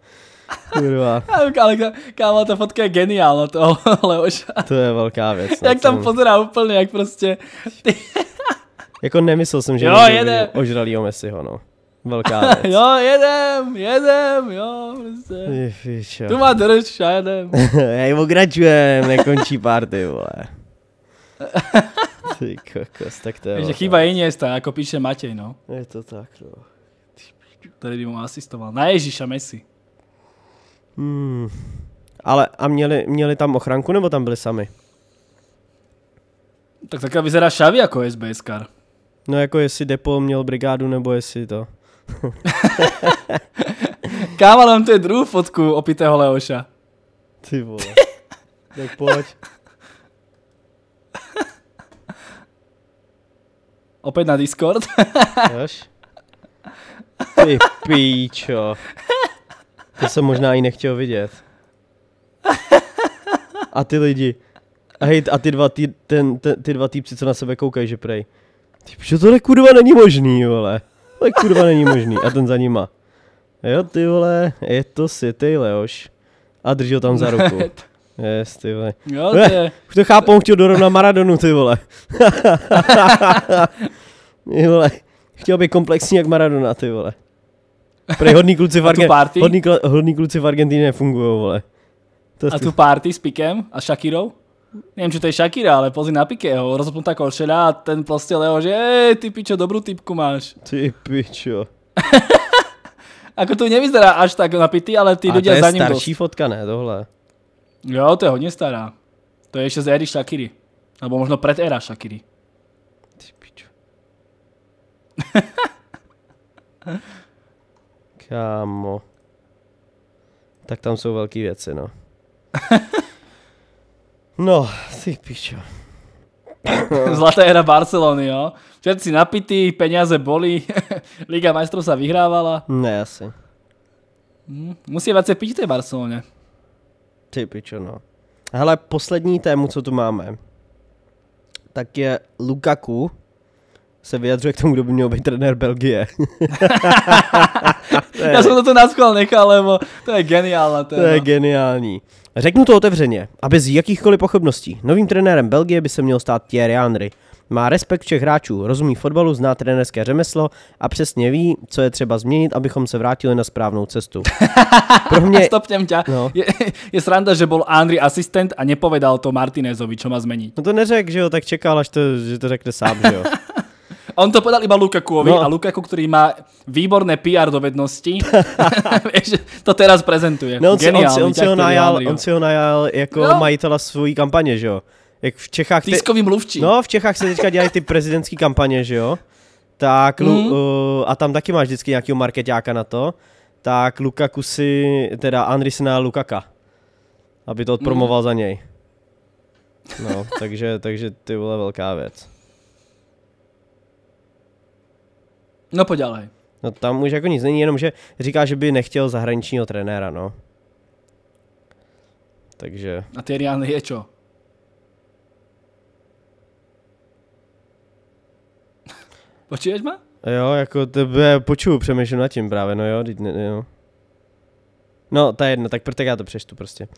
[SPEAKER 1] Kurva.
[SPEAKER 2] Ale kámo, ta fotka je geniálna toho
[SPEAKER 1] Leoša. To je velká věc. jak no, tam
[SPEAKER 2] pozerá úplně, jak prostě... Ty...
[SPEAKER 1] jako nemyslel jsem, že jo, jede. ožralýho Messiho, no. Velká věc.
[SPEAKER 2] jo, jedem, jedem, jo, prostě. Ježišo. Tu má drž já jedem.
[SPEAKER 1] jim pokračujem, nekončí party, vole. Ty kokos, tak to je. Takže chyba je Iniesta, jako píše Matěj, no. Je
[SPEAKER 2] to tak, no. Tady by mu asistoval. Na Ježíša Messi.
[SPEAKER 1] Hmm. Ale a měli, měli tam ochranku, nebo tam byli sami?
[SPEAKER 2] Tak takhle vyzerá šavy jako SBS kar.
[SPEAKER 1] No jako jestli Depo měl brigádu, nebo jestli to.
[SPEAKER 2] Kámo, ale mám tu je druhou fotku opitého Leoša. Ty vole.
[SPEAKER 1] tak pojď. Opět na Discord. Jož? Ty píčo. To jsem možná i nechtěl vidět. A ty lidi. A hej, a ty dva, ty, ten, ten, ty dva týpci, co na sebe koukají, že prej. Ty, že tohle kurva není možný, vole tohle kurva není možný. A ten za nima. Jo, ty vole, je to světej leoš. A drží ho tam za ruku. Yes, ty vole. Jo, eh, ty Už to chápu, on chtěl dorovnat Maradonu, ty vole. ty vole. Chtěl by komplexní jak Maradona, ty vole. Prej, hodný kluci v, Argen... hodný, hodný kluci v Argentíně nefungují, vole. To a tu
[SPEAKER 2] party s Pikem a Shakirou? neviem, či to je Shakira, ale pozri na Pikého, rozopnutá košeľa a ten proste Leo, že ej, ty pičo, dobrú typku máš. Ty pičo. Ako to nevyzerá až tak napitý, ale tí ľudia za ním... to je starší fotka, ne, tohle? Jo, to je hodně stará. To je ešte z éry Shakiri, Alebo možno pred éra Shakiri. Ty pičo.
[SPEAKER 1] Kámo. Tak tam jsou velké věci, no. No, si pičo.
[SPEAKER 2] Zlatá era Barcelony, jo? Všetci napití, peniaze boli, Liga majstrov sa vyhrávala.
[SPEAKER 1] Ne, asi.
[SPEAKER 2] Hm, musí se piť v té Barceloně.
[SPEAKER 1] Ty pičo, no. Hele, poslední tému, co tu máme, tak je Lukaku, se vyjadřuje k tomu, kdo by měl být trenér Belgie. Já jsem to
[SPEAKER 2] tu náschval nechal, lebo to je geniální. To je
[SPEAKER 1] geniální. Řeknu to otevřeně a bez jakýchkoliv pochybností. Novým trenérem Belgie by se měl stát Thierry Henry. Má respekt všech hráčů, rozumí fotbalu, zná trenerské řemeslo a přesně ví, co je třeba změnit, abychom se vrátili na správnou cestu. Pro mě... Stop těm tě. No. Je, je, sranda, že byl Andri asistent
[SPEAKER 2] a nepovedal to Martinezovi, co má změnit. No to neřek, že jo, tak čekal, až to, že to řekne sám, že jo. On to podal iba Lukakuovi no. a Lukaku, ktorý má výborné PR dovednosti, to teraz prezentuje. No, on, Geniálny, on, si, on, si ho najal, on si
[SPEAKER 1] ho najal jako no. majitela svojí kampaně, že jo? Jak v Čechách... Te... Tiskový mluvčí. No, v Čechách se teďka dělají ty prezidentské kampaně, že jo? Tak, mm. uh, a tam taky máš vždycky nějakého marketáka na to. Tak Lukaku si, teda Andri na Lukaka, aby to odpromoval mm. za něj. No, takže, takže ty byla velká věc. No podělej. No tam už jako nic není, jenom že říká, že by nechtěl zahraničního trenéra, no. Takže...
[SPEAKER 2] A ty reálně je čo? Počuješ ma?
[SPEAKER 1] Jo, jako tebe počuju, přemýšlím nad tím právě, no jo, ne, jo. No, ta jedna, tak protože já to přečtu prostě.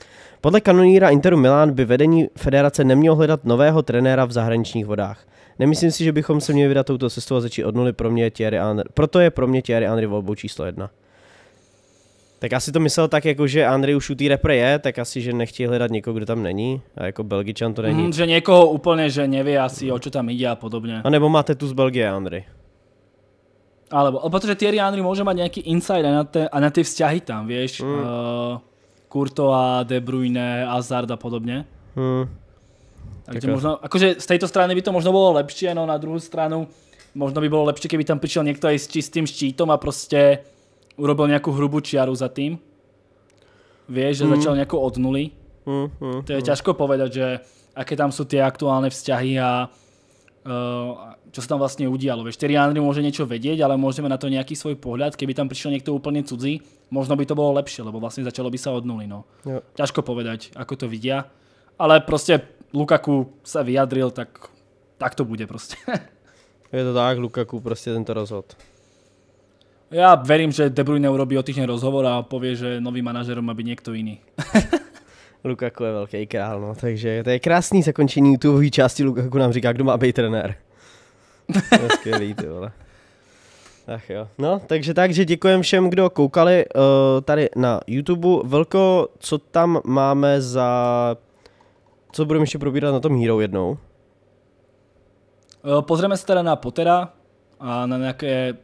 [SPEAKER 1] Podle kanoníra Interu Milán by vedení federace nemělo hledat nového trenéra v zahraničních vodách. Nemyslím si, že bychom se měli vydat touto cestou a začít od nuly. Pro mě Thierry Henry, proto je pro mě Thierry Henry volbou číslo jedna. Tak asi to myslel tak, jako že Andrej už u té repre je, tak asi, že nechtějí hledat někoho, kdo tam není. A jako Belgičan to není. Mm,
[SPEAKER 2] že někoho úplně, že neví asi, o co tam jde a podobně. A
[SPEAKER 1] nebo máte tu z Belgie, Andrej.
[SPEAKER 2] Alebo, protože Thierry Henry může mít nějaký insight a na, te, a na ty vzťahy tam, víš. Mm. Uh, eh, Kurto a De Bruyne, Hazard a podobně.
[SPEAKER 1] Hmm. Takže možno,
[SPEAKER 2] akože z tejto strany by to možno bolo lepšie, no na druhú stranu možno by bolo lepšie, keby tam prišiel niekto aj s čistým štítom a proste urobil nejakú hrubú čiaru za tým. Vieš, že mm. začal nejako od nuly. Mm, mm, to je mm. ťažko povedať, že aké tam sú tie aktuálne vzťahy a e, čo sa tam vlastne udialo. Vieš, Terry Henry môže niečo vedieť, ale môžeme na to nejaký svoj pohľad. Keby tam prišiel niekto úplne cudzí, možno by to bolo lepšie, lebo vlastne začalo by sa od nuly. No. Jo. Ťažko povedať, ako to vidia. Ale proste Lukaku se vyjadril, tak, tak to bude prostě.
[SPEAKER 1] je to tak, Lukaku prostě tento rozhod.
[SPEAKER 2] Já verím, že De Bruyne urobí o týždeň rozhovor a povie, že novým manažerom má být někdo jiný. Lukaku je velký král, no,
[SPEAKER 1] takže to je krásný zakončení YouTube části Lukaku nám říká, kdo má být trenér. To je skvělý, ty vole. Ach jo. No, takže tak, že děkujem všem, kdo koukali uh, tady na YouTube. Velko, co tam máme za co budeme ještě probírat na tom Hero jednou? Eh,
[SPEAKER 2] pozrieme se teda na potera a na nějaké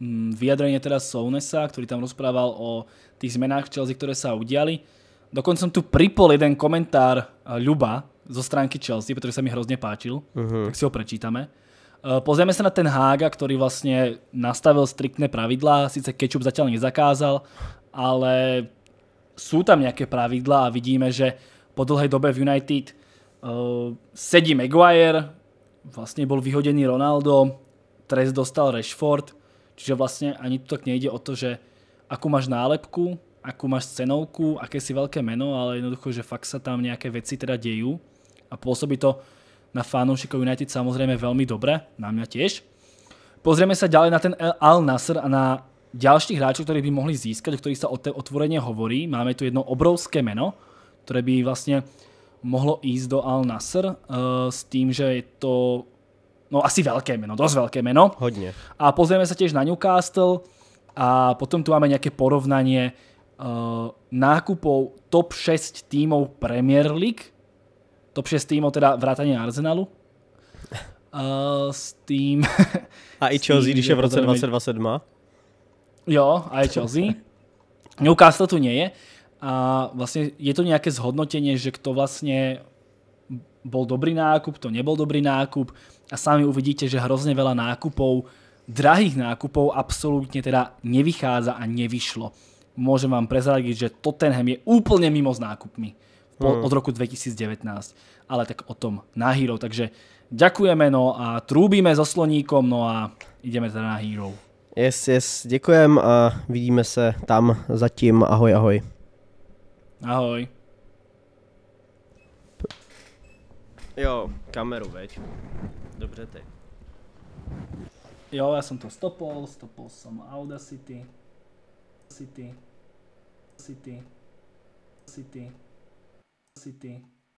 [SPEAKER 2] mm, vyjadrenie teda Sounesa, ktorý tam rozprával o tých zmenách v Chelsea, ktoré sa udiali. Dokonce som tu pripol jeden komentár Ľuba eh, zo stránky Chelsea, pretože sa mi hrozne páčil, uh mhm. -huh. tak si ho prečítame. Eh, pozrieme sa na ten Haga, ktorý vlastne nastavil striktné pravidlá, sice ketchup zatiaľ nezakázal, ale sú tam nejaké pravidlá a vidíme, že po dlhej dobe v United uh, sedí Maguire, vlastne bol vyhodený Ronaldo, trest dostal Rashford, čiže vlastne ani tu tak nejde o to, že akú máš nálepku, akú máš cenovku, aké si veľké meno, ale jednoducho, že fakt sa tam nejaké veci teda dejú a pôsobí to na fanúšikov United samozrejme veľmi dobre, na mňa tiež. Pozrieme sa ďalej na ten Al Nasr a na ďalších hráčov, ktorí by mohli získať, o ktorých sa otvorenie hovorí. Máme tu jedno obrovské meno, ktoré by vlastne mohlo ísť do Al Nasr uh, s tým, že je to no asi velké jméno, dost velké jméno. Hodně. A pozrieme se těž na Newcastle a potom tu máme nějaké porovnanie uh, nákupov top 6 týmů Premier League, top 6 týmů teda vrátane Arsenalu, uh, s tým...
[SPEAKER 1] A i Chelsea, když je v roce 2027?
[SPEAKER 2] Jo, a i Chelsea. Newcastle tu nie je a vlastne je to nejaké zhodnotenie, že kto vlastne bol dobrý nákup, to nebol dobrý nákup a sami uvidíte, že hrozne veľa nákupov, drahých nákupov absolútne teda nevychádza a nevyšlo. Môžem vám prezradiť, že Tottenham je úplne mimo s nákupmi mm. od roku 2019, ale tak o tom na Hero, takže ďakujeme no a trúbíme so Sloníkom no a ideme teda na Hero.
[SPEAKER 1] Yes, yes, děkujem a vidíme se tam zatím. Ahoj, ahoj. Ahoj. Jo, kameru, veď. Dobře ty.
[SPEAKER 2] Jo, já jsem to stopol, stopol jsem Audacity. City. City. City. City. City.